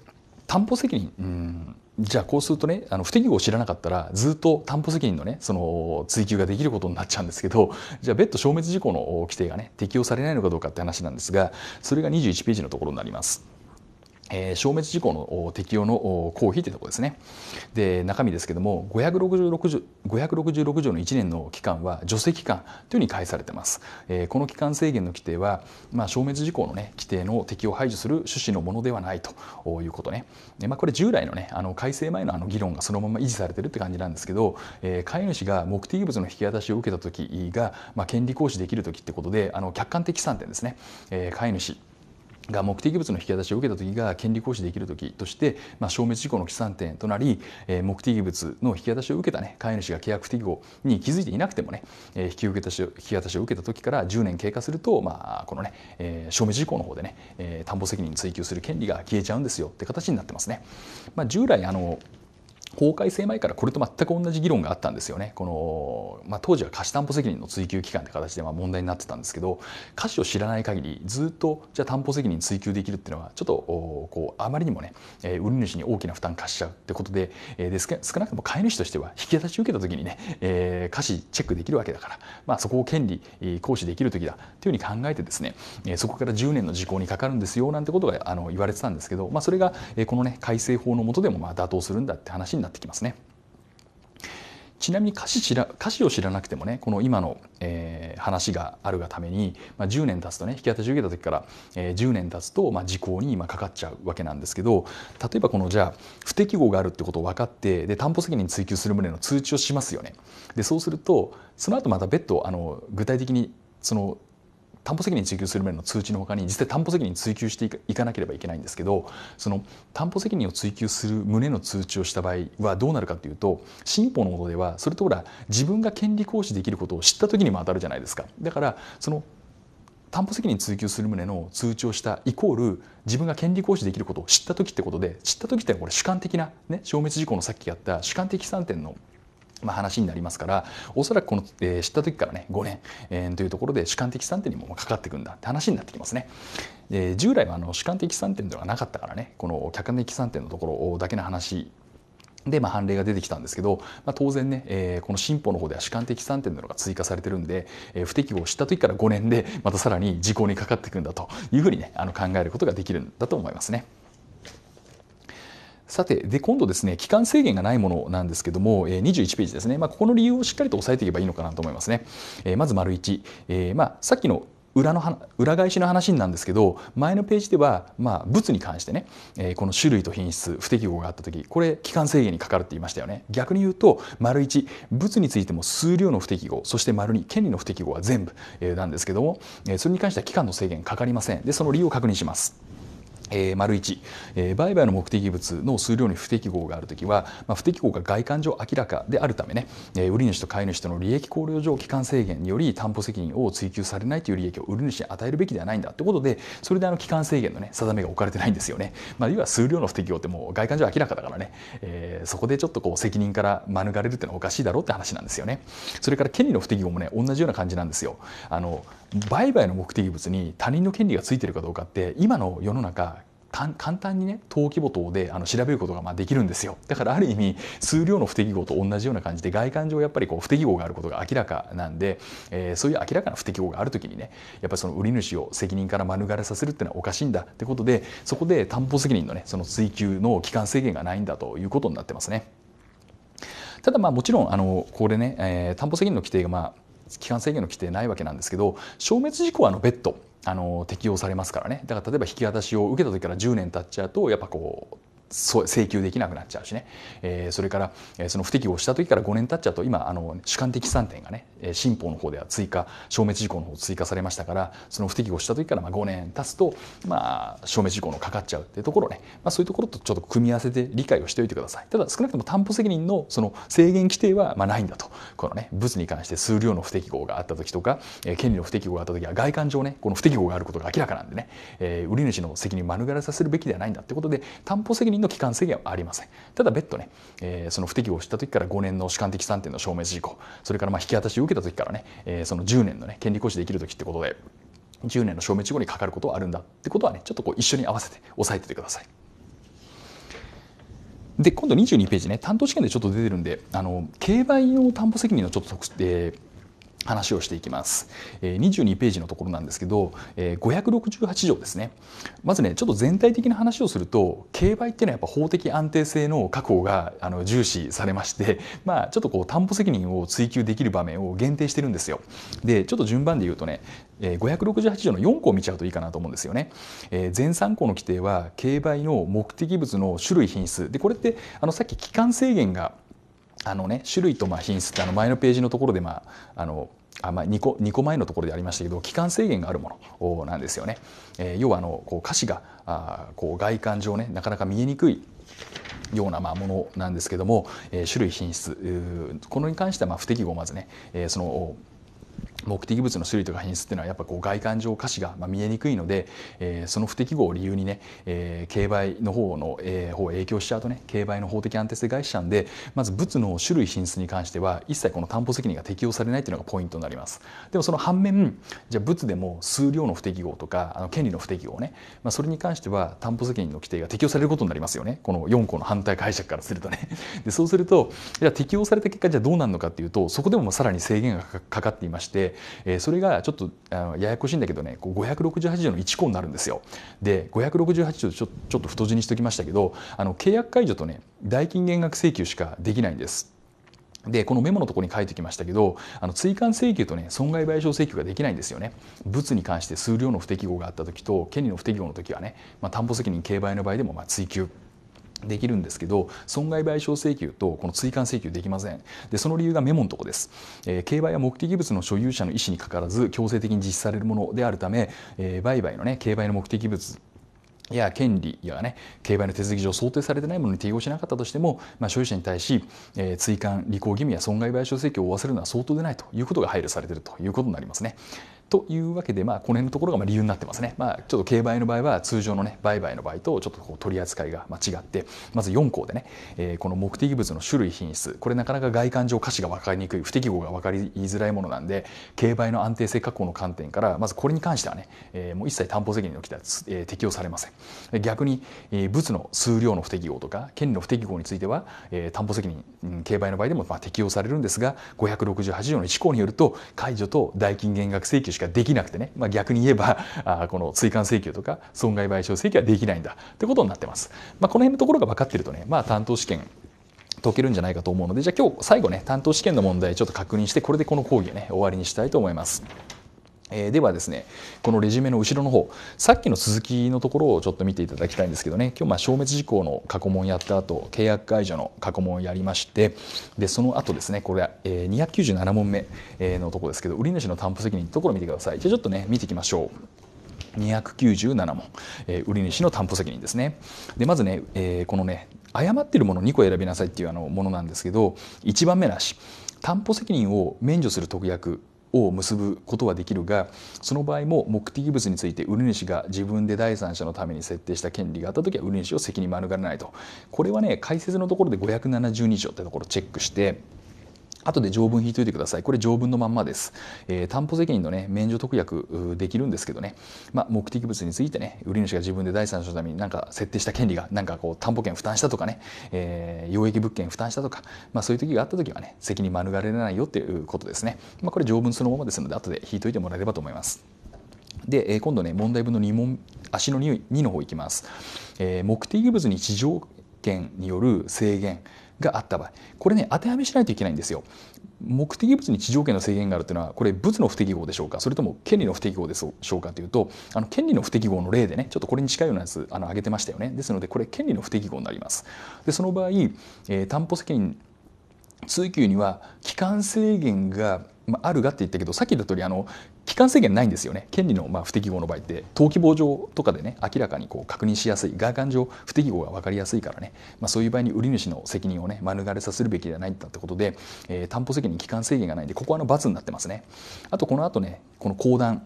担保責任、うんじゃあこうするとねあの不適合を知らなかったらずっと担保責任のねその追及ができることになっちゃうんですけどじゃあ別途消滅事項の規定がね適用されないのかどうかって話なんですがそれが21ページのところになります。え消滅事項の適用の公費というところですねで中身ですけども566 566条の1年の期間は除斥期間というふうに返されてます、えこの期間制限の規定は、まあ、消滅事項の、ね、規定の適用排除する趣旨のものではないということねで、まあ、これ従来の,、ね、あの改正前のあの議論がそのまま維持されてるって感じなんですけど、えー、飼い主が目的物の引き渡しを受けた時が、まあ、権利行使できる時ってことであの客観的算点ですね、えー、飼い主が目的物の引き渡しを受けた時が権利行使できる時として、まあ、消滅事項の起算点となり、え目的物の引き渡しを受けた、ね、飼い主が契約適合に気づいていなくてもね、え引き受けたし引き渡しを受けた時から10年経過すると、まあ、このね、え消滅事項の方でね、え担保責任追及する権利が消えちゃうんですよって形になってますね。まあ、従来あの法改正前からこれと全く同じ議論があったんですよね。このまあ、当時は貸担保責任の追及期間って形でま問題になってたんですけど歌詞を知らない限りずっとじゃあ担保責任追及できるっていうのはちょっとこうあまりにもね、え売り主に大きな負担貸しちゃうってことで,、えで少なくとも買い主としては引き渡し受けた時にね、えー、貸しチェックできるわけだから、まあ、そこを権利行使できる時だというふうに考えてですね、えそこから10年の時効にかかるんですよなんてことがあの言われてたんですけど、まあ、それがこのね改正法の下でもま妥当するんだって話にになってきますね。ちなみに歌詞知ら歌詞を知らなくてもねこの今の、えー、話があるがために、まあ、10年経つとね引き当を受けた時から、えー、10年経つと、まあ、時効に今かかっちゃうわけなんですけど例えばこのじゃあ不適合があるってことを分かってで担保責任追及する旨の通知をしますよね。でそうするとその後また別途あの具体的にその担保責任追及する面の通知のほかに実際担保責任追及していかなければいけないんですけどその担保責任を追及する旨の通知をした場合はどうなるかというと新法のことではそれとほら自分が権利行使できることを知った時にも当たるじゃないですか。だからその担保責任追及する旨の通知をしたイコール自分が権利行使できることを知った時ってことで知った時ってこれ主観的な、ね、消滅事項のさっきやった主観的観点のまあ、話になりますからおそらくこの、えー、知った時からね5年、えー、というところで主観的算定にもかかってくんだって話になってきますね。えー、従来はあの主観的算定ではなかったからねこの客観的算定のところだけの話で、まあ、判例が出てきたんですけど、まあ、当然ね、えー、この進歩の方では主観的算定というのが追加されてるんで、えー、不適合を知った時から5年でまたさらに時効にかかっていくんだというふうにねあの考えることができるんだと思いますね。さてで今度ですね期間制限がないものなんですけども、えー、21ページですね、まあ、ここの理由をしっかりと押さえていけばいいのかなと思いますね。えー、まず丸1、えーまあ、さっきの裏の裏返しの話なんですけど前のページでは、まあ、物に関してね、えー、この種類と品質不適合があった時これ期間制限にかかるって言いましたよね逆に言うと丸1物についても数量の不適合そして丸2権利の不適合は全部、えー、なんですけども、えー、それに関しては期間の制限かかりませんでその理由を確認します。えー、丸1、えー、売買の目的物の数量に不適合があるときは、まあ、不適合が外観上明らかであるためね、えー、売主と買い主との利益考慮上期間制限により担保責任を追求されないという利益を売り主に与えるべきではないんだということでそれであの期間制限の、ね、定めが置かれてないんですよね、まあ、要は数量の不適合ってもう外観上明らかだからね、えー、そこでちょっとこう責任から免れるってのはおかしいだろうって話なんですよねそれから権利の不適合もね同じような感じなんですよあの売買の目的物に他人の権利がついてるかどうかって今の世の中簡単にね登記簿等であの調べることがまあできるんですよだからある意味数量の不適合と同じような感じで外観上やっぱりこう不適合があることが明らかなんで、えー、そういう明らかな不適合がある時にねやっぱりその売り主を責任から免れさせるっていうのはおかしいんだってことでそこで担保責任のねその追及の期間制限がないんだということになってますね。ただまあもちろんあのこれね、えー、担保責任の規定がまあ期間制限の規定ないわけなんですけど消滅事項はあの別途あの適用されますからねだから例えば引き渡しを受けた時から10年経っちゃうとやっぱこう請求できなくなっちゃうしね、えー、それから、えー、その不適合した時から5年経っちゃうと今あの主観的算点がね新法の方では追加消滅事項の方追加されましたからその不適合した時からま5年経つと、まあ、消滅事項のかかっちゃうっていうところね、まあ、そういうところとちょっと組み合わせて理解をしておいてくださいただ少なくとも担保責任のその制限規定はまないんだとこのね物に関して数量の不適合があった時とか、え権利の不適合があった時は外観上ねこの不適合があることが明らかなんでね、えー、売り主の責任を免れさせるべきではないんだってことで担保責任の期間制限はありませんただ別途ね、えー、その不適合した時から5年の主観的算定の消滅事項それからま引き渡しを受け受けた時からね、えー、その10年のね権利行使できる時ってことで10年の消滅後にかかることはあるんだってことはねちょっとこう一緒に合わせて押さえててください。で今度22ページね担当試験でちょっと出てるんであの競売用担保責任のちょっと特、えー、話をしていきます。22ページのところなんですけど、568条ですね。まずね、ちょっと全体的な話をすると、競売っていうのはやっぱ法的安定性の確保があの重視されまして、まあ、ちょっとこう担保責任を追求できる場面を限定してるんですよ。で、ちょっと順番で言うとね、568条の4項を見ちゃうといいかなと思うんですよね。全3項の規定は、競売の目的物の種類品質。で、これって、あの、さっき期間制限があのね、種類とまあ品質ってあの前のページのところで、まあ、あのあまあ、2, 個2個前のところでありましたけど期間制限があるものなんですよね。えー、要はあのこう歌詞があこう外観上ねなかなか見えにくいようなまあものなんですけども、えー、種類品質このに関してはまあ不適合まずね、えー、その目的物の種類とか品質っていうのはやっぱこう外観上歌詞が見えにくいので、えー、その不適合を理由にね、えー、競売の方の、えー、方影響しちゃうとね競売の法的安定性害しちゃうんでまず物の種類品質に関しては一切この担保責任が適用されないっていうのがポイントになりますでもその反面じゃあ物でも数量の不適合とかあの権利の不適合ね、まあ、それに関しては担保責任の規定が適用されることになりますよねこの4項の反対解釈からするとねでそうするとじゃあ適用された結果じゃあどうなるのかっていうとそこでもさらに制限がかかっていましてえー、それがちょっとあややこしいんだけどね568条の1項になるんですよ。で568条ちょちょっと太字にしておきましたけどあの契約解除とね代金減額請求しかできないんです。でこのメモのところに書いてきましたけどあの追加請求とね損害賠償請求ができないんですよね物に関して数量の不適合があった時と権利の不適合の時はね、まあ、担保責任競売の場合でもま追求できるんですけど損害賠償請求とこの追加請求できませんでその理由がメモのとこです、えー、競売は目的物の所有者の意思にかかわらず強制的に実施されるものであるため、えー、売買のね競売の目的物や権利やね競売の手続き上想定されてないものに適用しなかったとしても、まあ、所有者に対し、えー、追加履行義務や損害賠償請求を負わせるのは相当でないということが配慮されているということになりますね。というわけで、まあ、この辺のところが理由になってますね。まあ、ちょっと競売の場合は通常の、ね、売買の場合とちょっとこう取り扱いが違ってまず4項でね、えー、この目的物の種類品質これなかなか外観上価値が分かりにくい不適合が分かりづらいものなんで競売の安定性確保の観点からまずこれに関してはね、えー、もう一切担保責任の規定は、えー、適用されません。逆に、えー、物の数量の不適合とか権利の不適合については、えー、担保責任、うん、競売の場合でもまあ適用されるんですが568条の1項によると解除と代金減額請求しかできなくてね、まあ、逆に言えば あこの追加請求とか損害賠償請求はできないんだってことになってます。まあ、この辺のところが分かってるとね、まあ、担当試験解けるんじゃないかと思うのでじゃあ今日最後ね担当試験の問題ちょっと確認してこれでこの講義をね終わりにしたいと思います。えー、ではですねこのレジュメの後ろの方さっきの続きのところをちょっと見ていただきたいんですけどね今日ま消滅事項の過去問やった後契約解除の過去問をやりましてでその後ですねこれ、えー、297問目のとこですけど売り主の担保責任のところ見てくださいじゃあちょっとね見ていきましょう。297問、えー、売り主の担保責任ですね。でまずね、えー、このね誤ってるもの2個選びなさいっていうあのものなんですけど1番目なし担保責任を免除する特約を結ぶことはできるがその場合も目的物について売り主が自分で第三者のために設定した権利があった時は売り主を責任免れないとこれはね解説のところで572条ってところをチェックして後で条文引いといてください。これ条文のまんまです。えー、担保責任のね、免除特約できるんですけどね、まあ、目的物についてね、売り主が自分で第三者のためになんか設定した権利が、なんかこう、担保権負担したとかね、えー、養益物件負担したとか、まあ、そういう時があった時はね、責任免れれないよっていうことですね。まあ、これ条文そのままですので、後で引いといてもらえればと思います。で、えー、今度ね、問題文の2問、足の 2, 2の方いきます。えー、目的物に地上権による制限、があった場合これね当てはめしないといけないんですよ。目的物に地上権の制限があるというのはこれ物の不適合でしょうかそれとも権利の不適合でしょうかというとあの権利の不適合の例でねちょっとこれに近いようなやつあの挙げてましたよねですのでこれ権利の不適合になります。でその場合、えー、担保責任追及には期間制限があるがって言ったけどさっき言った通りあの期間制限ないんですよね権利のま不適合の場合って登記簿上とかでね明らかにこう確認しやすい外観上不適合が分かりやすいからね、まあ、そういう場合に売り主の責任をね免れさせるべきではないんだってことで、えー、担保責任期間制限がないんでここはあの罰になってますねあとこの後ねこの公団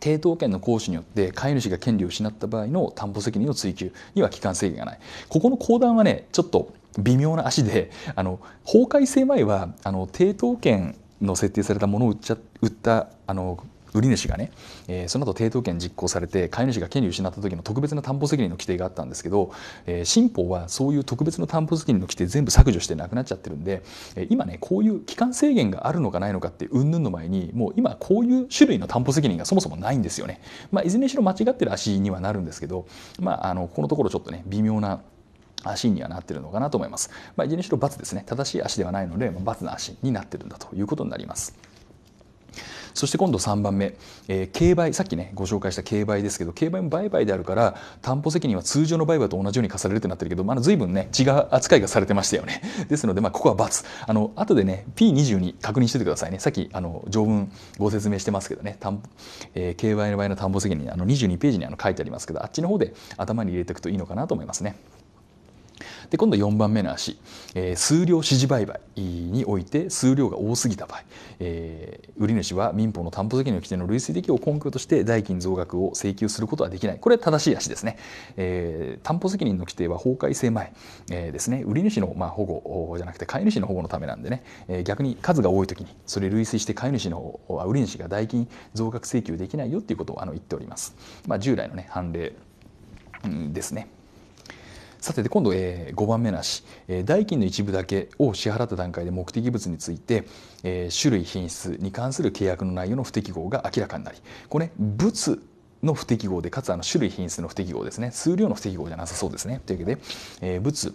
抵当権の行使によって飼い主が権利を失った場合の担保責任の追及には期間制限がないここの公団はねちょっと微妙な足であの法改正前はあの抵当権の設定されたものを売っちゃ売ったあの売り主がね、えー、その後抵当権実行されて飼い主が権利を失った時の特別な担保責任の規定があったんですけど、えー、新法はそういう特別な担保責任の規定全部削除してなくなっちゃってるんで、え今ねこういう期間制限があるのかないのかって云々の前にもう今こういう種類の担保責任がそもそもないんですよね。まあ、いずれにしろ間違ってる足にはなるんですけど、まあ、あのここのところちょっとね微妙な足にはなってるのかなと思います。まあ、いずれにしろ×ですね。正しい足ではないので、ま×の足になってるんだということになります。そして今度3番目、えー、競売、さっきね、ご紹介した競売ですけど、競売も売買であるから、担保責任は通常の売買と同じように課されるってなってるけど、まあ、随分ね、違う扱いがされてましたよね。ですので、まあ、ここは×。あの、後でね、P22 確認しててくださいね。さっき、あの、条文ご説明してますけどね、担えー、競売の場合の担保責任、あの、22ページにあの書いてありますけど、あっちの方で頭に入れておくといいのかなと思いますね。で今度4番目の足、えー、数量支持売買において数量が多すぎた場合、えー、売り主は民法の担保責任の規定の類推的を根拠として代金増額を請求することはできないこれは正しい足ですね、えー、担保責任の規定は法改正前、えー、ですね売り主のまあ保護じゃなくて飼い主の保護のためなんでね、えー、逆に数が多い時にそれ類推して飼い主の売り主が代金増額請求できないよっていうことをあの言っております。まあ、従来の、ね、判例ですね。さて今度、えー、5番目なし、えー、代金の一部だけを支払った段階で目的物について、えー、種類品質に関する契約の内容の不適合が明らかになりこれ、ね、物の不適合でかつあの種類品質の不適合ですね数量の不適合じゃなさそうですねというわけで、えー、物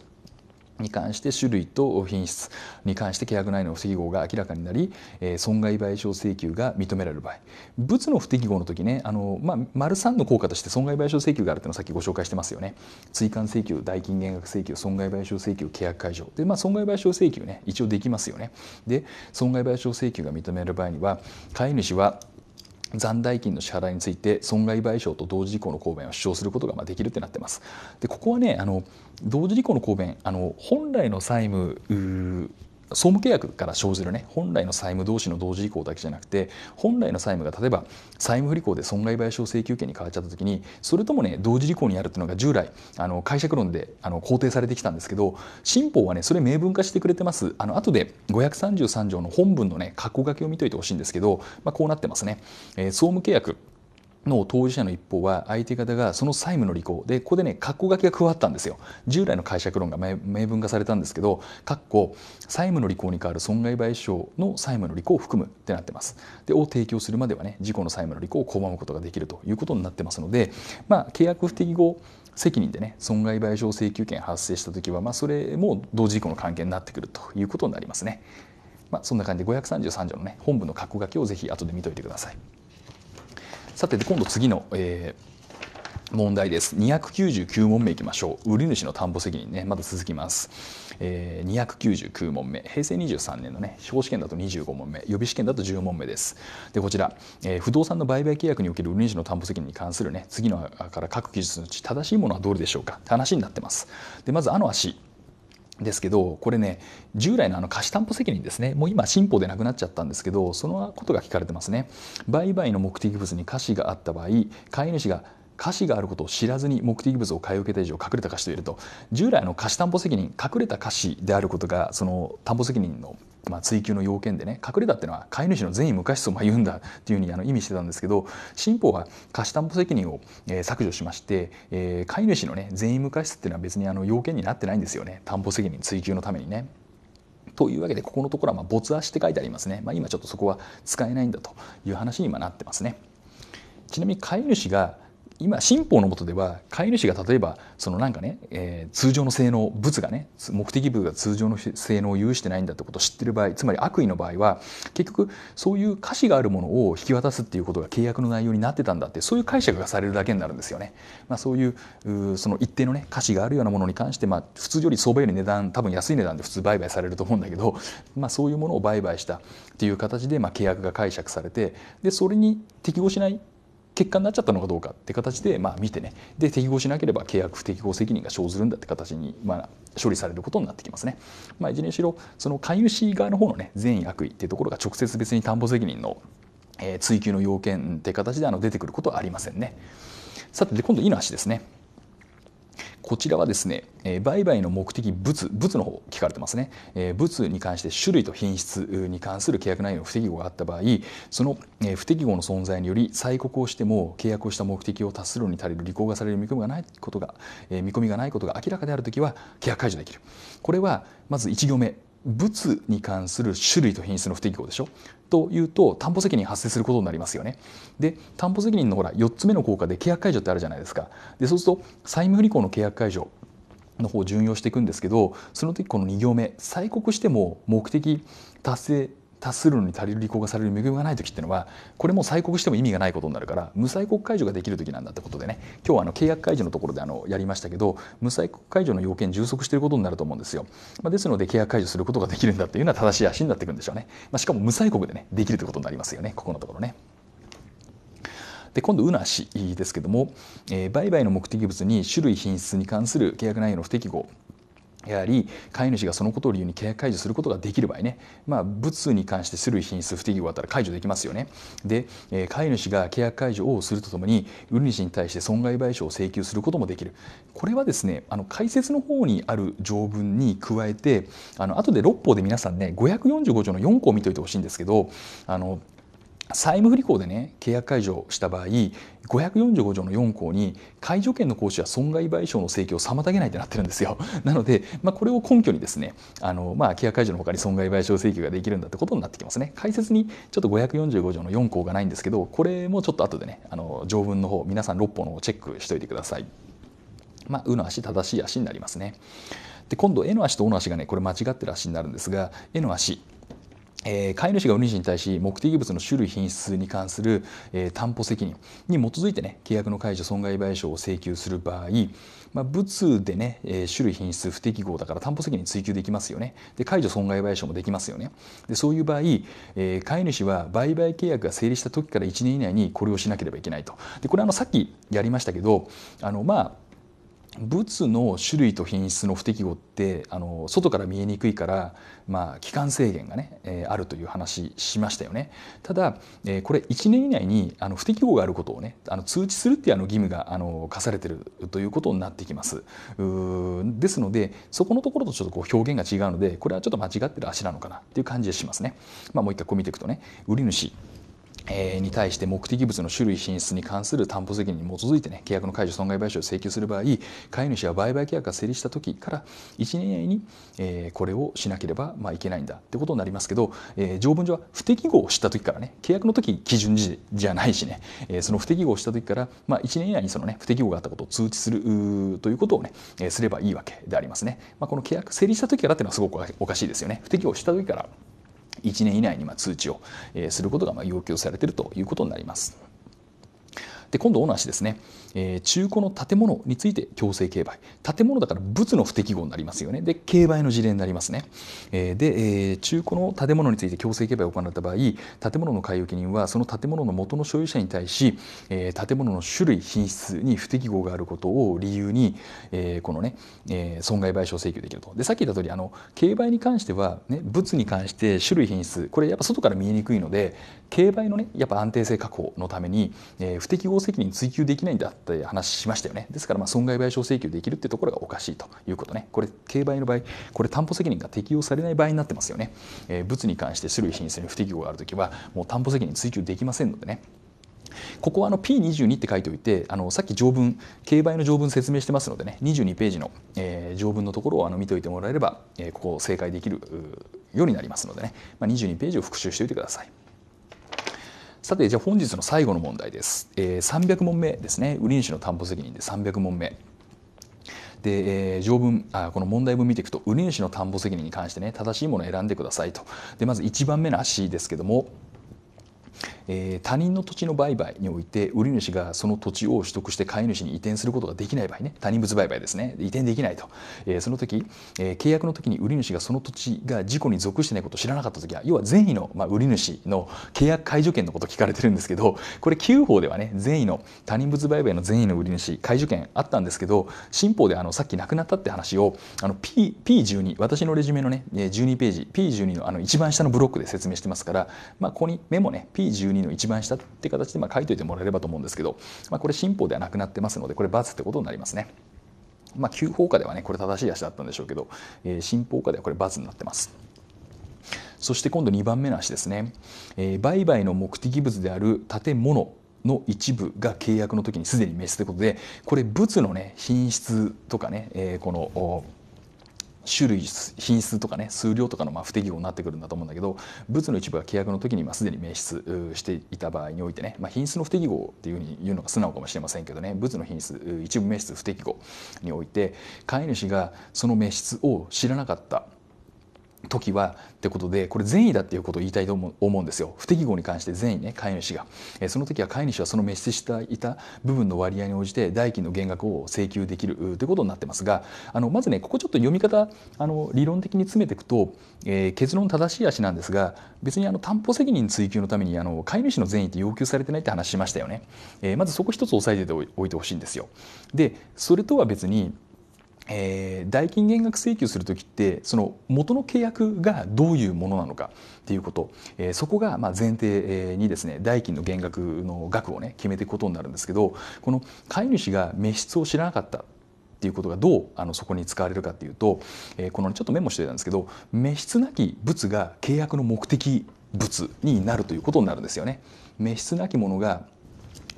に関して種類と品質に関して契約内の不適合が明らかになり、え損害賠償請求が認められる場合物の不適合の時ねあの、まあ、丸3の効果として損害賠償請求があるというのをさっきご紹介してますよね追加請求代金減額請求損害賠償請求契約解除で、まあ、損害賠償請求ね一応できますよねで損害賠償請求が認められる場合には飼い主は残代金の支払いについて損害賠償と同時事項の抗弁を主張することができるってなってます。でここはねあの同時事項の抗弁あの本来の債務総務契約から生じるね本来の債務同士の同時移行だけじゃなくて本来の債務が例えば債務不履行で損害賠償請求権に変わっちゃった時にそれともね同時履行にあるっていうのが従来あの解釈論であの肯定されてきたんですけど新法はねそれ明文化してくれてますあの後で533条の本文のね括弧書きを見といてほしいんですけど、まあ、こうなってますね、えー、総務契約の当事者の一方は相手方がその債務の履行でここでね括弧書きが加わったんですよ従来の解釈論が明文化されたんですけど括弧債務の履行に代わる損害賠償の債務の履行を含むってなってますでを提供するまではね事故の債務の履行を拒むことができるということになってますのでまあ契約不適合責任でね損害賠償請求権発生した時はまあそれも同時事故の関係になってくるということになりますねまあそんな感じで533条のね本文の括弧書きをぜひ後で見といてくださいさて今度次の、えー、問題です299問目いきましょう売り主の担保責任ねまだ続きます、えー、299問目平成23年のね司法試験だと25問目予備試験だと10問目ですでこちら、えー、不動産の売買契約における売り主の担保責任に関するね次のから各記述のうち正しいものはどれでしょうかって話になってますでまずあの足ですけどこれね従来のあの貸し担保責任ですねもう今新法でなくなっちゃったんですけどそのことが聞かれてますね売買の目的物に瑕疵があった場合買い主が歌詞があることを知らずに目的物を買い受けた以上隠れた歌疵といえると従来の瑕疵担保責任隠れた歌詞であることがその担保責任のまあ、追求の要件でね隠れたっていうのは飼い主の善意無過失をまあ言うんだっていうふうにあの意味してたんですけど新法は貸し担保責任を、え削除しまして、えー、飼い主のね善意無過失っていうのは別にあの要件になってないんですよね担保責任追及のためにね。というわけでここのところはまあ没足して書いてありますね、まあ、今ちょっとそこは使えないんだという話に今なってますね。ちなみに飼い主が今新法のもとでは飼い主が例えばそのなんかね、えー、通常の性能物がね目的物が通常の性能を有してないんだってことを知ってる場合つまり悪意の場合は結局そういう瑕疵があるものを引き渡すっていうことが契約の内容になってたんだってそういう解釈がされるだけになるんですよね。まあ、そういううその一定のね瑕疵があるようなものに関して、まあ、普通より相場より値段多分安い値段で普通売買されると思うんだけど、まあ、そういうものを売買したっていう形で、まあ、契約が解釈されてでそれに適合しない結果になっちゃったのかどうかって形で、まあ、見てねで適合しなければ契約不適合責任が生ずるんだって形に、まあ、処理されることになってきますね。まあ、いずれにしろその買い主側の方のね善意悪意っていうところが直接別に担保責任の、え追及の要件って形であの出てくることはありませんね。さてで今度いいの足ですね。こちらはですね、え売買の目的物、物の方聞かれてますね、え物に関して種類と品質に関する契約内容の不適合があった場合、その、え不適合の存在により催告をしても契約をした目的を達するに足りる履行がされる見込みがないことが、え見込みがないことが明らかであるときは契約解除できる。これはまず1行目、物に関する種類と品質の不適合でしょというと担保責任発生することになりますよね。で担保責任のほら4つ目の効果で契約解除ってあるじゃないですか。でそうすると債務不履行の契約解除の方を順用していくんですけどその時この2行目「催告しても目的達成達するのに足りる履行がされる恵みがない時っていうのはこれも催告しても意味がないことになるから無催告解除ができる時なんだってことでね今日はあの契約解除のところであのやりましたけど無催告解除の要件充足していることになると思うんですよ、まあ、ですので契約解除することができるんだっていうのは正しい足になっていくんでしょうね、まあ、しかも無催告でねできるってことになりますよねここのところね。で今度、うなしですけども、えー、売買の目的物に種類、品質に関する契約内容の不適合、やはり飼い主がそのことを理由に契約解除することができる場合ね、まあ、物に関して種類品質不適合だったら解除できますよね。で、えー、飼い主が契約解除をするとともに売主に対して損害賠償を請求することもできるこれはですねあの解説の方にある条文に加えてあの後で6法で皆さんね545条の4項を見ておいてほしいんですけどあの債務不履行でね契約解除した場合545条の4項に解除権の行使は損害賠償の請求を妨げないとなってるんですよ。なので、まあ、これを根拠にですねあの、まあ、契約解除のほかに損害賠償請求ができるんだってことになってきますね。解説にちょっと545条の4項がないんですけどこれもちょっと後でねあの条文の方皆さん6本の方チェックしておいてください。まあ、うの足正しい足になりますね。で今度、絵の足とお」の足がね、これ間違ってる足になるんですが、絵の足、え飼い主が営主に対し目的物の種類品質に関する、え担保責任に基づいてね契約の解除損害賠償を請求する場合、まあ、物でね、え種類品質不適合だから担保責任追及できますよねで解除損害賠償もできますよねでそういう場合、え飼い主は売買契約が成立した時から1年以内にこれをしなければいけないとでこれあのさっきやりましたけどあのまあ物の種類と品質の不適合ってあの外から見えにくいから、まあ、期間制限がね、えー、あるという話しましたよねただ、えー、これ1年以内にあの不適合があることをねあの通知するっていうあの義務があの課されてるということになってきますですのでそこのところとちょっとこう表現が違うのでこれはちょっと間違ってる足なのかなっていう感じがしますね、まあ、もう一回こう見ていくとね売主に対して目的物の種類進出に関する担保責任に基づいてね契約の解除損害賠償を請求する場合飼い主は売買契約が成立した時から1年以内に、えこれをしなければ、まあ、いけないんだってことになりますけど、え条文上は不適合を知った時からね契約の時基準時じゃないしね、えその不適合をした時から、まあ、1年以内にその、ね、不適合があったことを通知するということをね、えすればいいわけでありますね。まあ、この契約成立した時からっていうのはすごくおかしいですよね。不適合した時から1年以内にま通知をすることがま要求されているということになります。で今度、オーナー氏ですね、えー、中古の建物について強制競売建物だから物の不適合になりますよねで競売の事例になりますね、えー、で、えー、中古の建物について強制競売を行った場合建物の買い受人はその建物の元の所有者に対し、えー、建物の種類品質に不適合があることを理由に、えー、このね、えー、損害賠償請求できるとでさっき言った通りあの競売に関しては、ね、物に関して種類品質これやっぱ外から見えにくいので競売のねやっぱ安定性確保のために、えー、不適合責任追及できないんだって話しましたよねですからま損害賠償請求できるっていうところがおかしいということねこれ競売の場合これ担保責任が適用されない場合になってますよね、えー、物に関して種類品質に不適合がある時はもう担保責任追及できませんのでねここはあの P22 って書いておいてあのさっき条文競売の条文説明してますのでね22ページの、えー、条文のところをあの見ておいてもらえれば、えー、ここを正解できるようになりますのでね、まあ、22ページを復習しておいてください。さてじゃあ本日の最後の問題です、えー、300問目ですねウリン氏の担保責任で300問目で、えー、条文あこの問題文見ていくと売り主の担保責任に関してね正しいものを選んでくださいとでまず1番目の足ですけどもえー、他人の土地の売買において売り主がその土地を取得して買い主に移転することができない場合ね他人物売買ですね移転できないと、えー、その時、えー、契約の時に売り主がその土地が事故に属してないことを知らなかった時は要は善意の、まあ、売り主の契約解除権のこと聞かれてるんですけどこれ旧法ではね善意の他人物売買の善意の売り主解除権あったんですけど新法であのさっきなくなったって話をあの P P12 私のレジュメのね12ページ P12 のあの一番下のブロックで説明してますから、まあ、ここにメモね P12 右の一番下っていう形でまあ書いといてもらえればと思うんですけど、まあ、これ進歩ではなくなってますのでこれ×ってことになりますね。まあ、急法下ではねこれ正しい足だったんでしょうけど、えー、進下ではこれ×になってます。そして今度2番目の足ですね、えー、売買の目的物である建物の一部が契約の時にすでに滅スということでこれ物のね品質とかね、えー、この種類品質とかね数量とかのま不適合になってくるんだと思うんだけどブツの一部が契約の時にまあすでに明質していた場合においてね、まあ、品質の不適合っていうふうに言うのが素直かもしれませんけどねブツの品質一部明質不適合において飼い主がその明質を知らなかった時はってことでこれ善意だっていうことを言いたいと思うんですよ不適合に関して善意ね飼い主が、えその時は飼い主はその滅失していた部分の割合に応じて代金の減額を請求できるということになってますがあのまずねここちょっと読み方あの理論的に詰めていくと、えー、結論正しい足なんですが別にあの担保責任追及のためにあの飼い主の善意って要求されてないって話しましたよね、えー、まずそこ一つ押さえておいてほしいんですよでそれとは別にえー、代金減額請求する時ってその元の契約がどういうものなのかっていうこと、えー、そこがま前提にですね代金の減額の額をね決めていくことになるんですけどこの飼い主が滅失を知らなかったっていうことがどうあのそこに使われるかっていうと、えー、このちょっとメモしてたんですけど滅失なき物が契約の目的物になるということになるんですよね。滅失なきものが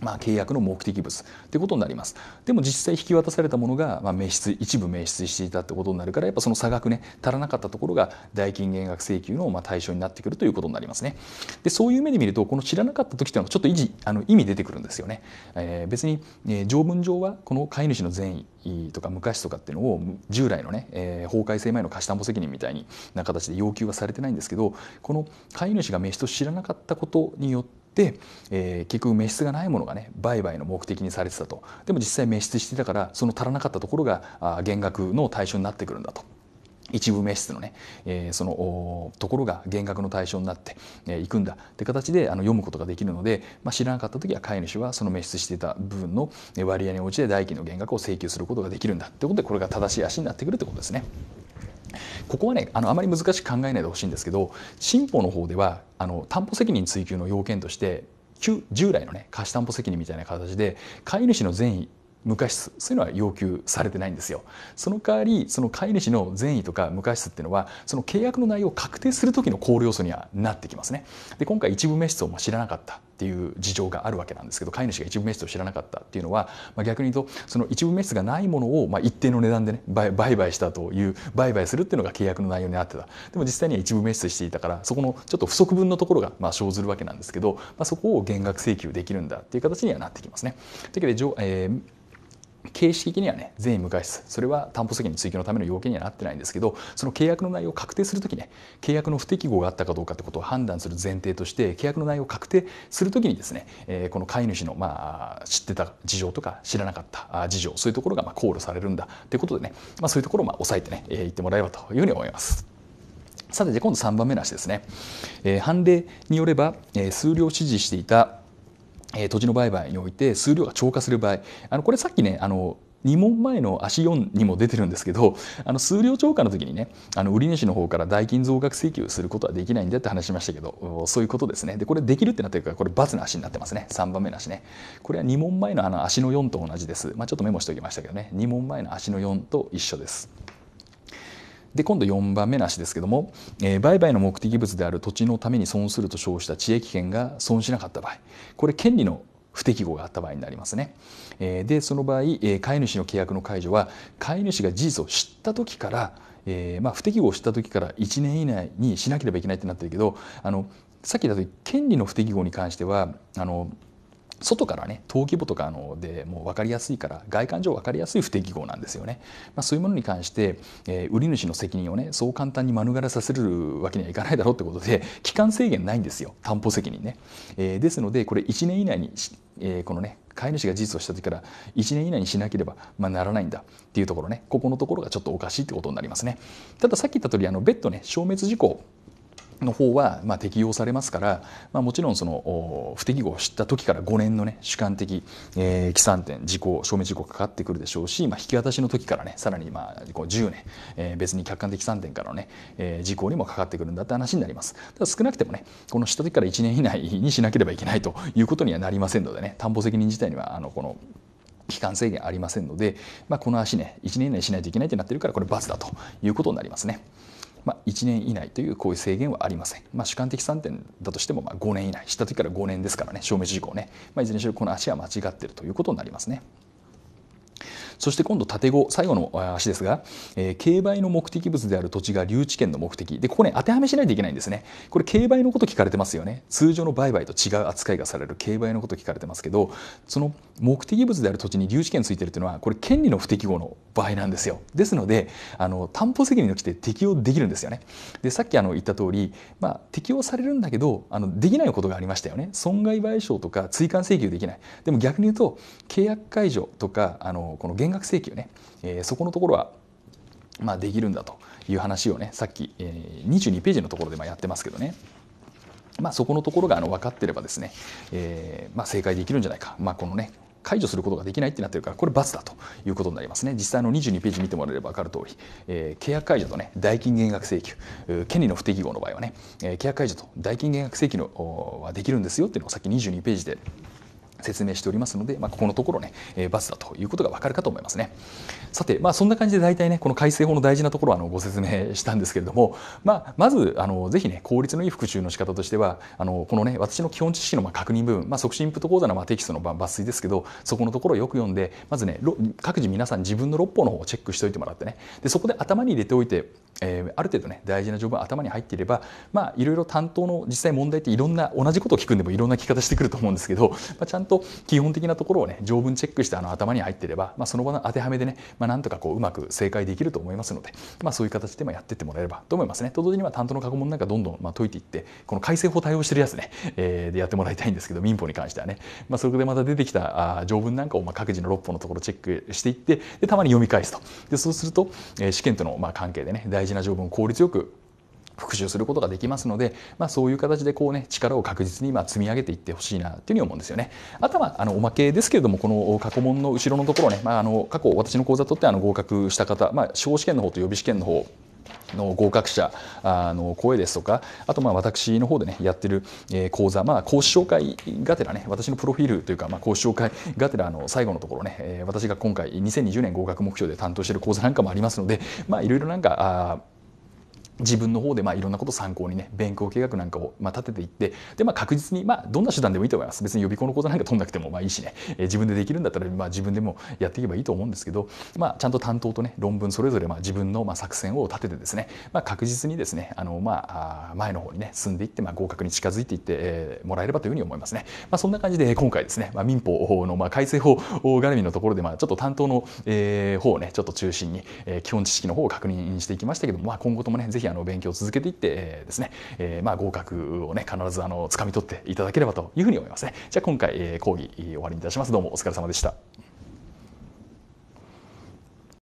まあ、契約の目的物ってことになりますでも実際引き渡されたものが、まあ、名失一部名失していたってことになるからやっぱその差額ね足らなかったところが代金減額請求のまあ対象になってくるということになりますねでそういう目で見るとこの知らなかった時っていうのはちょっと意味あの意味出てくるんですよね、えー、別に、えー、条文上はこの飼い主の善意とか昔とかっていうのを従来のね、えー、法改正前の貸し担保責任みたいな形で要求はされてないんですけどこの飼い主が名刺と知らなかったことによってで、えー、結局滅失がないものがね売買の目的にされてたとでも実際滅失していたからその足らなかったところが減額の対象になってくるんだと。一部滅失のね、えー、そのところが減額の対象になってい、えー、くんだって形であの読むことができるので、まあ、知らなかった時は飼い主はその滅失していた部分の割合に応じて代金の減額を請求することができるんだってことでこれが正しい足になってくるってことですね。ここはねあのあまり難しく考えないでほしいんですけど新法の方ではあの担保責任追及の要件として従来のね貸担保責任みたいな形で飼い主の善意昔そういうのは要求されてないんですよその代わりその飼い主の善意とか無過質っていうのはその契約の内容を確定する時の考慮要素にはなってきますねで今回一部滅失を知らなかったっていう事情があるわけなんですけど飼い主が一部滅失を知らなかったっていうのは、まあ、逆に言うとその一部滅失がないものを、まあ、一定の値段でね売買したという売買するっていうのが契約の内容になってたでも実際には一部滅失していたからそこのちょっと不足分のところが、まあ、生ずるわけなんですけど、まあ、そこを減額請求できるんだっていう形にはなってきますね。というわけで、えー形式的にはね全員無害質それは担保責任追及のための要件にはなってないんですけどその契約の内容を確定する時ね契約の不適合があったかどうかということを判断する前提として契約の内容を確定するときにですね、えー、この飼い主の、まあ、知ってた事情とか知らなかった事情そういうところがま考慮されるんだということでね、まあ、そういうところをまあ抑えてね、えー、言ってもらえればというふうに思います。さて今度3番目の足ですね、えー、判例によれば、え数量指示していたえ土地の売買において数量が超過する場合あのこれさっきねあの2問前の足4にも出てるんですけどあの数量超過の時にねあの売り主の方から代金増額請求することはできないんだって話しましたけどそういうことですねでこれできるってなってるからこれ×の足になってますね3番目の足ねこれは2問前のあの足の4と同じです、まあ、ちょっとメモしておきましたけどね2問前の足の4と一緒です。で今度4番目なしですけども、えー、売買の目的物である土地のために損すると称した地域権が損しなかった場合これ権利の不適合があった場合になりますね。えー、でその場合、えー、飼い主の契約の解除は飼い主が事実を知った時からえーまあ、不適合を知った時から1年以内にしなければいけないってなってるけどあのさっきだと権利の不適合に関してはあの外からね登記簿とかのでもう分かりやすいから外観上分かりやすい不適合なんですよね、まあ、そういうものに関して、えー、売り主の責任をねそう簡単に免れさせるわけにはいかないだろうってことで 期間制限ないんですよ担保責任ね、えー、ですのでこれ1年以内に、えー、このね飼い主が事実をした時から1年以内にしなければ、まあ、ならないんだっていうところねここのところがちょっとおかしいってことになりますねたださっき言った通りあの別途ね消滅事項の方はまあ適用されますから、まあ、もちろんその不適合を知った時から5年の、ね、主観的、えー、起算点事項証明項がかかってくるでしょうし、まあ、引き渡しの時からねさらにまあこう10年、えー、別に客観的算点からのね、えー、時にもかかってくるんだって話になりますただ少なくてもねこの知った時から1年以内にしなければいけないということにはなりませんのでね担保責任自体にはあのこの期間制限ありませんので、まあ、この足ね1年以内にしないといけないってなってるからこれ罰だということになりますね。まあ、1年以内というこういう制限はありません、まあ、主観的3点だとしてもまあ5年以内した時から5年ですからね証明事項ね、まあ、いずれにしろこの足は間違っているということになりますね。そして今度縦5最後の足ですが、えー、競売の目的物である土地が留置権の目的でここね当てはめしないといけないんですねこれ競売のこと聞かれてますよね通常の売買と違う扱いがされる競売のこと聞かれてますけどその目的物である土地に留置権ついてるっていうのはこれ権利の不適合の場合なんですよですのであの担保責任の規定適用できるんですよねでさっきあの言った通り、まあ、適用されるんだけどあのできないことがありましたよね損害賠償とか追加請求できないでも逆に言うと契約解除とかあのこの原額請求ね、えそこのところは、まあ、できるんだという話をねさっき、え22ページのところでまやってますけどね。まあ、そこのところがあの分かってればですね、えーまあ、正解できるんじゃないか、まあ、このね解除することができないってなってるからこれ罰だということになりますね実際の22ページ見てもらえれば分かる通り、えー、契約解除とね代金減額請求、権利の不適合の場合はね、えー、契約解除と代金減額請求のはできるんですよっていうのをさっき22ページで説明しておりますので、まあ、ここのところね、えー、×だということがわかるかと思いますね。さて、まあ、そんな感じで大体ね、この改正法の大事なところはあのご説明したんですけれども、まあ、まず、あのぜひね、効率のいい復習の仕方としては、あのこのね、私の基本知識のまあ確認部分、まあ、促進プト講座のまあテキストの抜粋ですけど、そこのところをよく読んで、まずね、各自皆さん自分の六法の方をチェックしておいてもらってね、でそこで頭に入れておいて、えー、ある程度ね大事な条文頭に入っていればまあいろいろ担当の実際問題っていろんな同じことを聞くんでもいろんな聞き方してくると思うんですけど、まあ、ちゃんと基本的なところをね条文チェックしてあの頭に入っていれば、まあ、その場の当てはめでね、まあ、なんとかこううまく正解できると思いますので、まあ、そういう形でまあやってってもらえればと思いますね。と同時には担当の過去問なんかどんどんまあ解いていってこの改正法対応してるやつね、えー、でやってもらいたいんですけど民法に関してはね、まあ、そこでまた出てきたあ条文なんかをまあ各自の6本のところチェックしていってでたまに読み返すとでそうすると、えー、試験とのまあ関係でね大事事な条文を効率よく復習することができますので、まあ、そういう形でこう、ね、力を確実に今積み上げていってほしいなというふうに思うんですよね。あとはあのおまけですけれどもこの過去問の後ろのところね、まあ、あの過去私の講座とってあの合格した方、まあ、司法試験の方と予備試験の方の合格者の声ですとかあとまあ私の方でねやってる講座まあ講師紹介がてらね私のプロフィールというかまあ講師紹介がてらの最後のところね私が今回2020年合格目標で担当してる講座なんかもありますのでまあいろいろなんかあ自分の方でまあいろんなことを参考にね勉強計画なんかをまあ立てていってで、まあ、確実にまあどんな手段でもいいと思います別に予備校の講座なんか取んなくてもまあいいしね、え自分でできるんだったらまあ自分でもやっていけばいいと思うんですけど、まあ、ちゃんと担当とね論文それぞれまあ自分のまあ作戦を立ててですね、まあ、確実にですねあのまあ前の方にね進んでいってまあ合格に近づいていって、えもらえればというふうに思いますね、まあ、そんな感じで今回ですね、まあ、民法のまあ改正法絡みのところでまあちょっと担当の、え方をねちょっと中心に、え基本知識の方を確認していきましたけども、まあ、今後ともねぜひあの勉強を続けていって、えー、ですね、えー、まあ合格をね必ずあの掴み取っていただければというふうに思いますね。じゃあ今回、えー、講義終わりにいたします。どうもお疲れ様でした。